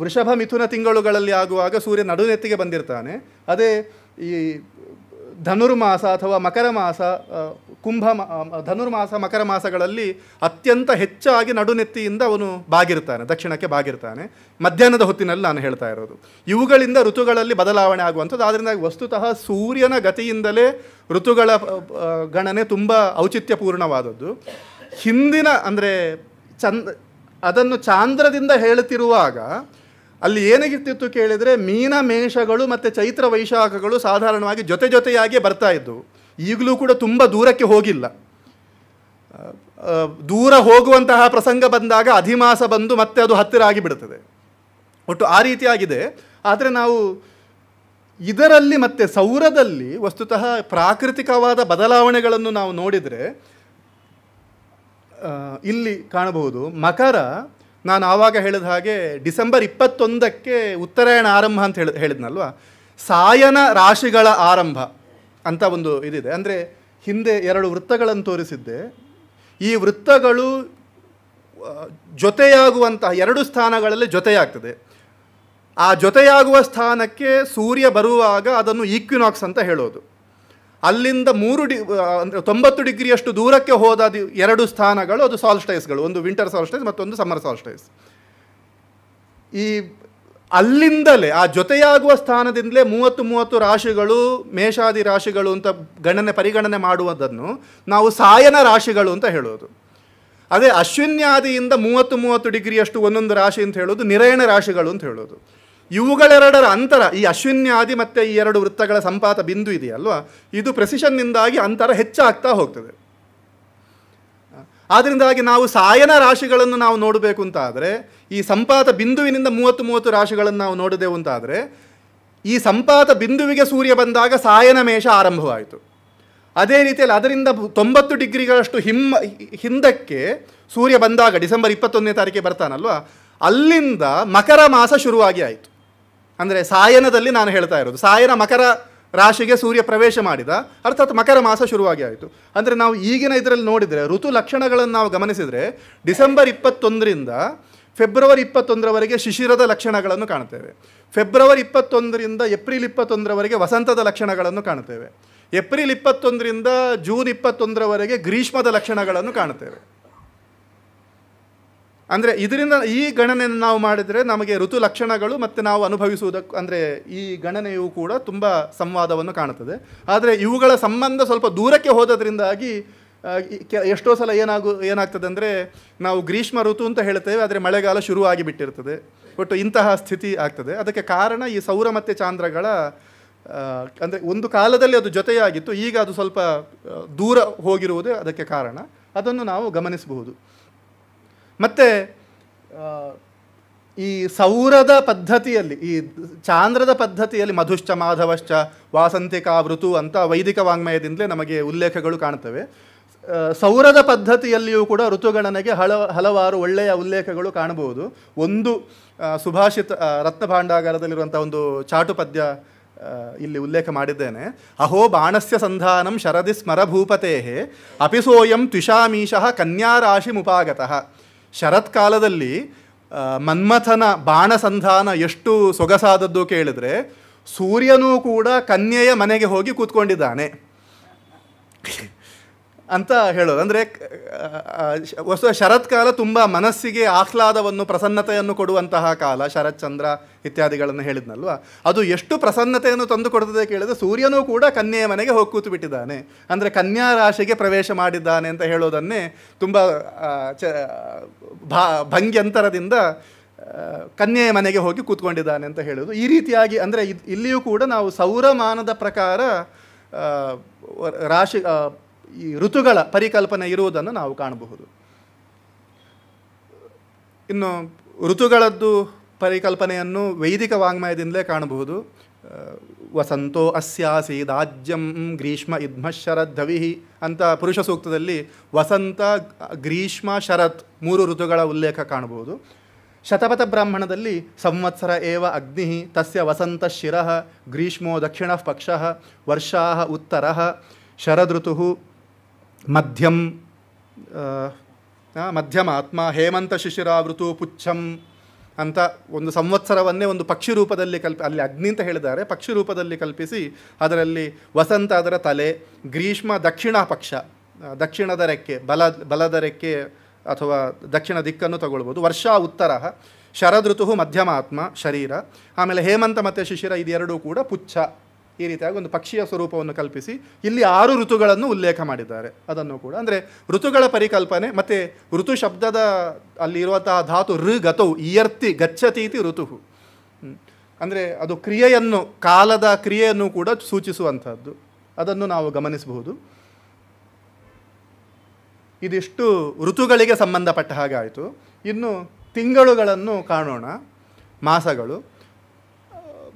ವೃಷಭ ಮಿಥುನ ತಿಂಗಳುಗಳಲ್ಲಿ ಆಗುವಾಗ ಸೂರ್ಯ ನಡುನೆತ್ತಿಗೆ ಬಂದಿರ್ತಾನೆ ಅದೇ ಈ ಧನುರ್ಮಾಸ ಅಥವಾ ಮಕರ ಮಾಸ ಕುಂಭ ಧನುರ್ಮಾಸ ಮಕರ ಮಾಸಗಳಲ್ಲಿ ಅತ್ಯಂತ ಹೆಚ್ಚಾಗಿ ನಡುನೆತ್ತಿಯಿಂದ ಅವನು ಬಾಗಿರ್ತಾನೆ ದಕ್ಷಿಣಕ್ಕೆ ಬಾಗಿರ್ತಾನೆ ಮಧ್ಯಾಹ್ನದ ಹೊತ್ತಿನಲ್ಲಿ ನಾನು ಹೇಳ್ತಾ ಇರೋದು ಇವುಗಳಿಂದ ಋತುಗಳಲ್ಲಿ ಬದಲಾವಣೆ ಆಗುವಂಥದ್ದು ಆದ್ದರಿಂದ ವಸ್ತುತಃ ಸೂರ್ಯನ ಗತಿಯಿಂದಲೇ ಋತುಗಳ ಗಣನೆ ತುಂಬ ಔಚಿತ್ಯಪೂರ್ಣವಾದದ್ದು ಹಿಂದಿನ ಅಂದರೆ ಚಂದ್ ಅದನ್ನು ಚಾಂದ್ರದಿಂದ ಹೇಳುತ್ತಿರುವಾಗ ಅಲ್ಲಿ ಏನಾಗಿರ್ತಿತ್ತು ಕೇಳಿದರೆ ಮೀನ ಮೇಷಗಳು ಮತ್ತು ಚೈತ್ರ ವೈಶಾಖಗಳು ಸಾಧಾರಣವಾಗಿ ಜೊತೆ ಜೊತೆಯಾಗಿ ಬರ್ತಾ ಇದ್ದವು ಈಗಲೂ ಕೂಡ ತುಂಬ ದೂರಕ್ಕೆ ಹೋಗಿಲ್ಲ ದೂರ ಹೋಗುವಂತಹ ಪ್ರಸಂಗ ಬಂದಾಗ ಅಧಿಮಾಸ ಬಂದು ಮತ್ತೆ ಅದು ಹತ್ತಿರ ಆಗಿಬಿಡುತ್ತದೆ ಒಟ್ಟು ಆ ರೀತಿಯಾಗಿದೆ ಆದರೆ ನಾವು ಇದರಲ್ಲಿ ಮತ್ತೆ ಸೌರದಲ್ಲಿ ವಸ್ತುತಃ ಪ್ರಾಕೃತಿಕವಾದ ಬದಲಾವಣೆಗಳನ್ನು ನಾವು ನೋಡಿದರೆ ಇಲ್ಲಿ ಕಾಣಬಹುದು ಮಕರ ನಾನು ಆವಾಗ ಹೇಳಿದ ಹಾಗೆ ಡಿಸೆಂಬರ್ ಇಪ್ಪತ್ತೊಂದಕ್ಕೆ ಉತ್ತರಾಯಣ ಆರಂಭ ಅಂತ ಹೇಳಿ ಹೇಳಿದ್ನಲ್ವ ಸಾಯನ ರಾಶಿಗಳ ಆರಂಭ ಅಂತ ಒಂದು ಇದಿದೆ ಅಂದರೆ ಹಿಂದೆ ಎರಡು ವೃತ್ತಗಳನ್ನು ತೋರಿಸಿದ್ದೆ ಈ ವೃತ್ತಗಳು ಜೊತೆಯಾಗುವಂತಹ ಎರಡು ಸ್ಥಾನಗಳಲ್ಲಿ ಜೊತೆಯಾಗ್ತದೆ ಆ ಜೊತೆಯಾಗುವ ಸ್ಥಾನಕ್ಕೆ ಸೂರ್ಯ ಬರುವಾಗ ಅದನ್ನು ಈಕ್ವಿನಾಕ್ಸ್ ಅಂತ ಹೇಳೋದು ಅಲ್ಲಿಂದ ಮೂರು ಡಿ ಅಂದರೆ ತೊಂಬತ್ತು ಡಿಗ್ರಿಯಷ್ಟು ದೂರಕ್ಕೆ ಹೋದ ಎರಡು ಸ್ಥಾನಗಳು ಅದು ಸಾಲ್ಸ್ಟೈಸ್ಗಳು ಒಂದು ವಿಂಟರ್ ಸಾಲ್ಸ್ಟೈಸ್ ಮತ್ತೊಂದು ಸಮ್ಮರ್ ಸಾಲ್ಸ್ಟೈಸ್ ಈ ಅಲ್ಲಿಂದಲೇ ಆ ಜೊತೆಯಾಗುವ ಸ್ಥಾನದಿಂದಲೇ ಮೂವತ್ತು ಮೂವತ್ತು ರಾಶಿಗಳು ಮೇಷಾದಿ ರಾಶಿಗಳು ಅಂತ ಗಣನೆ ಪರಿಗಣನೆ ಮಾಡುವುದನ್ನು ನಾವು ಸಾಯನ ರಾಶಿಗಳು ಅಂತ ಹೇಳೋದು ಅದೇ ಅಶ್ವಿನ್ಯಾದಿಯಿಂದ ಮೂವತ್ತು ಮೂವತ್ತು ಡಿಗ್ರಿಯಷ್ಟು ಒಂದೊಂದು ರಾಶಿ ಅಂತ ಹೇಳೋದು ನಿರಯಣ ರಾಶಿಗಳು ಅಂತ ಹೇಳೋದು ಇವುಗಳೆರಡರ ಅಂತರ ಈ ಅಶ್ವಿನ್ಯಾದಿ ಮತ್ತು ಈ ಎರಡು ವೃತ್ತಗಳ ಸಂಪಾತ ಬಿಂದು ಇದೆಯಲ್ವ ಇದು ಪ್ರೆಸಿಷನ್ನಿಂದಾಗಿ ಅಂತರ ಹೆಚ್ಚಾಗ್ತಾ ಹೋಗ್ತದೆ ಆದ್ದರಿಂದಾಗಿ ನಾವು ಸಾಯನ ರಾಶಿಗಳನ್ನು ನಾವು ನೋಡಬೇಕು ಅಂತಾದರೆ ಈ ಸಂಪಾತ ಬಿಂದುವಿನಿಂದ ಮೂವತ್ತು ಮೂವತ್ತು ರಾಶಿಗಳನ್ನು ನಾವು ನೋಡಿದೆವು ಅಂತಾದರೆ ಈ ಸಂಪಾತ ಬಿಂದುವಿಗೆ ಸೂರ್ಯ ಬಂದಾಗ ಸಾಯನ ಮೇಷ ಆರಂಭವಾಯಿತು ಅದೇ ರೀತಿಯಲ್ಲಿ ಅದರಿಂದ ತೊಂಬತ್ತು ಡಿಗ್ರಿಗಳಷ್ಟು ಹಿಮ್ಮ ಹಿಂದಕ್ಕೆ ಸೂರ್ಯ ಬಂದಾಗ ಡಿಸೆಂಬರ್ ಇಪ್ಪತ್ತೊಂದನೇ ತಾರೀಕಿಗೆ ಬರ್ತಾನಲ್ವ ಅಲ್ಲಿಂದ ಮಕರ ಮಾಸ ಶುರುವಾಗಿ ಆಯಿತು ಅಂದರೆ ಸಾಯನದಲ್ಲಿ ನಾನು ಹೇಳ್ತಾ ಇರೋದು ಸಾಯನ ಮಕರ ರಾಶಿಗೆ ಸೂರ್ಯ ಪ್ರವೇಶ ಮಾಡಿದ ಅರ್ಥಾತ್ ಮಕರ ಮಾಸ ಶುರುವಾಗಿ ಆಯಿತು ಅಂದರೆ ನಾವು ಈಗಿನ ಇದರಲ್ಲಿ ನೋಡಿದರೆ ಋತು ಲಕ್ಷಣಗಳನ್ನು ನಾವು ಗಮನಿಸಿದರೆ ಡಿಸೆಂಬರ್ ಇಪ್ಪತ್ತೊಂದರಿಂದ ಫೆಬ್ರವರಿ ಇಪ್ಪತ್ತೊಂದರವರೆಗೆ ಶಿಶಿರದ ಲಕ್ಷಣಗಳನ್ನು ಕಾಣ್ತೇವೆ ಫೆಬ್ರವರಿ ಇಪ್ಪತ್ತೊಂದರಿಂದ ಏಪ್ರಿಲ್ ಇಪ್ಪತ್ತೊಂದರವರೆಗೆ ವಸಂತದ ಲಕ್ಷಣಗಳನ್ನು ಕಾಣ್ತೇವೆ ಏಪ್ರಿಲ್ ಇಪ್ಪತ್ತೊಂದರಿಂದ ಜೂನ್ ಇಪ್ಪತ್ತೊಂದರವರೆಗೆ ಗ್ರೀಷ್ಮದ ಲಕ್ಷಣಗಳನ್ನು ಕಾಣ್ತೇವೆ ಅಂದರೆ ಇದರಿಂದ ಈ ಗಣನೆಯನ್ನು ನಾವು ಮಾಡಿದರೆ ನಮಗೆ ಋತು ಲಕ್ಷಣಗಳು ಮತ್ತು ನಾವು ಅನುಭವಿಸುವುದಕ್ಕೆ ಅಂದರೆ ಈ ಗಣನೆಯು ಕೂಡ ತುಂಬ ಸಂವಾದವನ್ನು ಕಾಣುತ್ತದೆ ಆದರೆ ಇವುಗಳ ಸಂಬಂಧ ಸ್ವಲ್ಪ ದೂರಕ್ಕೆ ಕೆ ಎಷ್ಟೋ ಸಲ ಏನಾಗು ಏನಾಗ್ತದೆ ಅಂದರೆ ನಾವು ಗ್ರೀಷ್ಮ ಋತು ಅಂತ ಹೇಳ್ತೇವೆ ಆದರೆ ಮಳೆಗಾಲ ಶುರುವಾಗಿ ಬಿಟ್ಟಿರ್ತದೆ ಒಟ್ಟು ಇಂತಹ ಸ್ಥಿತಿ ಆಗ್ತದೆ ಅದಕ್ಕೆ ಕಾರಣ ಈ ಸೌರ ಮತ್ತು ಚಾಂದ್ರಗಳ ಅಂದರೆ ಒಂದು ಕಾಲದಲ್ಲಿ ಅದು ಜೊತೆಯಾಗಿತ್ತು ಈಗ ಅದು ಸ್ವಲ್ಪ ದೂರ ಹೋಗಿರುವುದೇ ಅದಕ್ಕೆ ಕಾರಣ ಅದನ್ನು ನಾವು ಗಮನಿಸಬಹುದು ಮತ್ತು ಈ ಸೌರದ ಪದ್ಧತಿಯಲ್ಲಿ ಈ ಚಾಂದ್ರದ ಪದ್ಧತಿಯಲ್ಲಿ ಮಧುಶ್ಚ ಮಾಧವಶ್ಚ ವಾಸಂತಿಕಾ ಋತು ಅಂತ ವೈದಿಕ ವಾಂಗ್ಮಯದಿಂದಲೇ ನಮಗೆ ಉಲ್ಲೇಖಗಳು ಕಾಣ್ತವೆ ಸೌರದ ಪದ್ಧತಿಯಲ್ಲಿಯೂ ಕೂಡ ಋತುಗಣನೆಗೆ ಹಲ ಹಲವಾರು ಒಳ್ಳೆಯ ಉಲ್ಲೇಖಗಳು ಕಾಣಬಹುದು ಒಂದು ಸುಭಾಷಿತ ರತ್ನಭಾಂಡಾಗಾರದಲ್ಲಿರುವಂಥ ಒಂದು ಚಾಟು ಪದ್ಯ ಇಲ್ಲಿ ಉಲ್ಲೇಖ ಮಾಡಿದ್ದೇನೆ ಅಹೋ ಬಾಣಸ್ಯ ಸಂಧಾನಂ ಶರದಿ ಸ್ಮರಭೂಪತೆ ಅಪಿಸೋಯಂ ತ್ವಿಷಾಮೀಶಃ ಕನ್ಯಾರಾಶಿ ಮುಪಾಗತಃ ಶರತ್ಕಾಲದಲ್ಲಿ ಮನ್ಮಥನ ಬಾಣಸಂಧಾನ ಎಷ್ಟು ಸೊಗಸಾದದ್ದು ಕೇಳಿದ್ರೆ ಸೂರ್ಯನೂ ಕೂಡ ಕನ್ಯೆಯ ಮನೆಗೆ ಹೋಗಿ ಕೂತ್ಕೊಂಡಿದ್ದಾನೆ ಅಂತ ಹೇಳೋದು ಅಂದರೆ ವಸ್ತು ಶರತ್ಕಾಲ ತುಂಬ ಮನಸ್ಸಿಗೆ ಆಹ್ಲಾದವನ್ನು ಪ್ರಸನ್ನತೆಯನ್ನು ಕೊಡುವಂತಹ ಕಾಲ ಶರತ್ಚಂದ್ರ ಇತ್ಯಾದಿಗಳನ್ನು ಹೇಳಿದ್ನಲ್ವಾ ಅದು ಎಷ್ಟು ಪ್ರಸನ್ನತೆಯನ್ನು ತಂದು ಕೊಡುತ್ತದೆ ಕೇಳಿದ್ರೆ ಸೂರ್ಯನೂ ಕೂಡ ಕನ್ಯೆಯ ಮನೆಗೆ ಹೋಗಿ ಕೂತು ಬಿಟ್ಟಿದ್ದಾನೆ ಅಂದರೆ ಕನ್ಯಾ ರಾಶಿಗೆ ಪ್ರವೇಶ ಮಾಡಿದ್ದಾನೆ ಅಂತ ಹೇಳೋದನ್ನೇ ತುಂಬ ಚ ಭಂಗ್ಯಂತರದಿಂದ ಕನ್ಯೆಯ ಮನೆಗೆ ಹೋಗಿ ಕೂತ್ಕೊಂಡಿದ್ದಾನೆ ಅಂತ ಹೇಳೋದು ಈ ರೀತಿಯಾಗಿ ಅಂದರೆ ಇಲ್ಲಿಯೂ ಕೂಡ ನಾವು ಸೌರಮಾನದ ಪ್ರಕಾರ ರಾಶಿ ಈ ಋತುಗಳ ಪರಿಕಲ್ಪನೆ ಇರುವುದನ್ನು ನಾವು ಕಾಣಬಹುದು ಇನ್ನು ಋತುಗಳದ್ದು ಪರಿಕಲ್ಪನೆಯನ್ನು ವೈದಿಕ ವಾಂಗ್ಮಯದಿಂದಲೇ ಕಾಣಬಹುದು ವಸಂತೋ ಅಸ್ಯಾಸೀದಾಜ್ಯಂ ಗ್ರೀಷ್ಮ ಇದ್ಮ ಧವಿಹಿ ಅಂತ ಪುರುಷ ಸೂಕ್ತದಲ್ಲಿ ವಸಂತ ಗ್ರೀಷ್ಮ ಶರತ್ ಮೂರು ಋತುಗಳ ಉಲ್ಲೇಖ ಕಾಣಬಹುದು ಶತಪಥ ಬ್ರಾಹ್ಮಣದಲ್ಲಿ ಸಂವತ್ಸರ ಏವ ಅಗ್ನಿ ತಸ್ಯ ವಸಂತ ಶಿರ ಗ್ರೀಷ್ಮೋ ದಕ್ಷಿಣ ಪಕ್ಷ ವರ್ಷಾ ಉತ್ತರ ಶರದೃತು ಮಧ್ಯಂ ಮಧ್ಯಮ ಆತ್ಮ ಹೇಮಂತ ಋತು ಪುಚ್ಛಂ ಅಂತ ಒಂದು ಸಂವತ್ಸರವನ್ನೇ ಒಂದು ಪಕ್ಷಿ ರೂಪದಲ್ಲಿ ಕಲ್ಪ ಅಲ್ಲಿ ಅಗ್ನಿ ಅಂತ ಹೇಳಿದ್ದಾರೆ ಪಕ್ಷಿ ರೂಪದಲ್ಲಿ ಕಲ್ಪಿಸಿ ಅದರಲ್ಲಿ ವಸಂತ ಅದರ ತಲೆ ಗ್ರೀಷ್ಮ ದಕ್ಷಿಣ ಪಕ್ಷ ದಕ್ಷಿಣದ ರೆಕ್ಕೆ ಬಲ ಬಲದ ರೆಕ್ಕೆ ಅಥವಾ ದಕ್ಷಿಣ ದಿಕ್ಕನ್ನು ತಗೊಳ್ಬೋದು ವರ್ಷ ಉತ್ತರ ಶರದೃತು ಮಧ್ಯಮ ಆತ್ಮ ಶರೀರ ಆಮೇಲೆ ಹೇಮಂತ ಮತ್ತು ಶಿಶಿರ ಇದೆರಡೂ ಕೂಡ ಪುಚ್ಛ ಈ ರೀತಿಯಾಗಿ ಒಂದು ಪಕ್ಷಿಯ ಸ್ವರೂಪವನ್ನು ಕಲ್ಪಿಸಿ ಇಲ್ಲಿ ಆರು ಋತುಗಳನ್ನು ಉಲ್ಲೇಖ ಮಾಡಿದ್ದಾರೆ ಅದನ್ನು ಕೂಡ ಅಂದರೆ ಋತುಗಳ ಪರಿಕಲ್ಪನೆ ಮತ್ತು ಋತು ಶಬ್ದದ ಅಲ್ಲಿರುವಂತಹ ಧಾತು ಋ ಗತವು ಇಯರ್ತಿ ಗಚ್ಚತೀತಿ ಋತು ಅಂದರೆ ಅದು ಕ್ರಿಯೆಯನ್ನು ಕಾಲದ ಕ್ರಿಯೆಯನ್ನು ಕೂಡ ಸೂಚಿಸುವಂಥದ್ದು ಅದನ್ನು ನಾವು ಗಮನಿಸಬಹುದು ಇದಿಷ್ಟು ಋತುಗಳಿಗೆ ಸಂಬಂಧಪಟ್ಟ ಹಾಗೆ ಆಯಿತು ಇನ್ನು ತಿಂಗಳುಗಳನ್ನು ಕಾಣೋಣ ಮಾಸಗಳು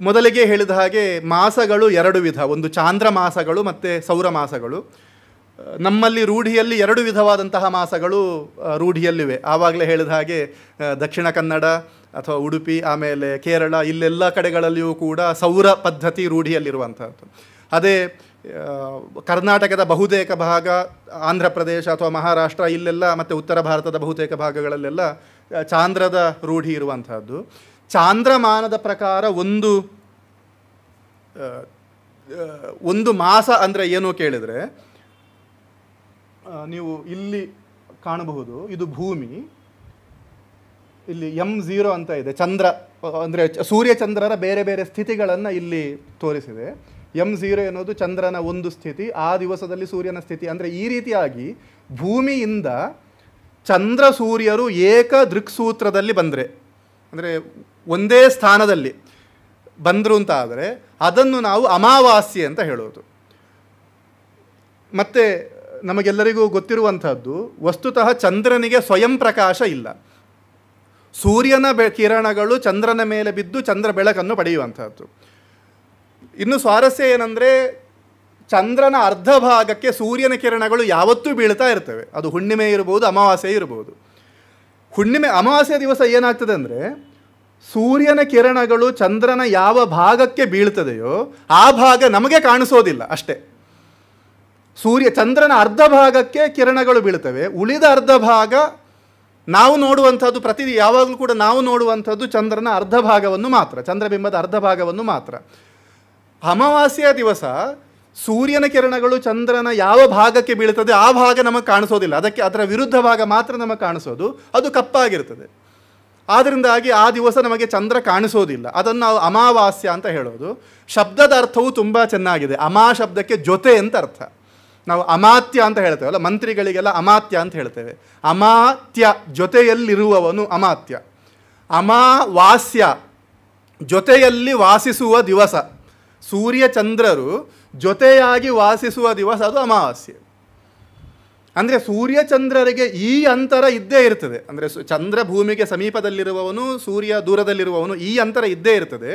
ಮೊದಲಿಗೆ ಹೇಳಿದ ಹಾಗೆ ಮಾಸಗಳು ಎರಡು ವಿಧ ಒಂದು ಚಾಂದ್ರ ಮಾಸಗಳು ಮತ್ತು ಸೌರ ಮಾಸಗಳು ನಮ್ಮಲ್ಲಿ ರೂಢಿಯಲ್ಲಿ ಎರಡು ವಿಧವಾದಂತಹ ಮಾಸಗಳು ರೂಢಿಯಲ್ಲಿವೆ ಆವಾಗಲೇ ಹೇಳಿದ ಹಾಗೆ ದಕ್ಷಿಣ ಕನ್ನಡ ಅಥವಾ ಉಡುಪಿ ಆಮೇಲೆ ಕೇರಳ ಇಲ್ಲೆಲ್ಲ ಕಡೆಗಳಲ್ಲಿಯೂ ಕೂಡ ಸೌರ ಪದ್ಧತಿ ರೂಢಿಯಲ್ಲಿರುವಂಥದ್ದು ಅದೇ ಕರ್ನಾಟಕದ ಬಹುತೇಕ ಭಾಗ ಆಂಧ್ರ ಪ್ರದೇಶ ಅಥವಾ ಮಹಾರಾಷ್ಟ್ರ ಇಲ್ಲೆಲ್ಲ ಮತ್ತು ಉತ್ತರ ಭಾರತದ ಬಹುತೇಕ ಭಾಗಗಳಲ್ಲೆಲ್ಲ ಚಾಂದ್ರದ ರೂಢಿ ಇರುವಂಥದ್ದು ಚಾಂದ್ರಮಾನದ ಪ್ರಕಾರ ಒಂದು ಒಂದು ಮಾಸ ಅಂದರೆ ಏನು ಕೇಳಿದರೆ ನೀವು ಇಲ್ಲಿ ಕಾಣಬಹುದು ಇದು ಭೂಮಿ ಇಲ್ಲಿ ಎಂ ಝೀರೋ ಅಂತ ಇದೆ ಚಂದ್ರ ಅಂದರೆ ಚಂದ್ರರ ಬೇರೆ ಬೇರೆ ಸ್ಥಿತಿಗಳನ್ನು ಇಲ್ಲಿ ತೋರಿಸಿದೆ ಎಂ ಝೀರೋ ಎನ್ನುವುದು ಚಂದ್ರನ ಒಂದು ಸ್ಥಿತಿ ಆ ದಿವಸದಲ್ಲಿ ಸೂರ್ಯನ ಸ್ಥಿತಿ ಅಂದರೆ ಈ ರೀತಿಯಾಗಿ ಭೂಮಿಯಿಂದ ಚಂದ್ರ ಸೂರ್ಯರು ಏಕ ದೃಕ್ಸೂತ್ರದಲ್ಲಿ ಬಂದರೆ ಅಂದರೆ ಒಂದೇ ಸ್ಥಾನದಲ್ಲಿ ಬಂದರು ಅಂತ ಆದರೆ ಅದನ್ನು ನಾವು ಅಮಾವಾಸ್ಯೆ ಅಂತ ಹೇಳೋದು ಮತ್ತೆ ನಮಗೆಲ್ಲರಿಗೂ ಗೊತ್ತಿರುವಂಥದ್ದು ವಸ್ತುತಃ ಚಂದ್ರನಿಗೆ ಸ್ವಯಂ ಪ್ರಕಾಶ ಇಲ್ಲ ಸೂರ್ಯನ ಬೆ ಕಿರಣಗಳು ಚಂದ್ರನ ಮೇಲೆ ಬಿದ್ದು ಚಂದ್ರ ಬೆಳಕನ್ನು ಪಡೆಯುವಂಥದ್ದು ಇನ್ನು ಸ್ವಾರಸ್ಯ ಏನಂದರೆ ಚಂದ್ರನ ಅರ್ಧ ಭಾಗಕ್ಕೆ ಸೂರ್ಯನ ಕಿರಣಗಳು ಯಾವತ್ತೂ ಬೀಳ್ತಾ ಇರ್ತವೆ ಅದು ಹುಣ್ಣಿಮೆ ಇರ್ಬೋದು ಅಮಾವಾಸ್ಯೆ ಇರ್ಬೋದು ಹುಣ್ಣಿಮೆ ಅಮಾವಾಸ್ಯ ದಿವಸ ಏನಾಗ್ತದೆ ಅಂದರೆ ಸೂರ್ಯನ ಕಿರಣಗಳು ಚಂದ್ರನ ಯಾವ ಭಾಗಕ್ಕೆ ಬೀಳ್ತದೆಯೋ ಆ ಭಾಗ ನಮಗೆ ಕಾಣಿಸೋದಿಲ್ಲ ಅಷ್ಟೇ ಸೂರ್ಯ ಚಂದ್ರನ ಅರ್ಧ ಭಾಗಕ್ಕೆ ಕಿರಣಗಳು ಬೀಳ್ತವೆ ಉಳಿದ ಅರ್ಧ ಭಾಗ ನಾವು ನೋಡುವಂಥದ್ದು ಪ್ರತಿ ಯಾವಾಗಲೂ ಕೂಡ ನಾವು ನೋಡುವಂಥದ್ದು ಚಂದ್ರನ ಅರ್ಧ ಭಾಗವನ್ನು ಮಾತ್ರ ಚಂದ್ರಬಿಂಬದ ಅರ್ಧ ಭಾಗವನ್ನು ಮಾತ್ರ ಅಮಾವಾಸ್ಯ ದಿವಸ ಸೂರ್ಯನ ಕಿರಣಗಳು ಚಂದ್ರನ ಯಾವ ಭಾಗಕ್ಕೆ ಬೀಳ್ತದೆ ಆ ಭಾಗ ನಮಗೆ ಕಾಣಿಸೋದಿಲ್ಲ ಅದಕ್ಕೆ ಅದರ ವಿರುದ್ಧ ಭಾಗ ಮಾತ್ರ ನಮಗೆ ಕಾಣಿಸೋದು ಅದು ಕಪ್ಪಾಗಿರ್ತದೆ ಆದ್ದರಿಂದಾಗಿ ಆ ದಿವಸ ನಮಗೆ ಚಂದ್ರ ಕಾಣಿಸೋದಿಲ್ಲ ಅದನ್ನು ನಾವು ಅಮಾವಾಸ್ಯ ಅಂತ ಹೇಳೋದು ಶಬ್ದದ ಅರ್ಥವು ತುಂಬ ಚೆನ್ನಾಗಿದೆ ಅಮಾ ಶಬ್ದಕ್ಕೆ ಜೊತೆ ಅಂತ ಅರ್ಥ ನಾವು ಅಮಾತ್ಯ ಅಂತ ಹೇಳ್ತೇವಲ್ಲ ಮಂತ್ರಿಗಳಿಗೆಲ್ಲ ಅಮಾತ್ಯ ಅಂತ ಹೇಳ್ತೇವೆ ಅಮಾತ್ಯ ಜೊತೆಯಲ್ಲಿರುವವನು ಅಮಾತ್ಯ ಅಮಾವಾಸ್ಯ ಜೊತೆಯಲ್ಲಿ ವಾಸಿಸುವ ದಿವಸ ಸೂರ್ಯ ಚಂದ್ರರು ಜೊತೆಯಾಗಿ ವಾಸಿಸುವ ದಿವಸ ಅದು ಅಮಾವಾಸ್ಯೆ ಅಂದರೆ ಚಂದ್ರರಿಗೆ ಈ ಅಂತರ ಇದ್ದೇ ಇರ್ತದೆ ಅಂದರೆ ಚಂದ್ರ ಭೂಮಿಗೆ ಸಮೀಪದಲ್ಲಿರುವವನು ಸೂರ್ಯ ದೂರದಲ್ಲಿರುವವನು ಈ ಅಂತರ ಇದ್ದೇ ಇರ್ತದೆ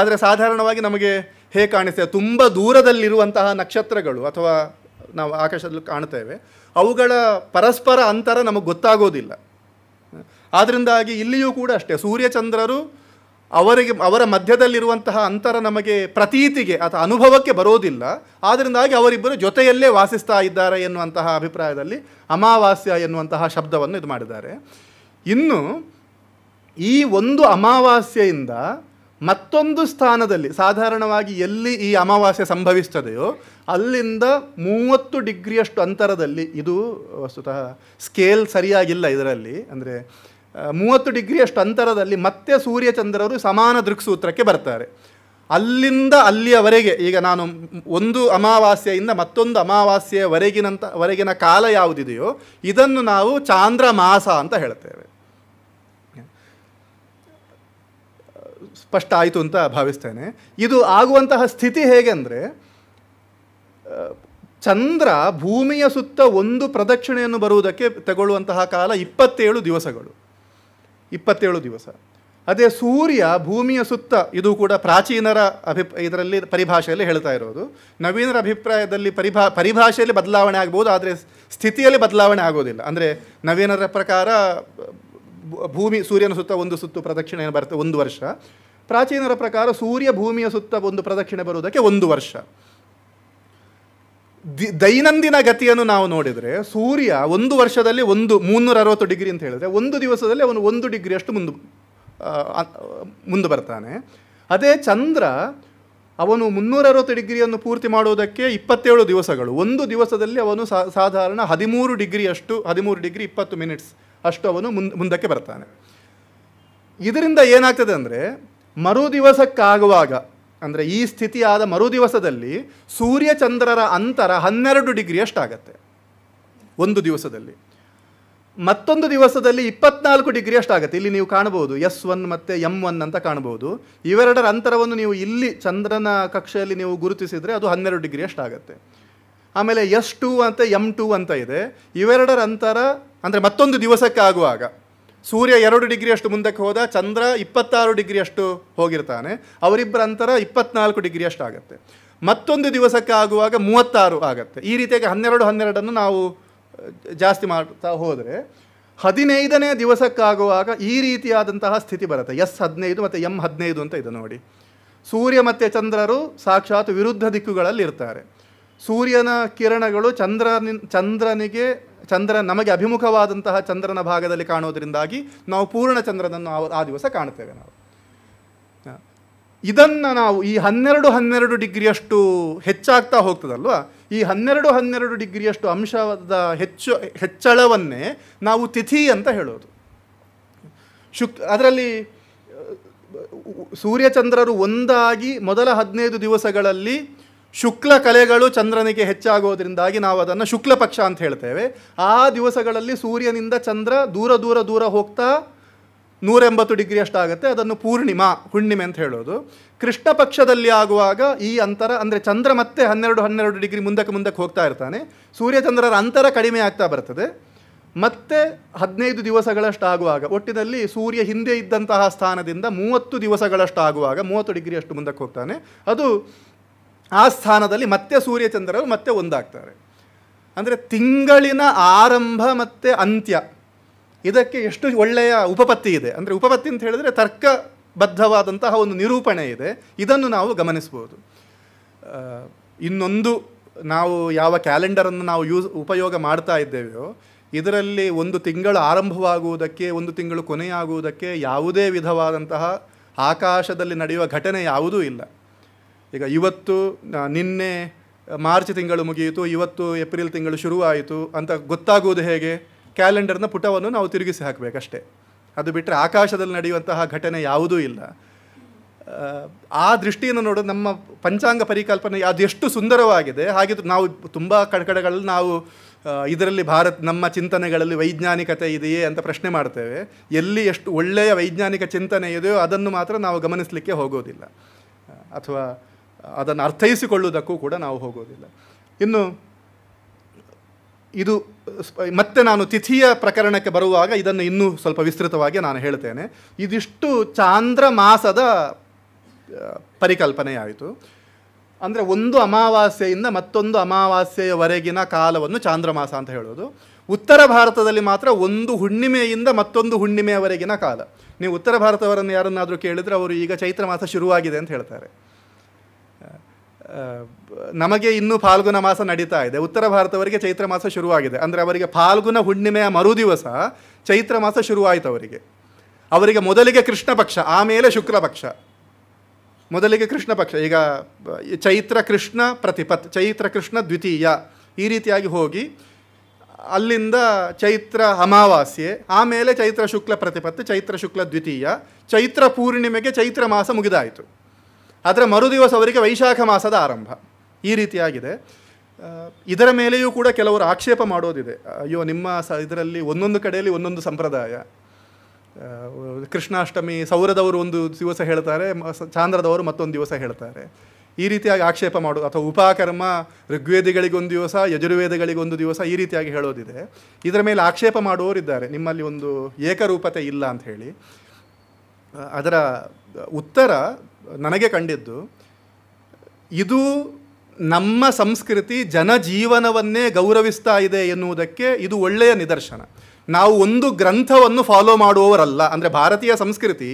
ಆದರೆ ಸಾಧಾರಣವಾಗಿ ನಮಗೆ ಹೇಗೆ ಕಾಣಿಸ್ತದೆ ತುಂಬ ದೂರದಲ್ಲಿರುವಂತಹ ನಕ್ಷತ್ರಗಳು ಅಥವಾ ನಾವು ಆಕಾಶದಲ್ಲಿ ಕಾಣ್ತೇವೆ ಅವುಗಳ ಪರಸ್ಪರ ಅಂತರ ನಮಗೆ ಗೊತ್ತಾಗೋದಿಲ್ಲ ಆದ್ದರಿಂದಾಗಿ ಇಲ್ಲಿಯೂ ಕೂಡ ಅಷ್ಟೇ ಸೂರ್ಯಚಂದ್ರರು ಅವರಿಗೆ ಅವರ ಮಧ್ಯದಲ್ಲಿರುವಂತಹ ಅಂತರ ನಮಗೆ ಪ್ರತೀತಿಗೆ ಅಥವಾ ಅನುಭವಕ್ಕೆ ಬರೋದಿಲ್ಲ ಆದ್ದರಿಂದಾಗಿ ಅವರಿಬ್ಬರು ಜೊತೆಯಲ್ಲೇ ವಾಸಿಸ್ತಾ ಇದ್ದಾರೆ ಎನ್ನುವಂತಹ ಅಭಿಪ್ರಾಯದಲ್ಲಿ ಅಮಾವಾಸ್ಯ ಎನ್ನುವಂತಹ ಶಬ್ದವನ್ನು ಇದು ಮಾಡಿದ್ದಾರೆ ಇನ್ನು ಈ ಒಂದು ಅಮಾವಾಸ್ಯೆಯಿಂದ ಮತ್ತೊಂದು ಸ್ಥಾನದಲ್ಲಿ ಸಾಧಾರಣವಾಗಿ ಎಲ್ಲಿ ಈ ಅಮಾವಾಸ್ಯೆ ಸಂಭವಿಸ್ತದೆಯೋ ಅಲ್ಲಿಂದ ಮೂವತ್ತು ಡಿಗ್ರಿಯಷ್ಟು ಅಂತರದಲ್ಲಿ ಇದು ವಸ್ತುತಃ ಸ್ಕೇಲ್ ಸರಿಯಾಗಿಲ್ಲ ಇದರಲ್ಲಿ ಅಂದರೆ ಮೂವತ್ತು ಡಿಗ್ರಿಯಷ್ಟು ಅಂತರದಲ್ಲಿ ಮತ್ತೆ ಸೂರ್ಯಚಂದ್ರರು ಸಮಾನ ದೃಕ್ಸೂತ್ರಕ್ಕೆ ಬರ್ತಾರೆ ಅಲ್ಲಿಂದ ಅಲ್ಲಿಯವರೆಗೆ ಈಗ ನಾನು ಒಂದು ಅಮಾವಾಸ್ಯೆಯಿಂದ ಮತ್ತೊಂದು ಅಮಾವಾಸ್ಯೆಯವರೆಗಿನಂತ ವರೆಗಿನ ಕಾಲ ಯಾವುದಿದೆಯೋ ಇದನ್ನು ನಾವು ಚಾಂದ್ರ ಮಾಸ ಅಂತ ಹೇಳ್ತೇವೆ ಸ್ಪಷ್ಟ ಆಯಿತು ಅಂತ ಭಾವಿಸ್ತೇನೆ ಇದು ಆಗುವಂತಹ ಸ್ಥಿತಿ ಹೇಗೆಂದರೆ ಚಂದ್ರ ಭೂಮಿಯ ಸುತ್ತ ಒಂದು ಪ್ರದಕ್ಷಿಣೆಯನ್ನು ಬರುವುದಕ್ಕೆ ತಗೊಳ್ಳುವಂತಹ ಕಾಲ ಇಪ್ಪತ್ತೇಳು ದಿವಸಗಳು ಇಪ್ಪತ್ತೇಳು ದಿವಸ ಅದೇ ಸೂರ್ಯ ಭೂಮಿಯ ಸುತ್ತ ಇದು ಕೂಡ ಪ್ರಾಚೀನರ ಅಭಿಪ್ ಇದರಲ್ಲಿ ಪರಿಭಾಷೆಯಲ್ಲಿ ಹೇಳ್ತಾ ಇರೋದು ನವೀನರ ಅಭಿಪ್ರಾಯದಲ್ಲಿ ಪರಿಭಾ ಪರಿಭಾಷೆಯಲ್ಲಿ ಬದಲಾವಣೆ ಆಗ್ಬೋದು ಆದರೆ ಸ್ಥಿತಿಯಲ್ಲಿ ಬದಲಾವಣೆ ಆಗೋದಿಲ್ಲ ಅಂದರೆ ನವೀನರ ಪ್ರಕಾರ ಭೂಮಿ ಸೂರ್ಯನ ಸುತ್ತ ಒಂದು ಸುತ್ತು ಪ್ರದಕ್ಷಿಣೆ ಬರುತ್ತೆ ಒಂದು ವರ್ಷ ಪ್ರಾಚೀನರ ಪ್ರಕಾರ ಸೂರ್ಯ ಭೂಮಿಯ ಸುತ್ತ ಒಂದು ಪ್ರದಕ್ಷಿಣೆ ಬರುವುದಕ್ಕೆ ಒಂದು ವರ್ಷ ದಿ ದೈನಂದಿನ ಗತಿಯನ್ನು ನಾವು ನೋಡಿದರೆ ಸೂರ್ಯ ಒಂದು ವರ್ಷದಲ್ಲಿ ಒಂದು ಮುನ್ನೂರ ಅರವತ್ತು ಡಿಗ್ರಿ ಅಂತ ಹೇಳಿದರೆ ಒಂದು ದಿವಸದಲ್ಲಿ ಅವನು ಒಂದು ಅಷ್ಟು ಮುಂದೆ ಮುಂದೆ ಬರ್ತಾನೆ ಅದೇ ಚಂದ್ರ ಅವನು ಮುನ್ನೂರ ಅರವತ್ತು ಡಿಗ್ರಿಯನ್ನು ಪೂರ್ತಿ ಮಾಡುವುದಕ್ಕೆ ಇಪ್ಪತ್ತೇಳು ದಿವಸಗಳು ಒಂದು ದಿವಸದಲ್ಲಿ ಅವನು ಸಾಧಾರಣ ಹದಿಮೂರು ಡಿಗ್ರಿ ಅಷ್ಟು ಹದಿಮೂರು ಡಿಗ್ರಿ ಇಪ್ಪತ್ತು ಮಿನಿಟ್ಸ್ ಅಷ್ಟು ಅವನು ಮುಂದಕ್ಕೆ ಬರ್ತಾನೆ ಇದರಿಂದ ಏನಾಗ್ತದೆ ಅಂದರೆ ಮರು ದಿವಸಕ್ಕಾಗುವಾಗ ಅಂದರೆ ಈ ಸ್ಥಿತಿಯಾದ ಸೂರ್ಯ ಸೂರ್ಯಚಂದ್ರರ ಅಂತರ ಹನ್ನೆರಡು ಡಿಗ್ರಿ ಅಷ್ಟಾಗತ್ತೆ ಒಂದು ದಿವಸದಲ್ಲಿ ಮತ್ತೊಂದು ದಿವಸದಲ್ಲಿ ಇಪ್ಪತ್ನಾಲ್ಕು ಡಿಗ್ರಿ ಅಷ್ಟಾಗತ್ತೆ ಇಲ್ಲಿ ನೀವು ಕಾಣಬಹುದು ಎಸ್ ಒನ್ ಮತ್ತು ಎಮ್ ಒನ್ ಅಂತ ಕಾಣಬಹುದು ಇವೆರಡರ ಅಂತರವನ್ನು ನೀವು ಇಲ್ಲಿ ಚಂದ್ರನ ಕಕ್ಷೆಯಲ್ಲಿ ನೀವು ಗುರುತಿಸಿದರೆ ಅದು ಹನ್ನೆರಡು ಡಿಗ್ರಿ ಅಷ್ಟಾಗತ್ತೆ ಆಮೇಲೆ ಎಸ್ ಟು ಮತ್ತು ಎಮ್ ಟು ಅಂತ ಇದೆ ಇವೆರಡರ ಅಂತರ ಅಂದರೆ ಮತ್ತೊಂದು ದಿವಸಕ್ಕೆ ಆಗುವಾಗ ಸೂರ್ಯ ಎರಡು ಡಿಗ್ರಿಯಷ್ಟು ಮುಂದಕ್ಕೆ ಹೋದ ಚಂದ್ರ ಇಪ್ಪತ್ತಾರು ಡಿಗ್ರಿಯಷ್ಟು ಹೋಗಿರ್ತಾನೆ ಅವರಿಬ್ಬರ ಅಂತರ ಇಪ್ಪತ್ನಾಲ್ಕು ಡಿಗ್ರಿಯಷ್ಟು ಆಗುತ್ತೆ ಮತ್ತೊಂದು ದಿವಸಕ್ಕೆ ಆಗುವಾಗ ಮೂವತ್ತಾರು ಆಗುತ್ತೆ ಈ ರೀತಿಯಾಗಿ ಹನ್ನೆರಡು ಹನ್ನೆರಡನ್ನು ನಾವು ಜಾಸ್ತಿ ಮಾಡ್ತಾ ಹೋದರೆ ಹದಿನೈದನೇ ದಿವಸಕ್ಕಾಗುವಾಗ ಈ ರೀತಿಯಾದಂತಹ ಸ್ಥಿತಿ ಬರುತ್ತೆ ಎಸ್ ಹದಿನೈದು ಮತ್ತು ಎಮ್ ಹದಿನೈದು ಅಂತ ಇದೆ ನೋಡಿ ಸೂರ್ಯ ಮತ್ತು ಚಂದ್ರರು ಸಾಕ್ಷಾತ್ ವಿರುದ್ಧ ದಿಕ್ಕುಗಳಲ್ಲಿ ಇರ್ತಾರೆ ಸೂರ್ಯನ ಕಿರಣಗಳು ಚಂದ್ರನಿ ಚಂದ್ರನಿಗೆ ಚಂದ್ರ ನಮಗೆ ಅಭಿಮುಖವಾದಂತಹ ಚಂದ್ರನ ಭಾಗದಲ್ಲಿ ಕಾಣೋದರಿಂದಾಗಿ ನಾವು ಪೂರ್ಣ ಚಂದ್ರನನ್ನು ಆ ದಿವಸ ಕಾಣುತ್ತೇವೆ ನಾವು ಇದನ್ನು ನಾವು ಈ ಹನ್ನೆರಡು ಹನ್ನೆರಡು ಡಿಗ್ರಿಯಷ್ಟು ಹೆಚ್ಚಾಗ್ತಾ ಹೋಗ್ತದಲ್ವ ಈ ಹನ್ನೆರಡು ಹನ್ನೆರಡು ಡಿಗ್ರಿಯಷ್ಟು ಅಂಶದ ಹೆಚ್ಚು ಹೆಚ್ಚಳವನ್ನೇ ನಾವು ತಿಥಿ ಅಂತ ಹೇಳೋದು ಶುಕ್ ಅದರಲ್ಲಿ ಸೂರ್ಯಚಂದ್ರರು ಒಂದಾಗಿ ಮೊದಲ ಹದಿನೈದು ದಿವಸಗಳಲ್ಲಿ ಶುಕ್ಲ ಕಲೆಗಳು ಚಂದ್ರನಿಗೆ ಹೆಚ್ಚಾಗೋದ್ರಿಂದಾಗಿ ನಾವು ಅದನ್ನು ಶುಕ್ಲ ಪಕ್ಷ ಅಂತ ಹೇಳ್ತೇವೆ ಆ ದಿವಸಗಳಲ್ಲಿ ಸೂರ್ಯನಿಂದ ಚಂದ್ರ ದೂರ ದೂರ ದೂರ ಹೋಗ್ತಾ ನೂರೆಂಬತ್ತು ಡಿಗ್ರಿ ಆಗುತ್ತೆ ಅದನ್ನು ಪೂರ್ಣಿಮಾ ಹುಣ್ಣಿಮೆ ಅಂತ ಹೇಳೋದು ಕೃಷ್ಣ ಪಕ್ಷದಲ್ಲಿ ಆಗುವಾಗ ಈ ಅಂತರ ಅಂದರೆ ಚಂದ್ರ ಮತ್ತೆ ಹನ್ನೆರಡು ಹನ್ನೆರಡು ಡಿಗ್ರಿ ಮುಂದಕ್ಕೆ ಮುಂದಕ್ಕೆ ಹೋಗ್ತಾ ಇರ್ತಾನೆ ಸೂರ್ಯಚಂದ್ರರ ಅಂತರ ಕಡಿಮೆ ಆಗ್ತಾ ಬರ್ತದೆ ಮತ್ತೆ ಹದಿನೈದು ದಿವಸಗಳಷ್ಟಾಗುವಾಗ ಒಟ್ಟಿನಲ್ಲಿ ಸೂರ್ಯ ಹಿಂದೆ ಇದ್ದಂತಹ ಸ್ಥಾನದಿಂದ ಮೂವತ್ತು ದಿವಸಗಳಷ್ಟಾಗುವಾಗ ಮೂವತ್ತು ಡಿಗ್ರಿಯಷ್ಟು ಮುಂದಕ್ಕೆ ಹೋಗ್ತಾನೆ ಅದು ಆ ಸ್ಥಾನದಲ್ಲಿ ಮತ್ತೆ ಸೂರ್ಯಚಂದ್ರರು ಮತ್ತೆ ಒಂದಾಗ್ತಾರೆ ಅಂದರೆ ತಿಂಗಳಿನ ಆರಂಭ ಮತ್ತು ಅಂತ್ಯ ಇದಕ್ಕೆ ಎಷ್ಟು ಒಳ್ಳೆಯ ಉಪಪತ್ತಿ ಇದೆ ಅಂದರೆ ಉಪಪತ್ತಿ ಅಂತ ಹೇಳಿದರೆ ತರ್ಕಬದ್ಧವಾದಂತಹ ಒಂದು ನಿರೂಪಣೆ ಇದೆ ಇದನ್ನು ನಾವು ಗಮನಿಸ್ಬೋದು ಇನ್ನೊಂದು ನಾವು ಯಾವ ಕ್ಯಾಲೆಂಡರನ್ನು ನಾವು ಯೂಸ್ ಉಪಯೋಗ ಮಾಡ್ತಾ ಇದ್ದೇವೆಯೋ ಇದರಲ್ಲಿ ಒಂದು ತಿಂಗಳು ಆರಂಭವಾಗುವುದಕ್ಕೆ ಒಂದು ತಿಂಗಳು ಕೊನೆಯಾಗುವುದಕ್ಕೆ ಯಾವುದೇ ವಿಧವಾದಂತಹ ಆಕಾಶದಲ್ಲಿ ನಡೆಯುವ ಘಟನೆ ಯಾವುದೂ ಇಲ್ಲ ಈಗ ಇವತ್ತು ನಿನ್ನೆ ಮಾರ್ಚ್ ತಿಂಗಳು ಮುಗಿಯಿತು ಇವತ್ತು ಏಪ್ರಿಲ್ ತಿಂಗಳು ಶುರುವಾಯಿತು ಅಂತ ಗೊತ್ತಾಗುವುದು ಹೇಗೆ ಕ್ಯಾಲೆಂಡರ್ನ ಪುಟವನ್ನು ನಾವು ತಿರುಗಿಸಿ ಹಾಕಬೇಕಷ್ಟೇ ಅದು ಬಿಟ್ಟರೆ ಆಕಾಶದಲ್ಲಿ ನಡೆಯುವಂತಹ ಘಟನೆ ಯಾವುದೂ ಇಲ್ಲ ಆ ದೃಷ್ಟಿಯನ್ನು ನೋಡೋದು ನಮ್ಮ ಪಂಚಾಂಗ ಪರಿಕಲ್ಪನೆ ಅದೆಷ್ಟು ಸುಂದರವಾಗಿದೆ ಹಾಗೆ ನಾವು ತುಂಬ ಕಡೆಗಳಲ್ಲಿ ನಾವು ಇದರಲ್ಲಿ ಭಾರತ್ ನಮ್ಮ ಚಿಂತನೆಗಳಲ್ಲಿ ವೈಜ್ಞಾನಿಕತೆ ಇದೆಯೇ ಅಂತ ಪ್ರಶ್ನೆ ಮಾಡ್ತೇವೆ ಎಲ್ಲಿ ಎಷ್ಟು ಒಳ್ಳೆಯ ವೈಜ್ಞಾನಿಕ ಚಿಂತನೆ ಇದೆಯೋ ಅದನ್ನು ಮಾತ್ರ ನಾವು ಗಮನಿಸಲಿಕ್ಕೆ ಹೋಗೋದಿಲ್ಲ ಅಥವಾ ಅದನ್ನು ಅರ್ಥೈಸಿಕೊಳ್ಳುವುದಕ್ಕೂ ಕೂಡ ನಾವು ಹೋಗೋದಿಲ್ಲ ಇನ್ನು ಇದು ಮತ್ತೆ ನಾನು ತಿಥಿಯ ಪ್ರಕರಣಕ್ಕೆ ಬರುವಾಗ ಇದನ್ನು ಇನ್ನೂ ಸ್ವಲ್ಪ ವಿಸ್ತೃತವಾಗಿ ನಾನು ಹೇಳ್ತೇನೆ ಇದಿಷ್ಟು ಚಾಂದ್ರ ಮಾಸದ ಪರಿಕಲ್ಪನೆಯಾಯಿತು ಅಂದರೆ ಒಂದು ಅಮಾವಾಸ್ಯೆಯಿಂದ ಮತ್ತೊಂದು ಅಮಾವಾಸ್ಯೆಯವರೆಗಿನ ಕಾಲವನ್ನು ಚಾಂದ್ರಮಾಸ ಅಂತ ಹೇಳೋದು ಉತ್ತರ ಭಾರತದಲ್ಲಿ ಮಾತ್ರ ಒಂದು ಹುಣ್ಣಿಮೆಯಿಂದ ಮತ್ತೊಂದು ಹುಣ್ಣಿಮೆಯವರೆಗಿನ ಕಾಲ ನೀವು ಉತ್ತರ ಭಾರತವರನ್ನು ಯಾರನ್ನಾದರೂ ಕೇಳಿದರೆ ಅವರು ಈಗ ಚೈತ್ರ ಮಾಸ ಶುರುವಾಗಿದೆ ಅಂತ ಹೇಳ್ತಾರೆ ನಮಗೆ ಇನ್ನೂ ಫಾಲ್ಗುನ ಮಾಸ ನಡೀತಾ ಇದೆ ಉತ್ತರ ಭಾರತವರಿಗೆ ಚೈತ್ರ ಮಾಸ ಶುರುವಾಗಿದೆ ಅಂದರೆ ಅವರಿಗೆ ಫಾಲ್ಗುನ ಹುಣ್ಣಿಮೆಯ ಮರುದಿವಸ ಚೈತ್ರ ಮಾಸ ಶುರುವಾಯಿತು ಅವರಿಗೆ ಅವರಿಗೆ ಮೊದಲಿಗೆ ಕೃಷ್ಣ ಪಕ್ಷ ಆಮೇಲೆ ಶುಕ್ಲ ಪಕ್ಷ ಮೊದಲಿಗೆ ಕೃಷ್ಣ ಪಕ್ಷ ಈಗ ಚೈತ್ರ ಕೃಷ್ಣ ಪ್ರತಿಪತ್ ಚೈತ್ರ ಕೃಷ್ಣ ದ್ವಿತೀಯ ಈ ರೀತಿಯಾಗಿ ಹೋಗಿ ಅಲ್ಲಿಂದ ಚೈತ್ರ ಅಮಾವಾಸ್ಯೆ ಆಮೇಲೆ ಚೈತ್ರ ಶುಕ್ಲ ಪ್ರತಿಪತ್ತು ಚೈತ್ರ ಶುಕ್ಲ ದ್ವಿತೀಯ ಚೈತ್ರ ಪೂರ್ಣಿಮೆಗೆ ಚೈತ್ರ ಮಾಸ ಮುಗಿದಾಯಿತು ಆದರೆ ಮರುದಿವಸ ಅವರಿಗೆ ವೈಶಾಖ ಮಾಸದ ಆರಂಭ ಈ ರೀತಿಯಾಗಿದೆ ಇದರ ಮೇಲೆಯೂ ಕೂಡ ಕೆಲವರು ಆಕ್ಷೇಪ ಮಾಡೋದಿದೆ ಅಯ್ಯೋ ನಿಮ್ಮ ಸ ಇದರಲ್ಲಿ ಒಂದೊಂದು ಕಡೆಯಲ್ಲಿ ಒಂದೊಂದು ಸಂಪ್ರದಾಯ ಕೃಷ್ಣಾಷ್ಟಮಿ ಸೌರದವರು ಒಂದು ದಿವಸ ಹೇಳ್ತಾರೆ ಚಾಂದ್ರದವರು ಮತ್ತೊಂದು ದಿವಸ ಹೇಳ್ತಾರೆ ಈ ರೀತಿಯಾಗಿ ಆಕ್ಷೇಪ ಮಾಡೋದು ಅಥವಾ ಉಪಾಕರ್ಮ ಋಗ್ವೇದಿಗಳಿಗೊಂದು ದಿವಸ ಯಜುರ್ವೇದಗಳಿಗೊಂದು ದಿವಸ ಈ ರೀತಿಯಾಗಿ ಹೇಳೋದಿದೆ ಇದರ ಮೇಲೆ ಆಕ್ಷೇಪ ಮಾಡುವವರಿದ್ದಾರೆ ನಿಮ್ಮಲ್ಲಿ ಒಂದು ಏಕರೂಪತೆ ಇಲ್ಲ ಅಂತ ಹೇಳಿ ಅದರ ಉತ್ತರ ನನಗೆ ಕಂಡಿದ್ದು ಇದು ನಮ್ಮ ಸಂಸ್ಕೃತಿ ಜನಜೀವನವನ್ನೇ ಗೌರವಿಸ್ತಾ ಇದೆ ಎನ್ನುವುದಕ್ಕೆ ಇದು ಒಳ್ಳೆಯ ನಿದರ್ಶನ ನಾವು ಒಂದು ಗ್ರಂಥವನ್ನು ಫಾಲೋ ಮಾಡುವವರಲ್ಲ ಅಂದರೆ ಭಾರತೀಯ ಸಂಸ್ಕೃತಿ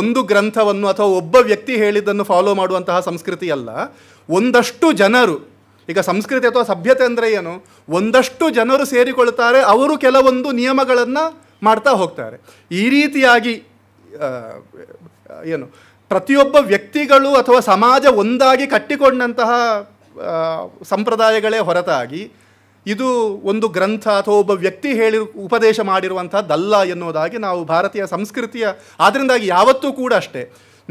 ಒಂದು ಗ್ರಂಥವನ್ನು ಅಥವಾ ಒಬ್ಬ ವ್ಯಕ್ತಿ ಹೇಳಿದ್ದನ್ನು ಫಾಲೋ ಮಾಡುವಂತಹ ಸಂಸ್ಕೃತಿ ಅಲ್ಲ ಒಂದಷ್ಟು ಜನರು ಈಗ ಸಂಸ್ಕೃತಿ ಅಥವಾ ಸಭ್ಯತೆ ಅಂದರೆ ಏನು ಒಂದಷ್ಟು ಜನರು ಸೇರಿಕೊಳ್ತಾರೆ ಅವರು ಕೆಲವೊಂದು ನಿಯಮಗಳನ್ನು ಮಾಡ್ತಾ ಹೋಗ್ತಾರೆ ಈ ರೀತಿಯಾಗಿ ಏನು ಪ್ರತಿಯೊಬ್ಬ ವ್ಯಕ್ತಿಗಳು ಅಥವಾ ಸಮಾಜ ಒಂದಾಗಿ ಕಟ್ಟಿಕೊಂಡಂತಹ ಸಂಪ್ರದಾಯಗಳೇ ಹೊರತಾಗಿ ಇದು ಒಂದು ಗ್ರಂಥ ಅಥವಾ ಒಬ್ಬ ವ್ಯಕ್ತಿ ಹೇಳಿ ಉಪದೇಶ ಮಾಡಿರುವಂಥದ್ದಲ್ಲ ಎನ್ನುವುದಾಗಿ ನಾವು ಭಾರತೀಯ ಸಂಸ್ಕೃತಿಯ ಆದ್ದರಿಂದಾಗಿ ಯಾವತ್ತೂ ಕೂಡ ಅಷ್ಟೇ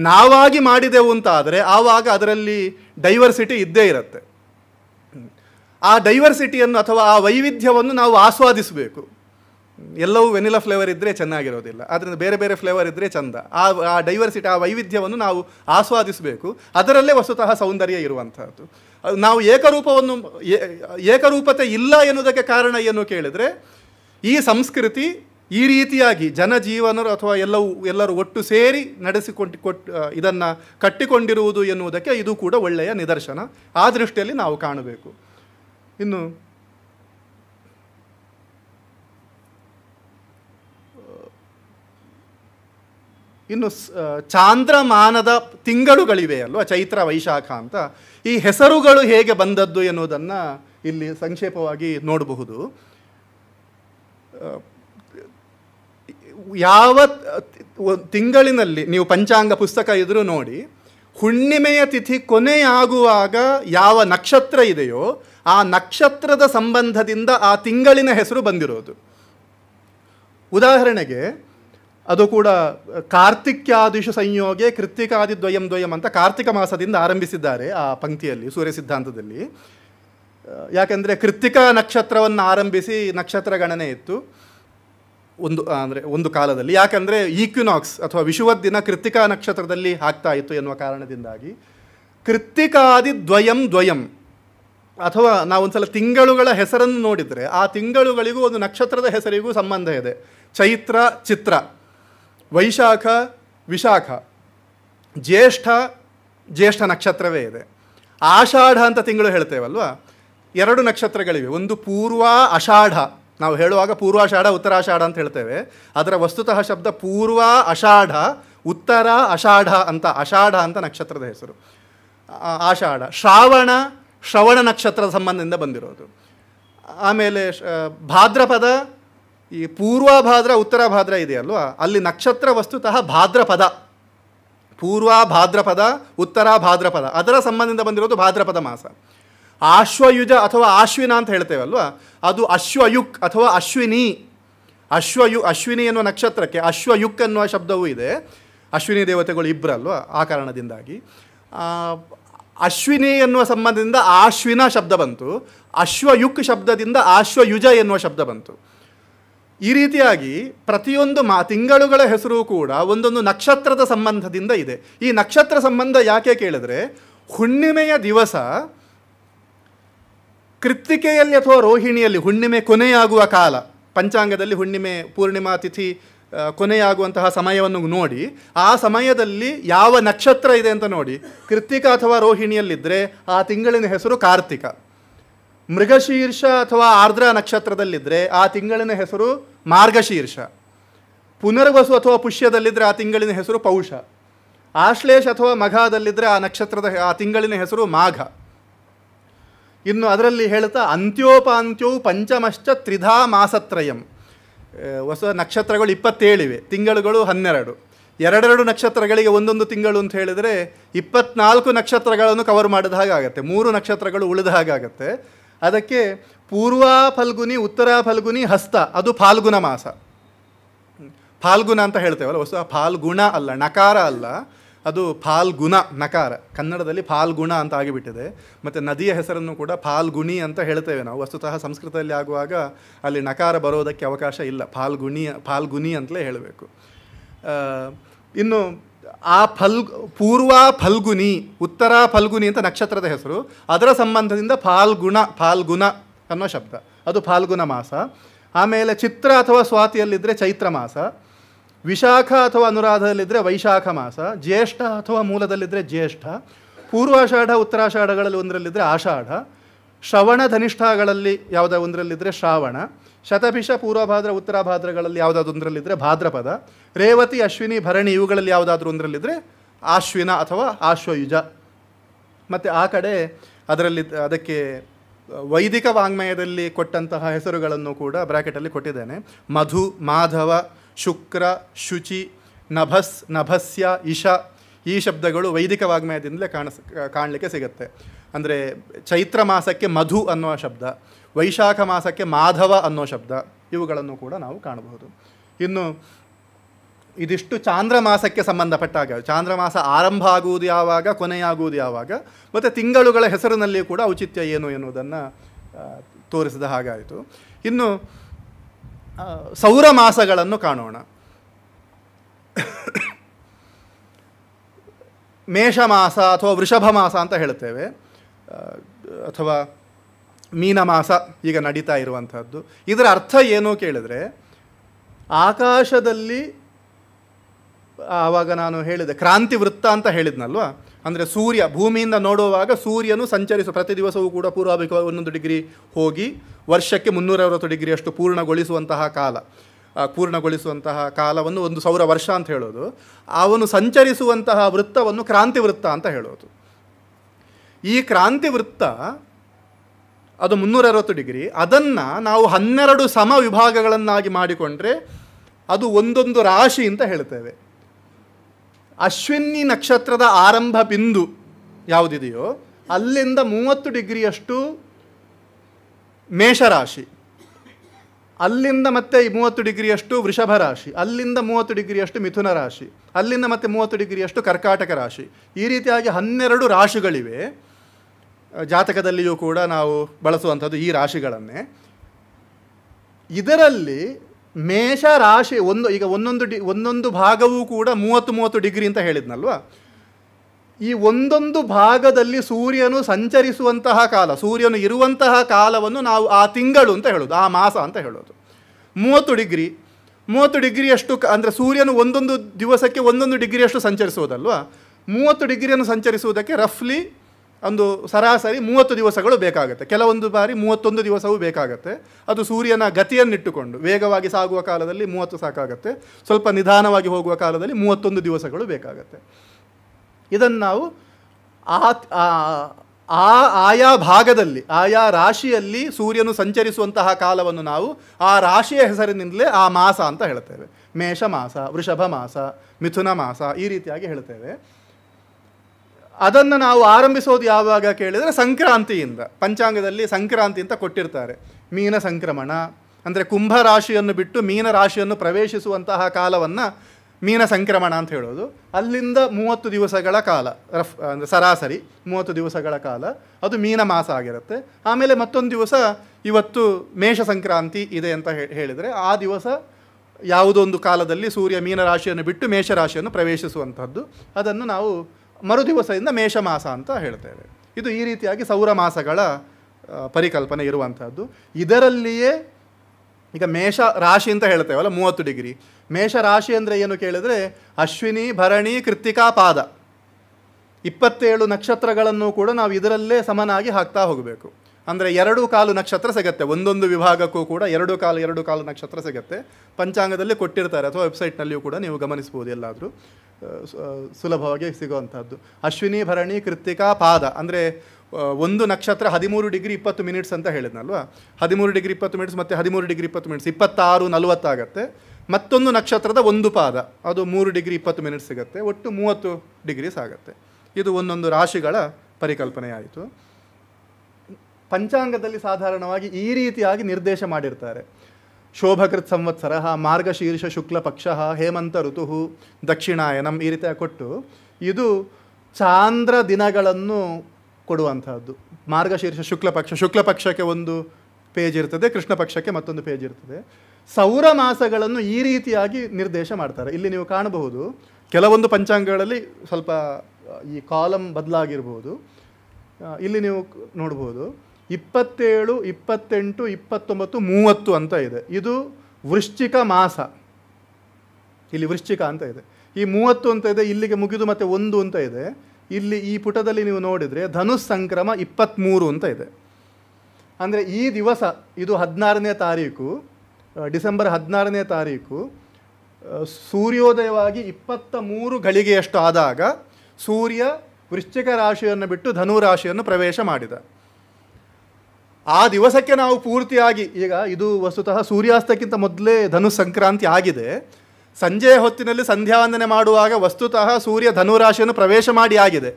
ನಾವಾಗಿ ಮಾಡಿದೆವು ಅಂತಾದರೆ ಆವಾಗ ಅದರಲ್ಲಿ ಡೈವರ್ಸಿಟಿ ಇದ್ದೇ ಇರುತ್ತೆ ಆ ಡೈವರ್ಸಿಟಿಯನ್ನು ಅಥವಾ ಆ ವೈವಿಧ್ಯವನ್ನು ನಾವು ಆಸ್ವಾದಿಸಬೇಕು ಎಲ್ಲವೂ ವೆನಿಲಾ ಫ್ಲೇವರ್ ಇದ್ದರೆ ಚೆನ್ನಾಗಿರೋದಿಲ್ಲ ಆದ್ದರಿಂದ ಬೇರೆ ಬೇರೆ ಫ್ಲೇವರ್ ಇದ್ದರೆ ಚೆಂದ ಆ ಆ ಡೈವರ್ಸಿಟಿ ಆ ವೈವಿಧ್ಯವನ್ನು ನಾವು ಆಸ್ವಾದಿಸಬೇಕು ಅದರಲ್ಲೇ ವಸ್ತುತಃ ಸೌಂದರ್ಯ ಇರುವಂಥದ್ದು ನಾವು ಏಕರೂಪವನ್ನು ಏಕರೂಪತೆ ಇಲ್ಲ ಎನ್ನುವುದಕ್ಕೆ ಕಾರಣ ಏನು ಕೇಳಿದರೆ ಈ ಸಂಸ್ಕೃತಿ ಈ ರೀತಿಯಾಗಿ ಜನಜೀವನರು ಅಥವಾ ಎಲ್ಲವೂ ಎಲ್ಲರೂ ಒಟ್ಟು ಸೇರಿ ನಡೆಸಿಕೊಂಡು ಕೊಟ್ಟು ಇದನ್ನು ಕಟ್ಟಿಕೊಂಡಿರುವುದು ಎನ್ನುವುದಕ್ಕೆ ಇದು ಕೂಡ ಒಳ್ಳೆಯ ನಿದರ್ಶನ ಆ ದೃಷ್ಟಿಯಲ್ಲಿ ನಾವು ಕಾಣಬೇಕು ಇನ್ನು ಇನ್ನು ಚಾಂದ್ರಮಾನದ ತಿಂಗಳುಗಳಿವೆ ಅಲ್ವಾ ಚೈತ್ರ ವೈಶಾಖ ಅಂತ ಈ ಹೆಸರುಗಳು ಹೇಗೆ ಬಂದದ್ದು ಎನ್ನುವುದನ್ನು ಇಲ್ಲಿ ಸಂಕ್ಷೇಪವಾಗಿ ನೋಡಬಹುದು ಯಾವ ತಿಂಗಳಿನಲ್ಲಿ ನೀವು ಪಂಚಾಂಗ ಪುಸ್ತಕ ಇದ್ರು ನೋಡಿ ಹುಣ್ಣಿಮೆಯ ತಿಥಿ ಕೊನೆಯಾಗುವಾಗ ಯಾವ ನಕ್ಷತ್ರ ಇದೆಯೋ ಆ ನಕ್ಷತ್ರದ ಸಂಬಂಧದಿಂದ ಆ ತಿಂಗಳಿನ ಹೆಸರು ಬಂದಿರೋದು ಉದಾಹರಣೆಗೆ ಅದು ಕೂಡ ಕಾರ್ತಿಕ್ಯಾದಿಶ ಸಂಯೋಗೆ ಕೃತಿಕಾದಿದ್ವಯಂ ದ್ವಯಂ ದ್ವಯಂ ಅಂತ ಕಾರ್ತಿಕ ಮಾಸದಿಂದ ಆರಂಭಿಸಿದ್ದಾರೆ ಆ ಪಂಕ್ತಿಯಲ್ಲಿ ಸೂರ್ಯ ಸಿದ್ಧಾಂತದಲ್ಲಿ ಯಾಕೆಂದರೆ ಕೃತ್ತಿಕ ನಕ್ಷತ್ರವನ್ನು ಆರಂಭಿಸಿ ನಕ್ಷತ್ರ ಗಣನೆ ಇತ್ತು ಒಂದು ಅಂದರೆ ಒಂದು ಕಾಲದಲ್ಲಿ ಯಾಕಂದರೆ ಈಕ್ವಿನಾಕ್ಸ್ ಅಥವಾ ವಿಶುವ ದಿನ ಕೃತಿಕಾ ನಕ್ಷತ್ರದಲ್ಲಿ ಹಾಕ್ತಾ ಇತ್ತು ಎನ್ನುವ ಕಾರಣದಿಂದಾಗಿ ಕೃತ್ತಿಕಾದಿ ದ್ವಯಂ ದ್ವಯಂ ಅಥವಾ ಸಲ ತಿಂಗಳುಗಳ ಹೆಸರನ್ನು ನೋಡಿದರೆ ಆ ತಿಂಗಳುಗಳಿಗೂ ಒಂದು ನಕ್ಷತ್ರದ ಹೆಸರಿಗೂ ಸಂಬಂಧ ಇದೆ ಚೈತ್ರ ಚಿತ್ರ ವೈಶಾಖ ವಿಶಾಖ ಜ್ಯೇಷ್ಠ ಜ್ಯೇಷ್ಠ ನಕ್ಷತ್ರವೇ ಇದೆ ಆಷಾಢ ಅಂತ ತಿಂಗಳು ಹೇಳ್ತೇವಲ್ವಾ ಎರಡು ನಕ್ಷತ್ರಗಳಿವೆ ಒಂದು ಪೂರ್ವ ಅಷಾಢ ನಾವು ಹೇಳುವಾಗ ಪೂರ್ವಾಷಾಢ ಉತ್ತರಾಷಾಢ ಅಂತ ಹೇಳ್ತೇವೆ ಅದರ ವಸ್ತುತಃ ಶಬ್ದ ಪೂರ್ವ ಅಷಾಢ ಉತ್ತರ ಅಷಾಢ ಅಂತ ಅಷಾಢ ಅಂತ ನಕ್ಷತ್ರದ ಹೆಸರು ಆಷಾಢ ಶ್ರಾವಣ ಶ್ರವಣ ನಕ್ಷತ್ರದ ಸಂಬಂಧದಿಂದ ಬಂದಿರೋದು ಆಮೇಲೆ ಭಾದ್ರಪದ ಈ ಪೂರ್ವಭಾದ್ರ ಉತ್ತರ ಭಾದ್ರ ಇದೆಯಲ್ವಾ ಅಲ್ಲಿ ನಕ್ಷತ್ರ ವಸ್ತುತಃ ಭಾದ್ರಪದ ಪೂರ್ವ ಭಾದ್ರಪದ ಉತ್ತರ ಭಾದ್ರಪದ ಅದರ ಸಂಬಂಧದಿಂದ ಬಂದಿರೋದು ಭಾದ್ರಪದ ಮಾಸ ಆಶ್ವಯುಜ ಅಥವಾ ಆಶ್ವಿನ ಅಂತ ಹೇಳ್ತೇವಲ್ವಾ ಅದು ಅಶ್ವಯುಕ್ ಅಥವಾ ಅಶ್ವಿನಿ ಅಶ್ವಯು ಅಶ್ವಿನಿ ಎನ್ನುವ ನಕ್ಷತ್ರಕ್ಕೆ ಅಶ್ವಯುಕ್ ಅನ್ನುವ ಶಬ್ದವೂ ಇದೆ ಅಶ್ವಿನಿ ದೇವತೆಗಳು ಇಬ್ಬರಲ್ವ ಆ ಕಾರಣದಿಂದಾಗಿ ಅಶ್ವಿನಿ ಎನ್ನುವ ಸಂಬಂಧದಿಂದ ಆಶ್ವಿನ ಶಬ್ದ ಬಂತು ಅಶ್ವಯುಕ್ ಶಬ್ದದಿಂದ ಆಶ್ವಯುಜ ಎನ್ನುವ ಶಬ್ದ ಬಂತು ಈ ರೀತಿಯಾಗಿ ಪ್ರತಿಯೊಂದು ಮಾ ತಿಂಗಳುಗಳ ಹೆಸರು ಕೂಡ ಒಂದೊಂದು ನಕ್ಷತ್ರದ ಸಂಬಂಧದಿಂದ ಇದೆ ಈ ನಕ್ಷತ್ರ ಸಂಬಂಧ ಯಾಕೆ ಕೇಳಿದ್ರೆ ಹುಣ್ಣಿಮೆಯ ದಿವಸ ಕೃತ್ತಿಕೆಯಲ್ಲಿ ಅಥವಾ ರೋಹಿಣಿಯಲ್ಲಿ ಹುಣ್ಣಿಮೆ ಕೊನೆಯಾಗುವ ಕಾಲ ಪಂಚಾಂಗದಲ್ಲಿ ಹುಣ್ಣಿಮೆ ಪೂರ್ಣಿಮಾ ತಿಥಿ ಕೊನೆಯಾಗುವಂತಹ ಸಮಯವನ್ನು ನೋಡಿ ಆ ಸಮಯದಲ್ಲಿ ಯಾವ ನಕ್ಷತ್ರ ಇದೆ ಅಂತ ನೋಡಿ ಕೃತ್ತಿಕ ಅಥವಾ ರೋಹಿಣಿಯಲ್ಲಿದ್ದರೆ ಆ ತಿಂಗಳಿನ ಹೆಸರು ಕಾರ್ತಿಕ ಮೃಗಶೀರ್ಷ ಅಥವಾ ಆರ್ದ್ರ ನಕ್ಷತ್ರದಲ್ಲಿದ್ದರೆ ಆ ತಿಂಗಳಿನ ಹೆಸರು ಮಾರ್ಗಶೀರ್ಷ ಪುನರ್ವಸು ಅಥವಾ ಪುಷ್ಯದಲ್ಲಿದ್ದರೆ ಆ ತಿಂಗಳಿನ ಹೆಸರು ಪೌಷ ಆಶ್ಲೇಷ ಅಥವಾ ಮಘದಲ್ಲಿದ್ದರೆ ಆ ನಕ್ಷತ್ರದ ಆ ತಿಂಗಳಿನ ಹೆಸರು ಮಾಘ ಇನ್ನು ಅದರಲ್ಲಿ ಹೇಳ್ತಾ ಅಂತ್ಯೋಪಾಂತ್ಯವು ಪಂಚಮಶ್ಚ ತ್ರಿಧಾ ಮಾಸತ್ರಯಂ ಹೊಸ ನಕ್ಷತ್ರಗಳು ಇಪ್ಪತ್ತೇಳಿವೆ ತಿಂಗಳುಗಳು ಹನ್ನೆರಡು ಎರಡೆರಡು ನಕ್ಷತ್ರಗಳಿಗೆ ಒಂದೊಂದು ತಿಂಗಳು ಅಂತ ಹೇಳಿದರೆ ಇಪ್ಪತ್ನಾಲ್ಕು ನಕ್ಷತ್ರಗಳನ್ನು ಕವರ್ ಮಾಡಿದ ಹಾಗಾಗತ್ತೆ ಮೂರು ನಕ್ಷತ್ರಗಳು ಉಳಿದ ಹಾಗಾಗತ್ತೆ ಅದಕ್ಕೆ ಪೂರ್ವ ಫಲ್ಗುನಿ ಉತ್ತರ ಫಲ್ಗುನಿ ಹಸ್ತ ಅದು ಫಾಲ್ಗುಣ ಮಾಸ ಫಾಲ್ಗುಣ ಅಂತ ಹೇಳ್ತೇವಲ್ಲ ವಸ್ತು ಫಾಲ್ಗುಣ ಅಲ್ಲ ನಕಾರ ಅಲ್ಲ ಅದು ಫಾಲ್ಗುಣ ನಕಾರ ಕನ್ನಡದಲ್ಲಿ ಫಾಲ್ಗುಣ ಅಂತ ಆಗಿಬಿಟ್ಟಿದೆ ಮತ್ತು ನದಿಯ ಹೆಸರನ್ನು ಕೂಡ ಫಾಲ್ಗುಣಿ ಅಂತ ಹೇಳ್ತೇವೆ ನಾವು ವಸ್ತುತಃ ಸಂಸ್ಕೃತದಲ್ಲಿ ಆಗುವಾಗ ಅಲ್ಲಿ ನಕಾರ ಬರೋದಕ್ಕೆ ಅವಕಾಶ ಇಲ್ಲ ಫಾಲ್ಗುಣಿ ಫಾಲ್ಗುನಿ ಅಂತಲೇ ಹೇಳಬೇಕು ಇನ್ನು ಆ ಫಲ್ ಪೂರ್ವ ಫಲ್ಗುನಿ ಉತ್ತರ ಫಲ್ಗುನಿ ಅಂತ ನಕ್ಷತ್ರದ ಹೆಸರು ಅದರ ಸಂಬಂಧದಿಂದ ಫಾಲ್ಗುಣ ಫಾಲ್ಗುಣ ಅನ್ನೋ ಶಬ್ದ ಅದು ಫಾಲ್ಗುಣ ಮಾಸ ಆಮೇಲೆ ಚಿತ್ರ ಅಥವಾ ಸ್ವಾತಿಯಲ್ಲಿದ್ದರೆ ಚೈತ್ರ ಮಾಸ ವಿಶಾಖ ಅಥವಾ ಅನುರಾಧದಲ್ಲಿದ್ದರೆ ವೈಶಾಖ ಮಾಸ ಜ್ಯೇಷ್ಠ ಅಥವಾ ಮೂಲದಲ್ಲಿದ್ದರೆ ಜ್ಯೇಷ್ಠ ಪೂರ್ವಾಷಾಢ ಉತ್ತರಾಷಾಢಗಳಲ್ಲಿ ಒಂದರಲ್ಲಿದ್ದರೆ ಆಷಾಢ ಶ್ರವಣ ಧನಿಷ್ಠಗಳಲ್ಲಿ ಯಾವುದೋ ಒಂದರಲ್ಲಿದ್ದರೆ ಶ್ರಾವಣ ಶತಭಿಷ ಪೂರ್ವಭಾದ್ರ ಭಾದ್ರಗಳಲ್ಲಿ ಯಾವುದಾದ್ರು ಒಂದರಲ್ಲಿದ್ದರೆ ಭಾದ್ರಪದ ರೇವತಿ ಅಶ್ವಿನಿ ಭರಣಿ ಇವುಗಳಲ್ಲಿ ಯಾವುದಾದ್ರೂ ಒಂದರಲ್ಲಿದ್ದರೆ ಆಶ್ವಿನ ಅಥವಾ ಆಶ್ವಯುಜ ಮತ್ತು ಆ ಕಡೆ ಅದರಲ್ಲಿ ಅದಕ್ಕೆ ವೈದಿಕ ವಾಂಗ್ಮಯದಲ್ಲಿ ಕೊಟ್ಟಂತಹ ಹೆಸರುಗಳನ್ನು ಕೂಡ ಬ್ರ್ಯಾಕೆಟಲ್ಲಿ ಕೊಟ್ಟಿದ್ದೇನೆ ಮಧು ಮಾಧವ ಶುಕ್ರ ಶುಚಿ ನಭಸ್ ನಭಸ್ಯ ಇಶ ಈ ಶಬ್ದಗಳು ವೈದಿಕ ವಾಗ್ಮಯದಿಂದಲೇ ಕಾಣಿಸ್ ಕಾಣಲಿಕ್ಕೆ ಸಿಗುತ್ತೆ ಅಂದರೆ ಚೈತ್ರ ಮಾಸಕ್ಕೆ ಮಧು ಅನ್ನುವ ಶಬ್ದ ವೈಶಾಖ ಮಾಸಕ್ಕೆ ಮಾಧವ ಅನ್ನೋ ಶಬ್ದ ಇವುಗಳನ್ನು ಕೂಡ ನಾವು ಕಾಣಬಹುದು ಇನ್ನು ಇದಿಷ್ಟು ಚಾಂದ್ರಮಾಸಕ್ಕೆ ಸಂಬಂಧಪಟ್ಟಾಗ ಚಾಂದ್ರಮಾಸ ಆರಂಭ ಆಗುವುದು ಯಾವಾಗ ಕೊನೆಯಾಗುವುದು ಯಾವಾಗ ಮತ್ತು ತಿಂಗಳುಗಳ ಹೆಸರಿನಲ್ಲಿ ಕೂಡ ಔಚಿತ್ಯ ಏನು ಎನ್ನುವುದನ್ನು ತೋರಿಸಿದ ಹಾಗಾಯಿತು ಇನ್ನು ಸೌರಮಾಸಗಳನ್ನು ಕಾಣೋಣ ಮೇಷಮಾಸ ಅಥವಾ ವೃಷಭ ಮಾಸ ಅಂತ ಹೇಳ್ತೇವೆ ಅಥವಾ ಮೀನ ಮಾಸ ಈಗ ನಡೀತಾ ಇರುವಂಥದ್ದು ಇದರ ಅರ್ಥ ಏನು ಕೇಳಿದ್ರೆ ಆಕಾಶದಲ್ಲಿ ಆವಾಗ ನಾನು ಹೇಳಿದೆ ಕ್ರಾಂತಿ ವೃತ್ತ ಅಂತ ಹೇಳಿದ್ನಲ್ವಾ ಅಂದರೆ ಸೂರ್ಯ ಭೂಮಿಯಿಂದ ನೋಡುವಾಗ ಸೂರ್ಯನು ಸಂಚರಿಸುವ ಪ್ರತಿ ದಿವಸವೂ ಕೂಡ ಪೂರ್ವಾಭಿಕವಾಗಿ ಒಂದೊಂದು ಡಿಗ್ರಿ ಹೋಗಿ ವರ್ಷಕ್ಕೆ ಮುನ್ನೂರ ಅರವತ್ತು ಡಿಗ್ರಿಯಷ್ಟು ಪೂರ್ಣಗೊಳಿಸುವಂತಹ ಕಾಲ ಪೂರ್ಣಗೊಳಿಸುವಂತಹ ಕಾಲವನ್ನು ಒಂದು ಸೌರ ವರ್ಷ ಅಂತ ಹೇಳೋದು ಅವನು ಸಂಚರಿಸುವಂತಹ ವೃತ್ತವನ್ನು ಕ್ರಾಂತಿ ವೃತ್ತ ಅಂತ ಹೇಳೋದು ಈ ಕ್ರಾಂತಿ ವೃತ್ತ ಅದು ಮುನ್ನೂರ ಅರವತ್ತು ಡಿಗ್ರಿ ಅದನ್ನು ನಾವು ಹನ್ನೆರಡು ಸಮ ವಿಭಾಗಗಳನ್ನಾಗಿ ಮಾಡಿಕೊಂಡ್ರೆ ಅದು ಒಂದೊಂದು ರಾಶಿ ಅಂತ ಹೇಳ್ತೇವೆ ಅಶ್ವಿನಿ ನಕ್ಷತ್ರದ ಆರಂಭ ಬಿಂದು ಯಾವುದಿದೆಯೋ ಅಲ್ಲಿಂದ ಮೂವತ್ತು ಡಿಗ್ರಿಯಷ್ಟು ಮೇಷರಾಶಿ ಅಲ್ಲಿಂದ ಮತ್ತೆ ಮೂವತ್ತು ಡಿಗ್ರಿಯಷ್ಟು ವೃಷಭ ರಾಶಿ ಅಲ್ಲಿಂದ ಮೂವತ್ತು ಡಿಗ್ರಿಯಷ್ಟು ಮಿಥುನ ರಾಶಿ ಅಲ್ಲಿಂದ ಮತ್ತೆ ಮೂವತ್ತು ಡಿಗ್ರಿಯಷ್ಟು ಕರ್ಕಾಟಕ ರಾಶಿ ಈ ರೀತಿಯಾಗಿ ಹನ್ನೆರಡು ರಾಶಿಗಳಿವೆ ಜಾತಕದಲ್ಲಿಯೂ ಕೂಡ ನಾವು ಬಳಸುವಂಥದ್ದು ಈ ರಾಶಿಗಳನ್ನೇ ಇದರಲ್ಲಿ ಮೇಷ ರಾಶಿ ಒಂದು ಈಗ ಒಂದೊಂದು ಡಿ ಒಂದೊಂದು ಭಾಗವೂ ಕೂಡ ಮೂವತ್ತು ಮೂವತ್ತು ಡಿಗ್ರಿ ಅಂತ ಹೇಳಿದ್ನಲ್ವಾ ಈ ಒಂದೊಂದು ಭಾಗದಲ್ಲಿ ಸೂರ್ಯನು ಸಂಚರಿಸುವಂತಹ ಕಾಲ ಸೂರ್ಯನು ಇರುವಂತಹ ಕಾಲವನ್ನು ನಾವು ಆ ತಿಂಗಳು ಅಂತ ಹೇಳೋದು ಆ ಮಾಸ ಅಂತ ಹೇಳೋದು ಮೂವತ್ತು ಡಿಗ್ರಿ ಮೂವತ್ತು ಡಿಗ್ರಿಯಷ್ಟು ಅಂದರೆ ಸೂರ್ಯನು ಒಂದೊಂದು ದಿವಸಕ್ಕೆ ಒಂದೊಂದು ಡಿಗ್ರಿಯಷ್ಟು ಸಂಚರಿಸುವುದಲ್ವಾ ಮೂವತ್ತು ಡಿಗ್ರಿಯನ್ನು ಸಂಚರಿಸುವುದಕ್ಕೆ ರಫ್ಲಿ ಒಂದು ಸರಾಸರಿ ಮೂವತ್ತು ದಿವಸಗಳು ಬೇಕಾಗುತ್ತೆ ಕೆಲವೊಂದು ಬಾರಿ ಮೂವತ್ತೊಂದು ದಿವಸವೂ ಬೇಕಾಗುತ್ತೆ ಅದು ಸೂರ್ಯನ ಗತಿಯನ್ನಿಟ್ಟುಕೊಂಡು ವೇಗವಾಗಿ ಸಾಗುವ ಕಾಲದಲ್ಲಿ ಮೂವತ್ತು ಸಾಕಾಗುತ್ತೆ ಸ್ವಲ್ಪ ನಿಧಾನವಾಗಿ ಹೋಗುವ ಕಾಲದಲ್ಲಿ ಮೂವತ್ತೊಂದು ದಿವಸಗಳು ಬೇಕಾಗತ್ತೆ ಇದನ್ನು ನಾವು ಆ ಆಯಾ ಭಾಗದಲ್ಲಿ ಆಯಾ ರಾಶಿಯಲ್ಲಿ ಸೂರ್ಯನು ಸಂಚರಿಸುವಂತಹ ಕಾಲವನ್ನು ನಾವು ಆ ರಾಶಿಯ ಹೆಸರಿನಿಂದಲೇ ಆ ಮಾಸ ಅಂತ ಹೇಳ್ತೇವೆ ಮೇಷ ಮಾಸ ವೃಷಭ ಮಾಸ ಮಿಥುನ ಮಾಸ ಈ ರೀತಿಯಾಗಿ ಹೇಳ್ತೇವೆ ಅದನ್ನು ನಾವು ಆರಂಭಿಸೋದು ಯಾವಾಗ ಕೇಳಿದರೆ ಸಂಕ್ರಾಂತಿಯಿಂದ ಪಂಚಾಂಗದಲ್ಲಿ ಸಂಕ್ರಾಂತಿ ಅಂತ ಕೊಟ್ಟಿರ್ತಾರೆ ಮೀನ ಸಂಕ್ರಮಣ ಅಂದರೆ ಕುಂಭ ರಾಶಿಯನ್ನು ಬಿಟ್ಟು ಮೀನ ರಾಶಿಯನ್ನು ಪ್ರವೇಶಿಸುವಂತಹ ಕಾಲವನ್ನು ಮೀನ ಸಂಕ್ರಮಣ ಅಂತ ಹೇಳೋದು ಅಲ್ಲಿಂದ ಮೂವತ್ತು ದಿವಸಗಳ ಕಾಲ ರಫ್ ಅಂದರೆ ಸರಾಸರಿ ಮೂವತ್ತು ದಿವಸಗಳ ಕಾಲ ಅದು ಮೀನ ಮಾಸ ಆಗಿರುತ್ತೆ ಆಮೇಲೆ ಮತ್ತೊಂದು ದಿವಸ ಇವತ್ತು ಮೇಷ ಸಂಕ್ರಾಂತಿ ಇದೆ ಅಂತ ಹೇಳಿದರೆ ಆ ದಿವಸ ಯಾವುದೋ ಒಂದು ಕಾಲದಲ್ಲಿ ಸೂರ್ಯ ಮೀನರಾಶಿಯನ್ನು ಬಿಟ್ಟು ಮೇಷರಾಶಿಯನ್ನು ಪ್ರವೇಶಿಸುವಂಥದ್ದು ಅದನ್ನು ನಾವು ಮರುದಿವಸದಿಂದ ಮೇಷಮಾಸ ಅಂತ ಹೇಳ್ತೇವೆ ಇದು ಈ ರೀತಿಯಾಗಿ ಸೌರ ಮಾಸಗಳ ಪರಿಕಲ್ಪನೆ ಇರುವಂಥದ್ದು ಇದರಲ್ಲಿಯೇ ಈಗ ಮೇಷ ರಾಶಿ ಅಂತ ಹೇಳ್ತೇವಲ್ಲ ಮೂವತ್ತು ಡಿಗ್ರಿ ಮೇಷ ರಾಶಿ ಅಂದರೆ ಏನು ಕೇಳಿದರೆ ಅಶ್ವಿನಿ ಭರಣಿ ಕೃತ್ತಿಕಾ ಪಾದ ಇಪ್ಪತ್ತೇಳು ನಕ್ಷತ್ರಗಳನ್ನು ಕೂಡ ನಾವು ಇದರಲ್ಲೇ ಸಮನಾಗಿ ಹಾಕ್ತಾ ಹೋಗಬೇಕು ಅಂದರೆ ಎರಡು ಕಾಲು ನಕ್ಷತ್ರ ಸಿಗುತ್ತೆ ಒಂದೊಂದು ವಿಭಾಗಕ್ಕೂ ಕೂಡ ಎರಡು ಕಾಲು ಎರಡು ಕಾಲು ನಕ್ಷತ್ರ ಸಿಗುತ್ತೆ ಪಂಚಾಂಗದಲ್ಲಿ ಕೊಟ್ಟಿರ್ತಾರೆ ಅಥವಾ ವೆಬ್ಸೈಟ್ನಲ್ಲಿಯೂ ಕೂಡ ನೀವು ಗಮನಿಸ್ಬೋದು ಎಲ್ಲಾದರೂ ಸುಲಭವಾಗಿ ಸಿಗುವಂಥದ್ದು ಅಶ್ವಿನಿ ಭರಣಿ ಕೃತ್ತಿಕಾ ಪಾದ ಅಂದರೆ ಒಂದು ನಕ್ಷತ್ರ ಹದಿಮೂರು ಡಿಗ್ರಿ ಇಪ್ಪತ್ತು ಮಿನಿಟ್ಸ್ ಅಂತ ಹೇಳಿದ್ನಲ್ವ ಹದಿಮೂರು ಡಿಗ್ರಿ ಇಪ್ಪತ್ತು ಮಿನಿಟ್ಸ್ ಮತ್ತು ಹದಿಮೂರು ಡಿಗ್ರಿ ಇಪ್ಪತ್ತು ಮಿನಿಟ್ಸ್ ಇಪ್ಪತ್ತಾರು ನಲವತ್ತಾಗತ್ತೆ ಮತ್ತೊಂದು ನಕ್ಷತ್ರದ ಒಂದು ಪಾದ ಅದು ಮೂರು ಡಿಗ್ರಿ ಇಪ್ಪತ್ತು ಮಿನಿಟ್ಸ್ ಸಿಗುತ್ತೆ ಒಟ್ಟು ಮೂವತ್ತು ಡಿಗ್ರೀಸ್ ಆಗುತ್ತೆ ಇದು ಒಂದೊಂದು ರಾಶಿಗಳ ಪರಿಕಲ್ಪನೆ ಆಯಿತು ಪಂಚಾಂಗದಲ್ಲಿ ಸಾಧಾರಣವಾಗಿ ಈ ರೀತಿಯಾಗಿ ನಿರ್ದೇಶ ಮಾಡಿರ್ತಾರೆ ಶೋಭಕೃತ್ ಸಂವತ್ಸರ ಮಾರ್ಗಶೀರ್ಷ ಶುಕ್ಲ ಪಕ್ಷ ಹೇಮಂತ ಋತು ದಕ್ಷಿಣಾಯನಂ ಈ ರೀತಿಯಾಗಿ ಕೊಟ್ಟು ಇದು ಚಾಂದ್ರ ದಿನಗಳನ್ನು ಕೊಡುವಂತಹದ್ದು ಮಾರ್ಗಶೀರ್ಷ ಶುಕ್ಲ ಪಕ್ಷ ಶುಕ್ಲ ಪಕ್ಷಕ್ಕೆ ಒಂದು ಪೇಜ್ ಇರ್ತದೆ ಕೃಷ್ಣ ಪಕ್ಷಕ್ಕೆ ಮತ್ತೊಂದು ಪೇಜ್ ಇರ್ತದೆ ಸೌರ ಮಾಸಗಳನ್ನು ಈ ರೀತಿಯಾಗಿ ನಿರ್ದೇಶ ಮಾಡ್ತಾರೆ ಇಲ್ಲಿ ನೀವು ಕಾಣಬಹುದು ಕೆಲವೊಂದು ಪಂಚಾಂಗಗಳಲ್ಲಿ ಸ್ವಲ್ಪ ಈ ಕಾಲಮ್ ಬದಲಾಗಿರ್ಬೋದು ಇಲ್ಲಿ ನೀವು ನೋಡ್ಬೋದು ಇಪ್ಪತ್ತೇಳು ಇಪ್ಪತ್ತೆಂಟು ಇಪ್ಪತ್ತೊಂಬತ್ತು ಮೂವತ್ತು ಅಂತ ಇದೆ ಇದು ವೃಶ್ಚಿಕ ಮಾಸ ಇಲ್ಲಿ ವೃಶ್ಚಿಕ ಅಂತ ಇದೆ ಈ ಮೂವತ್ತು ಅಂತ ಇದೆ ಇಲ್ಲಿಗೆ ಮುಗಿದು ಮತ್ತು ಒಂದು ಅಂತ ಇದೆ ಇಲ್ಲಿ ಈ ಪುಟದಲ್ಲಿ ನೀವು ನೋಡಿದರೆ ಧನುಸ್ ಸಂಕ್ರಮ ಇಪ್ಪತ್ತ್ಮೂರು ಅಂತ ಇದೆ ಅಂದರೆ ಈ ದಿವಸ ಇದು ಹದಿನಾರನೇ ತಾರೀಕು ಡಿಸೆಂಬರ್ ಹದಿನಾರನೇ ತಾರೀಕು ಸೂರ್ಯೋದಯವಾಗಿ ಇಪ್ಪತ್ತ ಮೂರು ಗಳಿಗೆಯಷ್ಟು ಆದಾಗ ಸೂರ್ಯ ವೃಶ್ಚಿಕ ರಾಶಿಯನ್ನು ಬಿಟ್ಟು ಧನು ರಾಶಿಯನ್ನು ಪ್ರವೇಶ ಮಾಡಿದ ಆ ದಿವಸಕ್ಕೆ ನಾವು ಪೂರ್ತಿಯಾಗಿ ಈಗ ಇದು ವಸ್ತುತಃ ಸೂರ್ಯಾಸ್ತಕ್ಕಿಂತ ಮೊದಲೇ ಧನು ಸಂಕ್ರಾಂತಿ ಆಗಿದೆ ಸಂಜೆ ಹೊತ್ತಿನಲ್ಲಿ ಸಂಧ್ಯಾವಂದನೆ ಮಾಡುವಾಗ ವಸ್ತುತಃ ಸೂರ್ಯ ಧನುರಾಶಿಯನ್ನು ಪ್ರವೇಶ ಮಾಡಿ ಆಗಿದೆ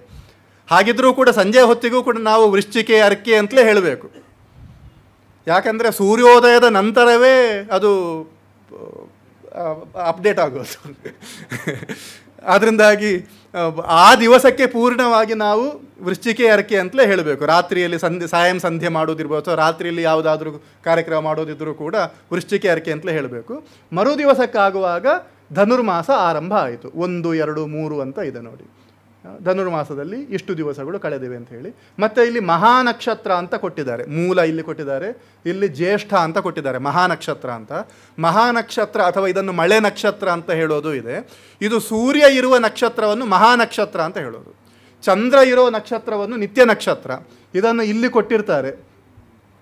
ಹಾಗಿದ್ದರೂ ಕೂಡ ಸಂಜೆ ಹೊತ್ತಿಗೂ ಕೂಡ ನಾವು ವೃಶ್ಚಿಕೆ ಅರ್ಕೆ ಅಂತಲೇ ಹೇಳಬೇಕು ಯಾಕಂದರೆ ಸೂರ್ಯೋದಯದ ನಂತರವೇ ಅದು ಅಪ್ಡೇಟ್ ಆಗೋದು ಅದರಿಂದಾಗಿ ಆ ದಿವಸಕ್ಕೆ ಪೂರ್ಣವಾಗಿ ನಾವು ವೃಶ್ಚಿಕೆ ಅರಕೆ ಅಂತಲೇ ಹೇಳಬೇಕು ರಾತ್ರಿಯಲ್ಲಿ ಸಂಧ್ಯೆ ಸಾಯಂ ಸಂಧ್ಯೆ ಮಾಡೋದಿರ್ಬೋದು ಅಥವಾ ರಾತ್ರಿಯಲ್ಲಿ ಯಾವುದಾದ್ರೂ ಕಾರ್ಯಕ್ರಮ ಮಾಡೋದಿದ್ದರೂ ಕೂಡ ವೃಶ್ಚಿಕೆ ಅರಕೆ ಅಂತಲೇ ಹೇಳಬೇಕು ಮರು ದಿವಸಕ್ಕಾಗುವಾಗ ಧನುರ್ಮಾಸ ಆರಂಭ ಆಯಿತು ಒಂದು ಎರಡು ಮೂರು ಅಂತ ಇದೆ ನೋಡಿ ಧನುರ್ಮಾಸದಲ್ಲಿ ಇಷ್ಟು ದಿವಸಗಳು ಕಳೆದಿವೆ ಅಂತ ಹೇಳಿ ಮತ್ತೆ ಇಲ್ಲಿ ಮಹಾನಕ್ಷತ್ರ ಅಂತ ಕೊಟ್ಟಿದ್ದಾರೆ ಮೂಲ ಇಲ್ಲಿ ಕೊಟ್ಟಿದ್ದಾರೆ ಇಲ್ಲಿ ಜ್ಯೇಷ್ಠ ಅಂತ ಕೊಟ್ಟಿದ್ದಾರೆ ಮಹಾನಕ್ಷತ್ರ ಅಂತ ಮಹಾನಕ್ಷತ್ರ ಅಥವಾ ಇದನ್ನು ಮಳೆ ನಕ್ಷತ್ರ ಅಂತ ಹೇಳೋದು ಇದೆ ಇದು ಸೂರ್ಯ ಇರುವ ನಕ್ಷತ್ರವನ್ನು ಮಹಾನಕ್ಷತ್ರ ಅಂತ ಹೇಳೋದು ಚಂದ್ರ ಇರೋ ನಕ್ಷತ್ರವನ್ನು ನಿತ್ಯ ನಕ್ಷತ್ರ ಇದನ್ನು ಇಲ್ಲಿ ಕೊಟ್ಟಿರ್ತಾರೆ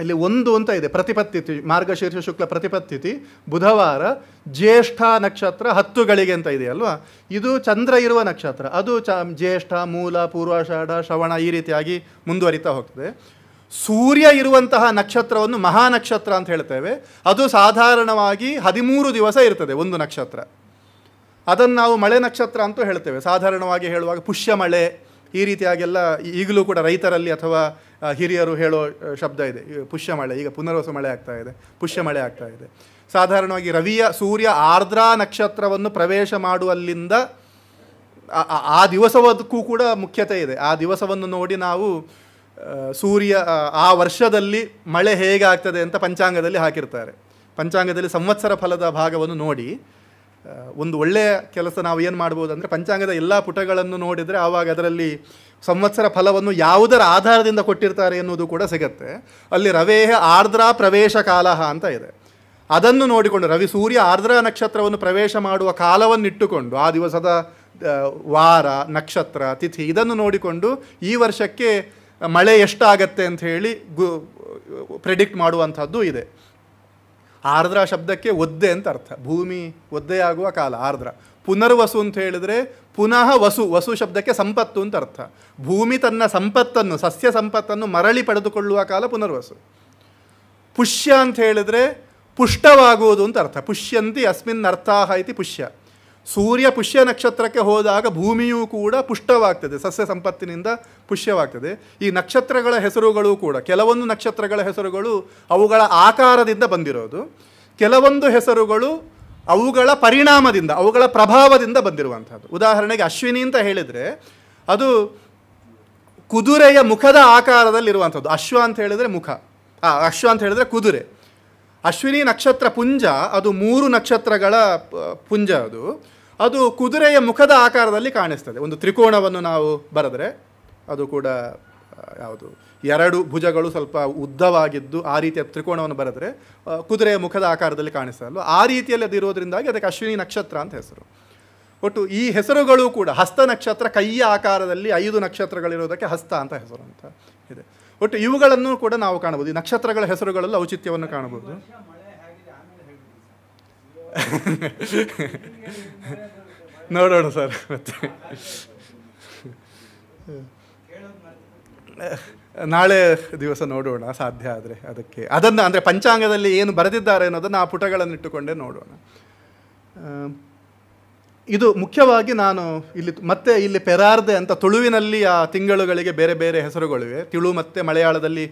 ಇಲ್ಲಿ ಒಂದು ಅಂತ ಇದೆ ಪ್ರತಿಪತ್ತಿತಿ ಮಾರ್ಗಶೀರ್ಷ ಶುಕ್ಲ ಪ್ರತಿಪತ್ತಿತಿ ಬುಧವಾರ ಜ್ಯೇಷ್ಠ ನಕ್ಷತ್ರ ಹತ್ತು ಗಳಿಗೆ ಅಂತ ಇದೆ ಅಲ್ವಾ ಇದು ಚಂದ್ರ ಇರುವ ನಕ್ಷತ್ರ ಅದು ಚ ಜ್ಯೇಷ್ಠ ಮೂಲ ಪೂರ್ವಾಷಾಢ ಶ್ರವಣ ಈ ರೀತಿಯಾಗಿ ಮುಂದುವರಿತಾ ಹೋಗ್ತದೆ ಸೂರ್ಯ ಇರುವಂತಹ ನಕ್ಷತ್ರವನ್ನು ಮಹಾನಕ್ಷತ್ರ ಅಂತ ಹೇಳ್ತೇವೆ ಅದು ಸಾಧಾರಣವಾಗಿ ಹದಿಮೂರು ದಿವಸ ಇರ್ತದೆ ಒಂದು ನಕ್ಷತ್ರ ಅದನ್ನು ನಾವು ಮಳೆ ನಕ್ಷತ್ರ ಅಂತೂ ಹೇಳ್ತೇವೆ ಸಾಧಾರಣವಾಗಿ ಹೇಳುವಾಗ ಪುಷ್ಯ ಮಳೆ ಈ ರೀತಿಯಾಗೆಲ್ಲ ಈಗಲೂ ಕೂಡ ರೈತರಲ್ಲಿ ಅಥವಾ ಹಿರಿಯರು ಹೇಳೋ ಶಬ್ದ ಇದೆ ಪುಷ್ಯ ಮಳೆ ಈಗ ಪುನರ್ವಸ ಮಳೆ ಆಗ್ತಾ ಇದೆ ಪುಷ್ಯ ಮಳೆ ಆಗ್ತಾ ಇದೆ ಸಾಧಾರಣವಾಗಿ ರವಿಯ ಸೂರ್ಯ ಆರ್ದ್ರಾ ನಕ್ಷತ್ರವನ್ನು ಪ್ರವೇಶ ಮಾಡುವಲ್ಲಿಂದ ಆ ದಿವಸವದಕ್ಕೂ ಕೂಡ ಮುಖ್ಯತೆ ಇದೆ ಆ ದಿವಸವನ್ನು ನೋಡಿ ನಾವು ಸೂರ್ಯ ಆ ವರ್ಷದಲ್ಲಿ ಮಳೆ ಹೇಗಾಗ್ತದೆ ಅಂತ ಪಂಚಾಂಗದಲ್ಲಿ ಹಾಕಿರ್ತಾರೆ ಪಂಚಾಂಗದಲ್ಲಿ ಸಂವತ್ಸರ ಫಲದ ಭಾಗವನ್ನು ನೋಡಿ ಒಂದು ಒಳ್ಳೆಯ ಕೆಲಸ ನಾವು ಏನು ಮಾಡ್ಬೋದು ಅಂದರೆ ಪಂಚಾಂಗದ ಎಲ್ಲ ಪುಟಗಳನ್ನು ನೋಡಿದರೆ ಆವಾಗ ಅದರಲ್ಲಿ ಸಂವತ್ಸರ ಫಲವನ್ನು ಯಾವುದರ ಆಧಾರದಿಂದ ಕೊಟ್ಟಿರ್ತಾರೆ ಎನ್ನುವುದು ಕೂಡ ಸಿಗತ್ತೆ ಅಲ್ಲಿ ರವೇಹ ಆರ್ದ್ರ ಪ್ರವೇಶ ಕಾಲ ಅಂತ ಇದೆ ಅದನ್ನು ನೋಡಿಕೊಂಡು ರವಿ ಸೂರ್ಯ ಆರ್ದ್ರ ನಕ್ಷತ್ರವನ್ನು ಪ್ರವೇಶ ಮಾಡುವ ಕಾಲವನ್ನಿಟ್ಟುಕೊಂಡು ಆ ದಿವಸದ ವಾರ ನಕ್ಷತ್ರ ತಿಥಿ ಇದನ್ನು ನೋಡಿಕೊಂಡು ಈ ವರ್ಷಕ್ಕೆ ಮಳೆ ಎಷ್ಟಾಗತ್ತೆ ಅಂತ ಹೇಳಿ ಗು ಪ್ರೆಡಿಕ್ಟ್ ಮಾಡುವಂಥದ್ದು ಇದೆ ಆರ್ದ್ರ ಶಬ್ದಕ್ಕೆ ಒದ್ದೆ ಅಂತ ಅರ್ಥ ಭೂಮಿ ಒದ್ದೆಯಾಗುವ ಕಾಲ ಆರ್ದ್ರ ಪುನರ್ವಸು ಅಂತ ಹೇಳಿದ್ರೆ ಪುನಃ ವಸು ವಸು ಶಬ್ದಕ್ಕೆ ಸಂಪತ್ತು ಅಂತ ಅರ್ಥ ಭೂಮಿ ತನ್ನ ಸಂಪತ್ತನ್ನು ಸಸ್ಯ ಸಂಪತ್ತನ್ನು ಮರಳಿ ಪಡೆದುಕೊಳ್ಳುವ ಕಾಲ ಪುನರ್ವಸು ಪುಷ್ಯ ಅಂತ ಹೇಳಿದ್ರೆ ಪುಷ್ಟವಾಗುವುದು ಅಂತ ಅರ್ಥ ಪುಷ್ಯಂತಿ ಅಸ್ಮಿನ್ ಅರ್ಥ ಇತಿ ಪುಷ್ಯ ಸೂರ್ಯ ಪುಷ್ಯ ನಕ್ಷತ್ರಕ್ಕೆ ಹೋದಾಗ ಭೂಮಿಯೂ ಕೂಡ ಪುಷ್ಟವಾಗ್ತದೆ ಸಸ್ಯ ಸಂಪತ್ತಿನಿಂದ ಪುಷ್ಯವಾಗ್ತದೆ ಈ ನಕ್ಷತ್ರಗಳ ಹೆಸರುಗಳು ಕೂಡ ಕೆಲವೊಂದು ನಕ್ಷತ್ರಗಳ ಹೆಸರುಗಳು ಅವುಗಳ ಆಕಾರದಿಂದ ಬಂದಿರೋದು ಕೆಲವೊಂದು ಹೆಸರುಗಳು ಅವುಗಳ ಪರಿಣಾಮದಿಂದ ಅವುಗಳ ಪ್ರಭಾವದಿಂದ ಬಂದಿರುವಂಥದ್ದು ಉದಾಹರಣೆಗೆ ಅಶ್ವಿನಿ ಅಂತ ಹೇಳಿದರೆ ಅದು ಕುದುರೆಯ ಮುಖದ ಆಕಾರದಲ್ಲಿರುವಂಥದ್ದು ಅಶ್ವ ಅಂತ ಹೇಳಿದರೆ ಮುಖ ಅಶ್ವ ಅಂತ ಹೇಳಿದರೆ ಕುದುರೆ ಅಶ್ವಿನಿ ನಕ್ಷತ್ರ ಪುಂಜ ಅದು ಮೂರು ನಕ್ಷತ್ರಗಳ ಪುಂಜ ಅದು ಅದು ಕುದುರೆಯ ಮುಖದ ಆಕಾರದಲ್ಲಿ ಕಾಣಿಸ್ತದೆ ಒಂದು ತ್ರಿಕೋಣವನ್ನು ನಾವು ಬರೆದರೆ ಅದು ಕೂಡ ಯಾವುದು ಎರಡು ಭುಜಗಳು ಸ್ವಲ್ಪ ಉದ್ದವಾಗಿದ್ದು ಆ ರೀತಿಯ ತ್ರಿಕೋಣವನ್ನು ಬರೆದರೆ ಕುದುರೆಯ ಮುಖದ ಆಕಾರದಲ್ಲಿ ಕಾಣಿಸಲು ಆ ರೀತಿಯಲ್ಲಿ ಅದು ಇರೋದರಿಂದಾಗಿ ಅದಕ್ಕೆ ಅಶ್ವಿನಿ ನಕ್ಷತ್ರ ಅಂತ ಹೆಸರು ಒಟ್ಟು ಈ ಹೆಸರುಗಳು ಕೂಡ ಹಸ್ತ ನಕ್ಷತ್ರ ಕೈಯ ಆಕಾರದಲ್ಲಿ ಐದು ನಕ್ಷತ್ರಗಳಿರೋದಕ್ಕೆ ಹಸ್ತ ಅಂತ ಹೆಸರು ಅಂತ ಇದೆ ಒಟ್ಟು ಇವುಗಳನ್ನು ಕೂಡ ನಾವು ಕಾಣಬಹುದು ಈ ನಕ್ಷತ್ರಗಳ ಹೆಸರುಗಳಲ್ಲೂ ಔಚಿತ್ಯವನ್ನು ಕಾಣಬಹುದು ನೋಡೋಣ ಸರ್ ಮತ್ತೆ ನಾಳೆ ದಿವಸ ನೋಡೋಣ ಸಾಧ್ಯ ಆದರೆ ಅದಕ್ಕೆ ಅದನ್ನು ಅಂದರೆ ಪಂಚಾಂಗದಲ್ಲಿ ಏನು ಬರೆದಿದ್ದಾರೆ ಅನ್ನೋದನ್ನು ಆ ಪುಟಗಳನ್ನಿಟ್ಟುಕೊಂಡೇ ನೋಡೋಣ ಇದು ಮುಖ್ಯವಾಗಿ ನಾನು ಇಲ್ಲಿ ಮತ್ತೆ ಇಲ್ಲಿ ಪೆರಾರ್ದೆ ಅಂತ ತುಳುವಿನಲ್ಲಿ ಆ ತಿಂಗಳುಗಳಿಗೆ ಬೇರೆ ಬೇರೆ ಹೆಸರುಗಳಿವೆ ತಿಳು ಮತ್ತು ಮಲಯಾಳದಲ್ಲಿ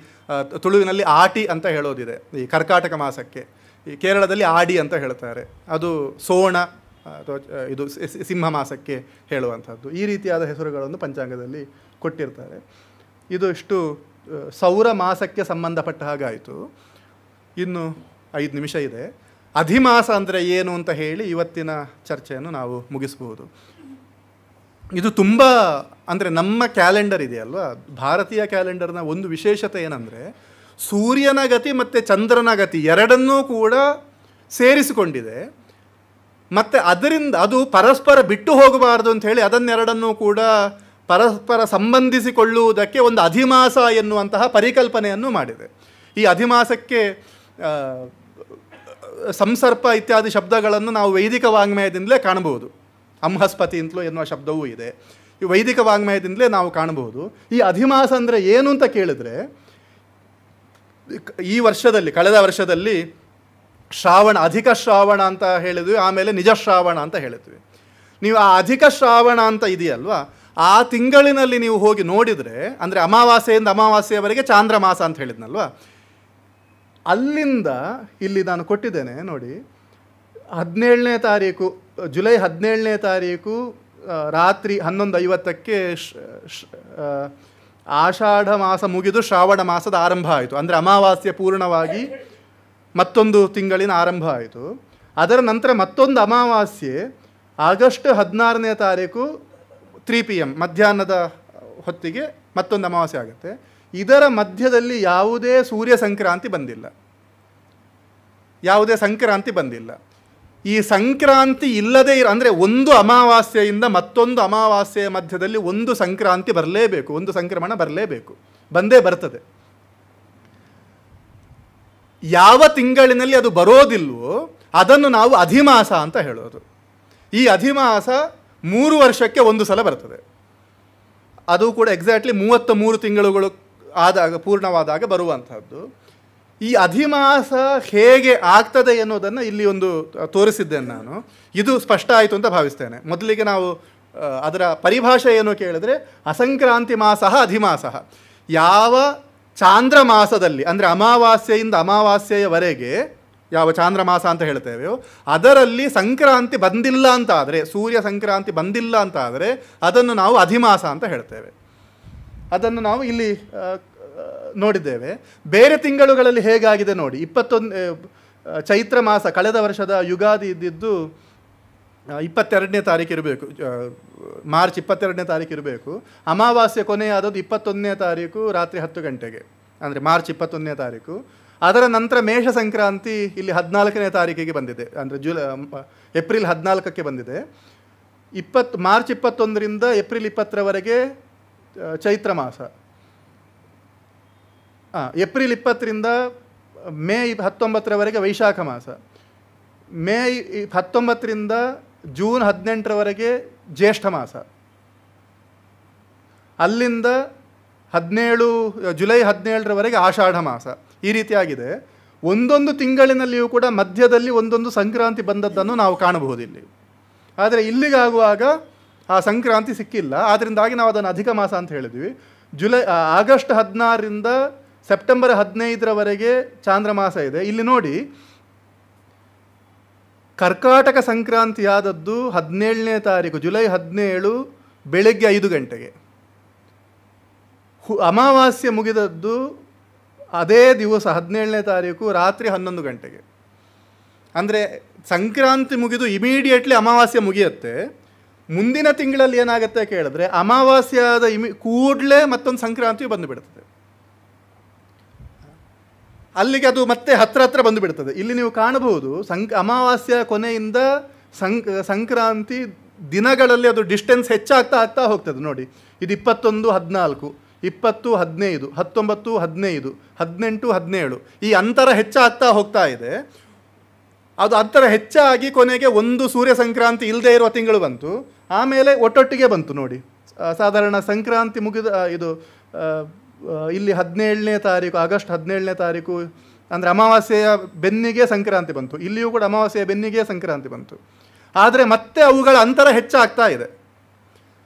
ತುಳುವಿನಲ್ಲಿ ಆಟಿ ಅಂತ ಹೇಳೋದಿದೆ ಈ ಕರ್ಕಾಟಕ ಮಾಸಕ್ಕೆ ಈ ಕೇರಳದಲ್ಲಿ ಆಡಿ ಅಂತ ಹೇಳ್ತಾರೆ ಅದು ಸೋಣ ಅಥವಾ ಇದು ಸಿಂಹ ಮಾಸಕ್ಕೆ ಹೇಳುವಂಥದ್ದು ಈ ರೀತಿಯಾದ ಹೆಸರುಗಳನ್ನು ಪಂಚಾಂಗದಲ್ಲಿ ಕೊಟ್ಟಿರ್ತಾರೆ ಇದು ಇಷ್ಟು ಸೌರ ಮಾಸಕ್ಕೆ ಸಂಬಂಧಪಟ್ಟ ಹಾಗಾಯಿತು ಇನ್ನು ಐದು ನಿಮಿಷ ಇದೆ ಅಧಿಮಾಸ ಅಂದರೆ ಏನು ಅಂತ ಹೇಳಿ ಇವತ್ತಿನ ಚರ್ಚೆಯನ್ನು ನಾವು ಮುಗಿಸಬಹುದು ಇದು ತುಂಬ ಅಂದರೆ ನಮ್ಮ ಕ್ಯಾಲೆಂಡರ್ ಇದೆಯಲ್ವ ಭಾರತೀಯ ಕ್ಯಾಲೆಂಡರ್ನ ಒಂದು ವಿಶೇಷತೆ ಏನಂದರೆ ಸೂರ್ಯನ ಗತಿ ಮತ್ತು ಚಂದ್ರನ ಗತಿ ಎರಡನ್ನೂ ಕೂಡ ಸೇರಿಸಿಕೊಂಡಿದೆ ಮತ್ತು ಅದರಿಂದ ಅದು ಪರಸ್ಪರ ಬಿಟ್ಟು ಹೋಗಬಾರ್ದು ಅಂತ ಹೇಳಿ ಅದನ್ನೆರಡನ್ನೂ ಕೂಡ ಪರಸ್ಪರ ಸಂಬಂಧಿಸಿಕೊಳ್ಳುವುದಕ್ಕೆ ಒಂದು ಅಧಿಮಾಸ ಎನ್ನುವಂತಹ ಪರಿಕಲ್ಪನೆಯನ್ನು ಮಾಡಿದೆ ಈ ಅಧಿಮಾಸಕ್ಕೆ ಸಂಸರ್ಪ ಇತ್ಯಾದಿ ಶಬ್ದಗಳನ್ನು ನಾವು ವೈದಿಕ ವಾಂಗ್ಮಯದಿಂದಲೇ ಕಾಣಬಹುದು ಅಂಹಸ್ಪತಿ ಅಂತಲೂ ಎನ್ನುವ ಶಬ್ದವೂ ಇದೆ ಈ ವೈದಿಕ ವಾಂಗ್ಮಯದಿಂದಲೇ ನಾವು ಕಾಣಬಹುದು ಈ ಅಧಿಮಾಸ ಅಂದರೆ ಏನು ಅಂತ ಕೇಳಿದರೆ ಈ ವರ್ಷದಲ್ಲಿ ಕಳೆದ ವರ್ಷದಲ್ಲಿ ಶ್ರಾವಣ ಅಧಿಕ ಶ್ರಾವಣ ಅಂತ ಹೇಳಿದ್ವಿ ಆಮೇಲೆ ನಿಜ ಶ್ರಾವಣ ಅಂತ ಹೇಳಿದ್ವಿ ನೀವು ಆ ಅಧಿಕ ಶ್ರಾವಣ ಅಂತ ಇದೆಯಲ್ವಾ ಆ ತಿಂಗಳಿನಲ್ಲಿ ನೀವು ಹೋಗಿ ನೋಡಿದರೆ ಅಂದರೆ ಅಮಾವಾಸ್ಯೆಯಿಂದ ಅಮಾವಾಸ್ಯೆಯವರೆಗೆ ಮಾಸ ಅಂತ ಹೇಳಿದ್ನಲ್ವಾ ಅಲ್ಲಿಂದ ಇಲ್ಲಿ ನಾನು ಕೊಟ್ಟಿದ್ದೇನೆ ನೋಡಿ ಹದಿನೇಳನೇ ತಾರೀಕು ಜುಲೈ ಹದಿನೇಳನೇ ತಾರೀಕು ರಾತ್ರಿ ಹನ್ನೊಂದು ಐವತ್ತಕ್ಕೆ ಆಷಾಢ ಮಾಸ ಮುಗಿದು ಶ್ರಾವಣ ಮಾಸದ ಆರಂಭ ಆಯಿತು ಅಂದರೆ ಅಮಾವಾಸ್ಯೆ ಪೂರ್ಣವಾಗಿ ಮತ್ತೊಂದು ತಿಂಗಳಿನ ಆರಂಭ ಆಯಿತು ಅದರ ನಂತರ ಮತ್ತೊಂದು ಅಮಾವಾಸ್ಯೆ ಆಗಸ್ಟ್ ಹದಿನಾರನೇ ತಾರೀಕು ತ್ರೀ ಪಿ ಎಮ್ ಮಧ್ಯಾಹ್ನದ ಹೊತ್ತಿಗೆ ಮತ್ತೊಂದು ಅಮಾವಾಸ್ಯೆ ಆಗುತ್ತೆ ಇದರ ಮಧ್ಯದಲ್ಲಿ ಯಾವುದೇ ಸೂರ್ಯ ಸಂಕ್ರಾಂತಿ ಬಂದಿಲ್ಲ ಯಾವುದೇ ಸಂಕ್ರಾಂತಿ ಬಂದಿಲ್ಲ ಈ ಸಂಕ್ರಾಂತಿ ಇಲ್ಲದೆ ಇರ ಅಂದರೆ ಒಂದು ಅಮಾವಾಸ್ಯೆಯಿಂದ ಮತ್ತೊಂದು ಅಮಾವಾಸ್ಯೆಯ ಮಧ್ಯದಲ್ಲಿ ಒಂದು ಸಂಕ್ರಾಂತಿ ಬರಲೇಬೇಕು ಒಂದು ಸಂಕ್ರಮಣ ಬರಲೇಬೇಕು ಬಂದೇ ಬರ್ತದೆ ಯಾವ ತಿಂಗಳಿನಲ್ಲಿ ಅದು ಬರೋದಿಲ್ವೋ ಅದನ್ನು ನಾವು ಅಧಿಮಾಸ ಅಂತ ಹೇಳೋದು ಈ ಅಧಿಮಾಸ ಮೂರು ವರ್ಷಕ್ಕೆ ಒಂದು ಸಲ ಬರ್ತದೆ ಅದು ಕೂಡ ಎಕ್ಸಾಕ್ಟ್ಲಿ ಮೂವತ್ತ ಮೂರು ತಿಂಗಳುಗಳು ಆದಾಗ ಪೂರ್ಣವಾದಾಗ ಬರುವಂಥದ್ದು ಈ ಅಧಿಮಾಸ ಹೇಗೆ ಆಗ್ತದೆ ಅನ್ನೋದನ್ನು ಇಲ್ಲಿ ಒಂದು ತೋರಿಸಿದ್ದೇನೆ ನಾನು ಇದು ಸ್ಪಷ್ಟ ಆಯಿತು ಅಂತ ಭಾವಿಸ್ತೇನೆ ಮೊದಲಿಗೆ ನಾವು ಅದರ ಪರಿಭಾಷೆ ಏನು ಕೇಳಿದ್ರೆ ಅಸಂಕ್ರಾಂತಿ ಮಾಸ ಅಧಿಮಾಸ ಯಾವ ಚಾಂದ್ರ ಮಾಸದಲ್ಲಿ ಅಂದರೆ ಅಮಾವಾಸ್ಯೆಯಿಂದ ಅಮಾವಾಸ್ಯೆಯವರೆಗೆ ಯಾವ ಮಾಸ ಅಂತ ಹೇಳ್ತೇವೆ ಅದರಲ್ಲಿ ಸಂಕ್ರಾಂತಿ ಬಂದಿಲ್ಲ ಅಂತ ಸೂರ್ಯ ಸಂಕ್ರಾಂತಿ ಬಂದಿಲ್ಲ ಅಂತ ಅದನ್ನು ನಾವು ಅಧಿಮಾಸ ಅಂತ ಹೇಳ್ತೇವೆ ಅದನ್ನು ನಾವು ಇಲ್ಲಿ ನೋಡಿದ್ದೇವೆ ಬೇರೆ ತಿಂಗಳುಗಳಲ್ಲಿ ಹೇಗಾಗಿದೆ ನೋಡಿ ಇಪ್ಪತ್ತೊಂದು ಚೈತ್ರ ಮಾಸ ಕಳೆದ ವರ್ಷದ ಯುಗಾದಿ ಇದ್ದಿದ್ದು ಇಪ್ಪತ್ತೆರಡನೇ ತಾರೀಕು ಇರಬೇಕು ಮಾರ್ಚ್ ಇಪ್ಪತ್ತೆರಡನೇ ತಾರೀಕು ಇರಬೇಕು ಅಮಾವಾಸ್ಯೆ ಕೊನೆಯಾದದ್ದು ಇಪ್ಪತ್ತೊಂದನೇ ತಾರೀಕು ರಾತ್ರಿ ಹತ್ತು ಗಂಟೆಗೆ ಅಂದರೆ ಮಾರ್ಚ್ ಇಪ್ಪತ್ತೊಂದನೇ ತಾರೀಕು ಅದರ ನಂತರ ಮೇಷ ಸಂಕ್ರಾಂತಿ ಇಲ್ಲಿ ಹದಿನಾಲ್ಕನೇ ತಾರೀಕಿಗೆ ಬಂದಿದೆ ಅಂದರೆ ಜುಲೈ ಏಪ್ರಿಲ್ ಹದಿನಾಲ್ಕಕ್ಕೆ ಬಂದಿದೆ ಇಪ್ಪತ್ತು ಮಾರ್ಚ್ ಇಪ್ಪತ್ತೊಂದರಿಂದ ಏಪ್ರಿಲ್ ಇಪ್ಪತ್ತರವರೆಗೆ ಚೈತ್ರ ಮಾಸ ಏಪ್ರಿಲ್ ಇಪ್ಪತ್ತರಿಂದ ಮೇ ಹತ್ತೊಂಬತ್ತರವರೆಗೆ ವೈಶಾಖ ಮಾಸ ಮೇ ಹತ್ತೊಂಬತ್ತರಿಂದ ಜೂನ್ ಹದಿನೆಂಟರವರೆಗೆ ಜ್ಯೇಷ್ಠ ಮಾಸ ಅಲ್ಲಿಂದ ಹದಿನೇಳು ಜುಲೈ ಹದಿನೇಳರವರೆಗೆ ಆಷಾಢ ಮಾಸ ಈ ರೀತಿಯಾಗಿದೆ ಒಂದೊಂದು ತಿಂಗಳಿನಲ್ಲಿಯೂ ಕೂಡ ಮಧ್ಯದಲ್ಲಿ ಒಂದೊಂದು ಸಂಕ್ರಾಂತಿ ಬಂದದ್ದನ್ನು ನಾವು ಕಾಣಬಹುದು ಇಲ್ಲಿ ಆದರೆ ಇಲ್ಲಿಗಾಗುವಾಗ ಆ ಸಂಕ್ರಾಂತಿ ಸಿಕ್ಕಿಲ್ಲ ಆದ್ದರಿಂದಾಗಿ ನಾವು ಅದನ್ನು ಅಧಿಕ ಮಾಸ ಅಂತ ಹೇಳಿದ್ವಿ ಜುಲೈ ಆಗಸ್ಟ್ ಹದಿನಾರರಿಂದ ಸೆಪ್ಟೆಂಬರ್ ಹದಿನೈದರವರೆಗೆ ಚಾಂದ್ರ ಮಾಸ ಇದೆ ಇಲ್ಲಿ ನೋಡಿ ಕರ್ಕಾಟಕ ಸಂಕ್ರಾಂತಿ ಆದದ್ದು ಹದಿನೇಳನೇ ತಾರೀಕು ಜುಲೈ ಹದಿನೇಳು ಬೆಳಗ್ಗೆ ಐದು ಗಂಟೆಗೆ ಹು ಅಮಾವಾಸ್ಯೆ ಮುಗಿದದ್ದು ಅದೇ ದಿವಸ ಹದಿನೇಳನೇ ತಾರೀಕು ರಾತ್ರಿ ಹನ್ನೊಂದು ಗಂಟೆಗೆ ಅಂದರೆ ಸಂಕ್ರಾಂತಿ ಮುಗಿದು ಇಮಿಡಿಯೇಟ್ಲಿ ಅಮಾವಾಸ್ಯೆ ಮುಗಿಯುತ್ತೆ ಮುಂದಿನ ತಿಂಗಳಲ್ಲಿ ಏನಾಗುತ್ತೆ ಕೇಳಿದ್ರೆ ಅಮಾವಾಸ್ಯಾದ ಇಮಿ ಕೂಡಲೇ ಮತ್ತೊಂದು ಸಂಕ್ರಾಂತಿ ಬಂದು ಅಲ್ಲಿಗೆ ಅದು ಮತ್ತೆ ಹತ್ರ ಹತ್ರ ಬಂದು ಇಲ್ಲಿ ನೀವು ಕಾಣಬಹುದು ಸಂಕ್ ಅಮಾವಾಸ್ಯ ಕೊನೆಯಿಂದ ಸಂಕ್ರಾಂತಿ ದಿನಗಳಲ್ಲಿ ಅದು ಡಿಸ್ಟೆನ್ಸ್ ಹೆಚ್ಚಾಗ್ತಾ ಆಗ್ತಾ ಹೋಗ್ತದೆ ನೋಡಿ ಇದು ಇಪ್ಪತ್ತೊಂದು ಹದಿನಾಲ್ಕು ಇಪ್ಪತ್ತು ಹದಿನೈದು ಹತ್ತೊಂಬತ್ತು ಹದಿನೈದು ಹದಿನೆಂಟು ಹದಿನೇಳು ಈ ಅಂತರ ಹೆಚ್ಚಾಗ್ತಾ ಹೋಗ್ತಾ ಇದೆ ಅದು ಅಂತರ ಹೆಚ್ಚಾಗಿ ಕೊನೆಗೆ ಒಂದು ಸೂರ್ಯ ಸಂಕ್ರಾಂತಿ ಇಲ್ಲದೆ ಇರುವ ತಿಂಗಳು ಬಂತು ಆಮೇಲೆ ಒಟ್ಟೊಟ್ಟಿಗೆ ಬಂತು ನೋಡಿ ಸಾಧಾರಣ ಸಂಕ್ರಾಂತಿ ಮುಗಿದ ಇದು ಇಲ್ಲಿ ಹದಿನೇಳನೇ ತಾರೀಕು ಆಗಸ್ಟ್ ಹದಿನೇಳನೇ ತಾರೀಕು ಅಂದರೆ ಅಮಾವಾಸ್ಯೆಯ ಬೆನ್ನಿಗೆ ಸಂಕ್ರಾಂತಿ ಬಂತು ಇಲ್ಲಿಯೂ ಕೂಡ ಅಮಾವಾಸ್ಯೆಯ ಬೆನ್ನಿಗೆ ಸಂಕ್ರಾಂತಿ ಬಂತು ಆದರೆ ಮತ್ತೆ ಅವುಗಳ ಅಂತರ ಹೆಚ್ಚಾಗ್ತಾ ಇದೆ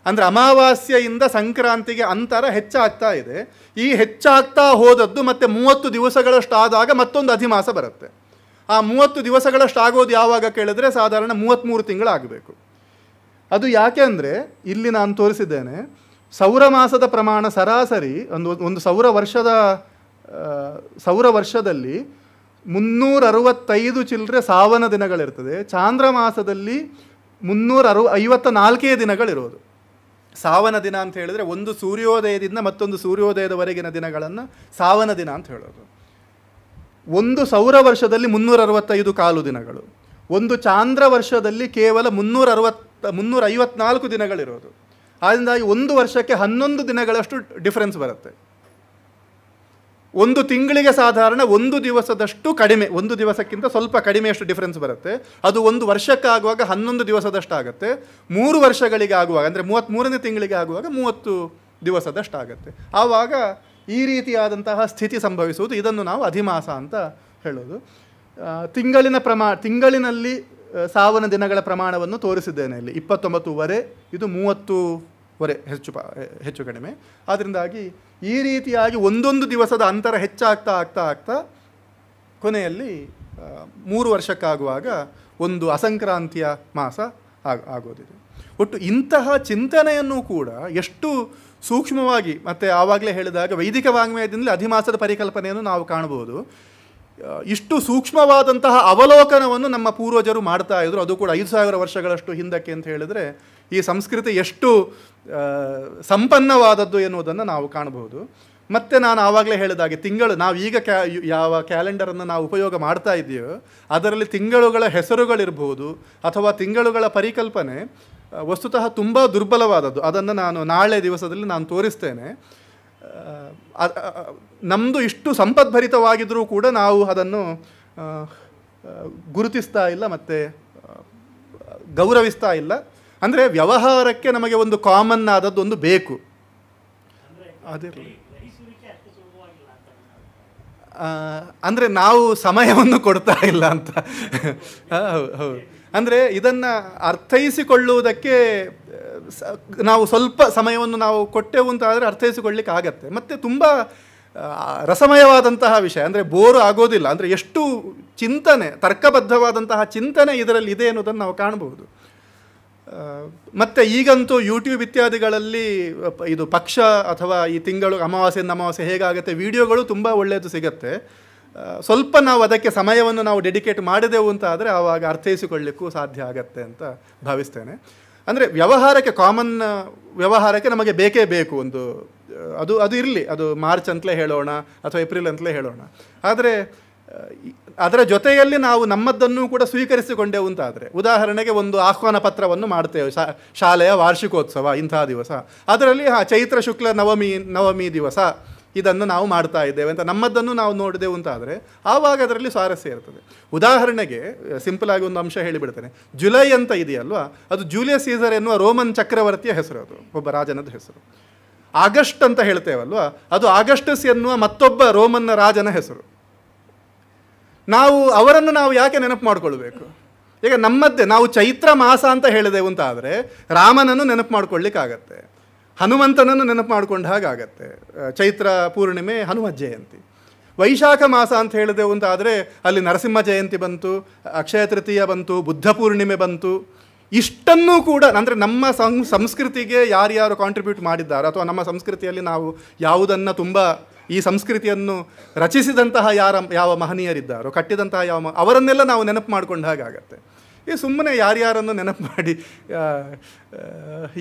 ಅಂದರೆ ಅಮಾವಾಸ್ಯೆಯಿಂದ ಸಂಕ್ರಾಂತಿಗೆ ಅಂತರ ಹೆಚ್ಚಾಗ್ತಾ ಇದೆ ಈ ಹೆಚ್ಚಾಗ್ತಾ ಹೋದದ್ದು ಮತ್ತೆ ಮೂವತ್ತು ದಿವಸಗಳಷ್ಟಾದಾಗ ಮತ್ತೊಂದು ಅಧಿಮಾಸ ಬರುತ್ತೆ ಆ ಮೂವತ್ತು ದಿವಸಗಳಷ್ಟಾಗೋದು ಯಾವಾಗ ಕೇಳಿದ್ರೆ ಸಾಧಾರಣ ಮೂವತ್ತ್ಮೂರು ತಿಂಗಳಾಗಬೇಕು ಅದು ಯಾಕೆ ಅಂದರೆ ಇಲ್ಲಿ ನಾನು ತೋರಿಸಿದ್ದೇನೆ ಸೌರಮಾಸದ ಪ್ರಮಾಣ ಸರಾಸರಿ ಒಂದು ಒಂದು ಸೌರ ವರ್ಷದ ಸೌರ ವರ್ಷದಲ್ಲಿ ಮುನ್ನೂರ ಅರವತ್ತೈದು ಚಿಲ್ಲರೆ ಸಾವನ ದಿನಗಳಿರ್ತದೆ ಚಾಂದ್ರ ಮಾಸದಲ್ಲಿ ಮುನ್ನೂರ ಅರವ ಐವತ್ತ ನಾಲ್ಕೇ ದಿನಗಳಿರೋದು ಸಾವನ ದಿನ ಅಂತ ಹೇಳಿದ್ರೆ ಒಂದು ಸೂರ್ಯೋದಯದಿಂದ ಮತ್ತೊಂದು ಸೂರ್ಯೋದಯದವರೆಗಿನ ದಿನಗಳನ್ನು ಸಾವನ ದಿನ ಅಂತ ಹೇಳೋದು ಒಂದು ಸೌರ ವರ್ಷದಲ್ಲಿ ಮುನ್ನೂರ ಅರವತ್ತೈದು ಕಾಲು ದಿನಗಳು ಒಂದು ಚಾಂದ್ರ ವರ್ಷದಲ್ಲಿ ಕೇವಲ ಮುನ್ನೂರ ಅರವತ್ತ ಮುನ್ನೂರ ಐವತ್ನಾಲ್ಕು ದಿನಗಳಿರೋದು ಆದ್ದರಿಂದಾಗಿ ಒಂದು ವರ್ಷಕ್ಕೆ ಹನ್ನೊಂದು ದಿನಗಳಷ್ಟು ಡಿಫ್ರೆನ್ಸ್ ಬರುತ್ತೆ ಒಂದು ತಿಂಗಳಿಗೆ ಸಾಧಾರಣ ಒಂದು ದಿವಸದಷ್ಟು ಕಡಿಮೆ ಒಂದು ದಿವಸಕ್ಕಿಂತ ಸ್ವಲ್ಪ ಕಡಿಮೆಯಷ್ಟು ಡಿಫ್ರೆನ್ಸ್ ಬರುತ್ತೆ ಅದು ಒಂದು ವರ್ಷಕ್ಕಾಗುವಾಗ ಹನ್ನೊಂದು ಆಗುತ್ತೆ ಮೂರು ವರ್ಷಗಳಿಗೆ ಆಗುವಾಗ ಅಂದರೆ ಮೂರನೇ ತಿಂಗಳಿಗೆ ಆಗುವಾಗ ಮೂವತ್ತು ಆಗುತ್ತೆ ಆವಾಗ ಈ ರೀತಿಯಾದಂತಹ ಸ್ಥಿತಿ ಸಂಭವಿಸುವುದು ಇದನ್ನು ನಾವು ಅಧಿಮಾಸ ಅಂತ ಹೇಳೋದು ತಿಂಗಳಿನ ಪ್ರಮಾ ತಿಂಗಳಿನಲ್ಲಿ ಸಾವನ ದಿನಗಳ ಪ್ರಮಾಣವನ್ನು ತೋರಿಸಿದ್ದೇನೆ ಇಲ್ಲಿ ಇಪ್ಪತ್ತೊಂಬತ್ತುವರೆ ಇದು ಮೂವತ್ತು ವರೆ ಹೆಚ್ಚು ಹೆಚ್ಚು ಕಡಿಮೆ ಆದ್ದರಿಂದಾಗಿ ಈ ರೀತಿಯಾಗಿ ಒಂದೊಂದು ದಿವಸದ ಅಂತರ ಹೆಚ್ಚಾಗ್ತಾ ಆಗ್ತಾ ಆಗ್ತಾ ಕೊನೆಯಲ್ಲಿ ಮೂರು ವರ್ಷಕ್ಕಾಗುವಾಗ ಒಂದು ಅಸಂಕ್ರಾಂತಿಯ ಮಾಸ ಆಗ ಆಗೋದಿದೆ ಒಟ್ಟು ಇಂತಹ ಚಿಂತನೆಯನ್ನು ಕೂಡ ಎಷ್ಟು ಸೂಕ್ಷ್ಮವಾಗಿ ಮತ್ತು ಆವಾಗಲೇ ಹೇಳಿದಾಗ ವೈದಿಕ ವಾಂಗ್ಮಯದಿಂದಲೇ ಅಧಿಮಾಸದ ಪರಿಕಲ್ಪನೆಯನ್ನು ನಾವು ಕಾಣಬಹುದು ಇಷ್ಟು ಸೂಕ್ಷ್ಮವಾದಂತಹ ಅವಲೋಕನವನ್ನು ನಮ್ಮ ಪೂರ್ವಜರು ಮಾಡ್ತಾ ಇದ್ರು ಅದು ಕೂಡ ಐದು ಸಾವಿರ ವರ್ಷಗಳಷ್ಟು ಹಿಂದಕ್ಕೆ ಅಂತ ಹೇಳಿದರೆ ಈ ಸಂಸ್ಕೃತಿ ಎಷ್ಟು ಸಂಪನ್ನವಾದದ್ದು ಎನ್ನುವುದನ್ನು ನಾವು ಕಾಣಬಹುದು ಮತ್ತು ನಾನು ಆವಾಗಲೇ ಹೇಳಿದಾಗೆ ತಿಂಗಳು ನಾವು ಈಗ ಕ್ಯಾ ಯಾವ ಕ್ಯಾಲೆಂಡರನ್ನು ನಾವು ಉಪಯೋಗ ಮಾಡ್ತಾ ಇದೆಯೋ ಅದರಲ್ಲಿ ತಿಂಗಳುಗಳ ಹೆಸರುಗಳಿರ್ಬೋದು ಅಥವಾ ತಿಂಗಳುಗಳ ಪರಿಕಲ್ಪನೆ ವಸ್ತುತಃ ತುಂಬ ದುರ್ಬಲವಾದದ್ದು ಅದನ್ನು ನಾನು ನಾಳೆ ದಿವಸದಲ್ಲಿ ನಾನು ತೋರಿಸ್ತೇನೆ ನಮ್ಮದು ಇಷ್ಟು ಸಂಪದ್ಭರಿತವಾಗಿದ್ದರೂ ಕೂಡ ನಾವು ಅದನ್ನು ಗುರುತಿಸ್ತಾ ಇಲ್ಲ ಮತ್ತು ಗೌರವಿಸ್ತಾ ಇಲ್ಲ ಅಂದರೆ ವ್ಯವಹಾರಕ್ಕೆ ನಮಗೆ ಒಂದು ಕಾಮನ್ ಆದದ್ದು ಒಂದು ಬೇಕು ಅದಿರಲಿ ಅಂದರೆ ನಾವು ಸಮಯವನ್ನು ಕೊಡ್ತಾ ಇಲ್ಲ ಅಂತ ಹೌದು ಅಂದರೆ ಇದನ್ನು ಅರ್ಥೈಸಿಕೊಳ್ಳುವುದಕ್ಕೆ ನಾವು ಸ್ವಲ್ಪ ಸಮಯವನ್ನು ನಾವು ಕೊಟ್ಟೆವು ಅಂತ ಆದರೆ ಅರ್ಥೈಸಿಕೊಳ್ಳಿಕ್ಕೆ ಆಗತ್ತೆ ಮತ್ತು ತುಂಬ ರಸಮಯವಾದಂತಹ ವಿಷಯ ಅಂದರೆ ಬೋರ್ ಆಗೋದಿಲ್ಲ ಅಂದರೆ ಎಷ್ಟು ಚಿಂತನೆ ತರ್ಕಬದ್ಧವಾದಂತಹ ಚಿಂತನೆ ಇದರಲ್ಲಿ ಇದೆ ಅನ್ನೋದನ್ನು ನಾವು ಕಾಣಬಹುದು ಮತ್ತು ಈಗಂತೂ ಯೂಟ್ಯೂಬ್ ಇತ್ಯಾದಿಗಳಲ್ಲಿ ಇದು ಪಕ್ಷ ಅಥವಾ ಈ ತಿಂಗಳು ಅಮಾವಾಸ್ಯೆಯಿಂದ ಅಮಾವಾಸ್ಯೆ ಹೇಗಾಗುತ್ತೆ ವಿಡಿಯೋಗಳು ತುಂಬ ಒಳ್ಳೆಯದು ಸಿಗುತ್ತೆ ಸ್ವಲ್ಪ ನಾವು ಅದಕ್ಕೆ ಸಮಯವನ್ನು ನಾವು ಡೆಡಿಕೇಟ್ ಮಾಡಿದೆವು ಅಂತ ಆದರೆ ಆವಾಗ ಅರ್ಥೈಸಿಕೊಳ್ಳಿಕ್ಕೂ ಸಾಧ್ಯ ಆಗತ್ತೆ ಅಂತ ಭಾವಿಸ್ತೇನೆ ಅಂದರೆ ವ್ಯವಹಾರಕ್ಕೆ ಕಾಮನ್ ವ್ಯವಹಾರಕ್ಕೆ ನಮಗೆ ಬೇಕೇ ಬೇಕು ಒಂದು ಅದು ಅದು ಇರಲಿ ಅದು ಮಾರ್ಚ್ ಅಂತಲೇ ಹೇಳೋಣ ಅಥವಾ ಏಪ್ರಿಲ್ ಅಂತಲೇ ಹೇಳೋಣ ಆದರೆ ಅದರ ಜೊತೆಯಲ್ಲಿ ನಾವು ನಮ್ಮದನ್ನು ಕೂಡ ಸ್ವೀಕರಿಸಿಕೊಂಡೆವು ಅಂತಾದರೆ ಉದಾಹರಣೆಗೆ ಒಂದು ಆಹ್ವಾನ ಪತ್ರವನ್ನು ಮಾಡ್ತೇವೆ ಶಾಲೆಯ ವಾರ್ಷಿಕೋತ್ಸವ ಇಂತಹ ದಿವಸ ಅದರಲ್ಲಿ ಹಾ ಚೈತ್ರ ಶುಕ್ಲ ನವಮಿ ನವಮಿ ದಿವಸ ಇದನ್ನು ನಾವು ಮಾಡ್ತಾ ಇದ್ದೇವೆ ಅಂತ ನಮ್ಮದನ್ನು ನಾವು ನೋಡಿದೆವು ಅಂತಾದರೆ ಆವಾಗ ಅದರಲ್ಲಿ ಸ್ವಾರಸ್ಯ ಇರ್ತದೆ ಉದಾಹರಣೆಗೆ ಸಿಂಪಲ್ ಆಗಿ ಒಂದು ಅಂಶ ಹೇಳಿಬಿಡ್ತೇನೆ ಜುಲೈ ಅಂತ ಇದೆಯಲ್ವಾ ಅದು ಜೂಲಿಯಸ್ ಸೀಸರ್ ಎನ್ನುವ ರೋಮನ್ ಚಕ್ರವರ್ತಿಯ ಹೆಸರು ಅದು ಒಬ್ಬ ರಾಜನದ ಹೆಸರು ಆಗಸ್ಟ್ ಅಂತ ಹೇಳ್ತೇವಲ್ವ ಅದು ಆಗಸ್ಟಸ್ ಎನ್ನುವ ಮತ್ತೊಬ್ಬ ರೋಮನ್ನ ರಾಜನ ಹೆಸರು ನಾವು ಅವರನ್ನು ನಾವು ಯಾಕೆ ನೆನಪು ಮಾಡಿಕೊಳ್ಬೇಕು ಈಗ ನಮ್ಮದ್ದೇ ನಾವು ಚೈತ್ರ ಮಾಸ ಅಂತ ಹೇಳಿದೆವು ಅಂತ ಆದರೆ ರಾಮನನ್ನು ನೆನಪು ಮಾಡ್ಕೊಳ್ಳಿಕ್ಕಾಗತ್ತೆ ಹನುಮಂತನನ್ನು ನೆನಪು ಮಾಡ್ಕೊಂಡ ಹಾಗಾಗತ್ತೆ ಚೈತ್ರ ಪೂರ್ಣಿಮೆ ಹನುಮ ಜಯಂತಿ ವೈಶಾಖ ಮಾಸ ಅಂತ ಹೇಳಿದೆವು ಅಂತ ಆದರೆ ಅಲ್ಲಿ ನರಸಿಂಹ ಜಯಂತಿ ಬಂತು ಅಕ್ಷಯ ತೃತೀಯ ಬಂತು ಬುದ್ಧ ಪೂರ್ಣಿಮೆ ಬಂತು ಇಷ್ಟನ್ನು ಕೂಡ ಅಂದರೆ ನಮ್ಮ ಸಂಸ್ಕೃತಿಗೆ ಯಾರ್ಯಾರು ಕಾಂಟ್ರಿಬ್ಯೂಟ್ ಮಾಡಿದ್ದಾರೆ ಅಥವಾ ನಮ್ಮ ಸಂಸ್ಕೃತಿಯಲ್ಲಿ ನಾವು ಯಾವುದನ್ನು ತುಂಬ ಈ ಸಂಸ್ಕೃತಿಯನ್ನು ರಚಿಸಿದಂತಹ ಯಾರ ಯಾವ ಮಹನೀಯರಿದ್ದಾರೋ ಕಟ್ಟಿದಂತಹ ಯಾವ ಅವರನ್ನೆಲ್ಲ ನಾವು ನೆನಪು ಮಾಡ್ಕೊಂಡು ಹಾಗಾಗತ್ತೆ ಈ ಸುಮ್ಮನೆ ಯಾರ್ಯಾರನ್ನು ನೆನಪು ಮಾಡಿ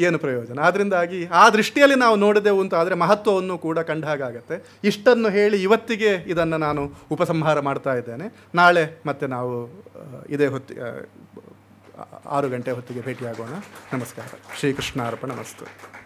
ಏನು ಪ್ರಯೋಜನ ಆದ್ದರಿಂದಾಗಿ ಆ ದೃಷ್ಟಿಯಲ್ಲಿ ನಾವು ನೋಡಿದೆವು ಅಂತ ಆದರೆ ಮಹತ್ವವನ್ನು ಕೂಡ ಕಂಡ ಹಾಗಾಗತ್ತೆ ಇಷ್ಟನ್ನು ಹೇಳಿ ಇವತ್ತಿಗೆ ಇದನ್ನು ನಾನು ಉಪಸಂಹಾರ ಮಾಡ್ತಾ ಇದ್ದೇನೆ ನಾಳೆ ಮತ್ತೆ ನಾವು ಇದೇ ಹೊತ್ತಿ ಆರು ಗಂಟೆ ಹೊತ್ತಿಗೆ ಭೇಟಿಯಾಗೋಣ ನಮಸ್ಕಾರ ಶ್ರೀಕೃಷ್ಣಾರ್ಪಣ ನಮಸ್ತೆ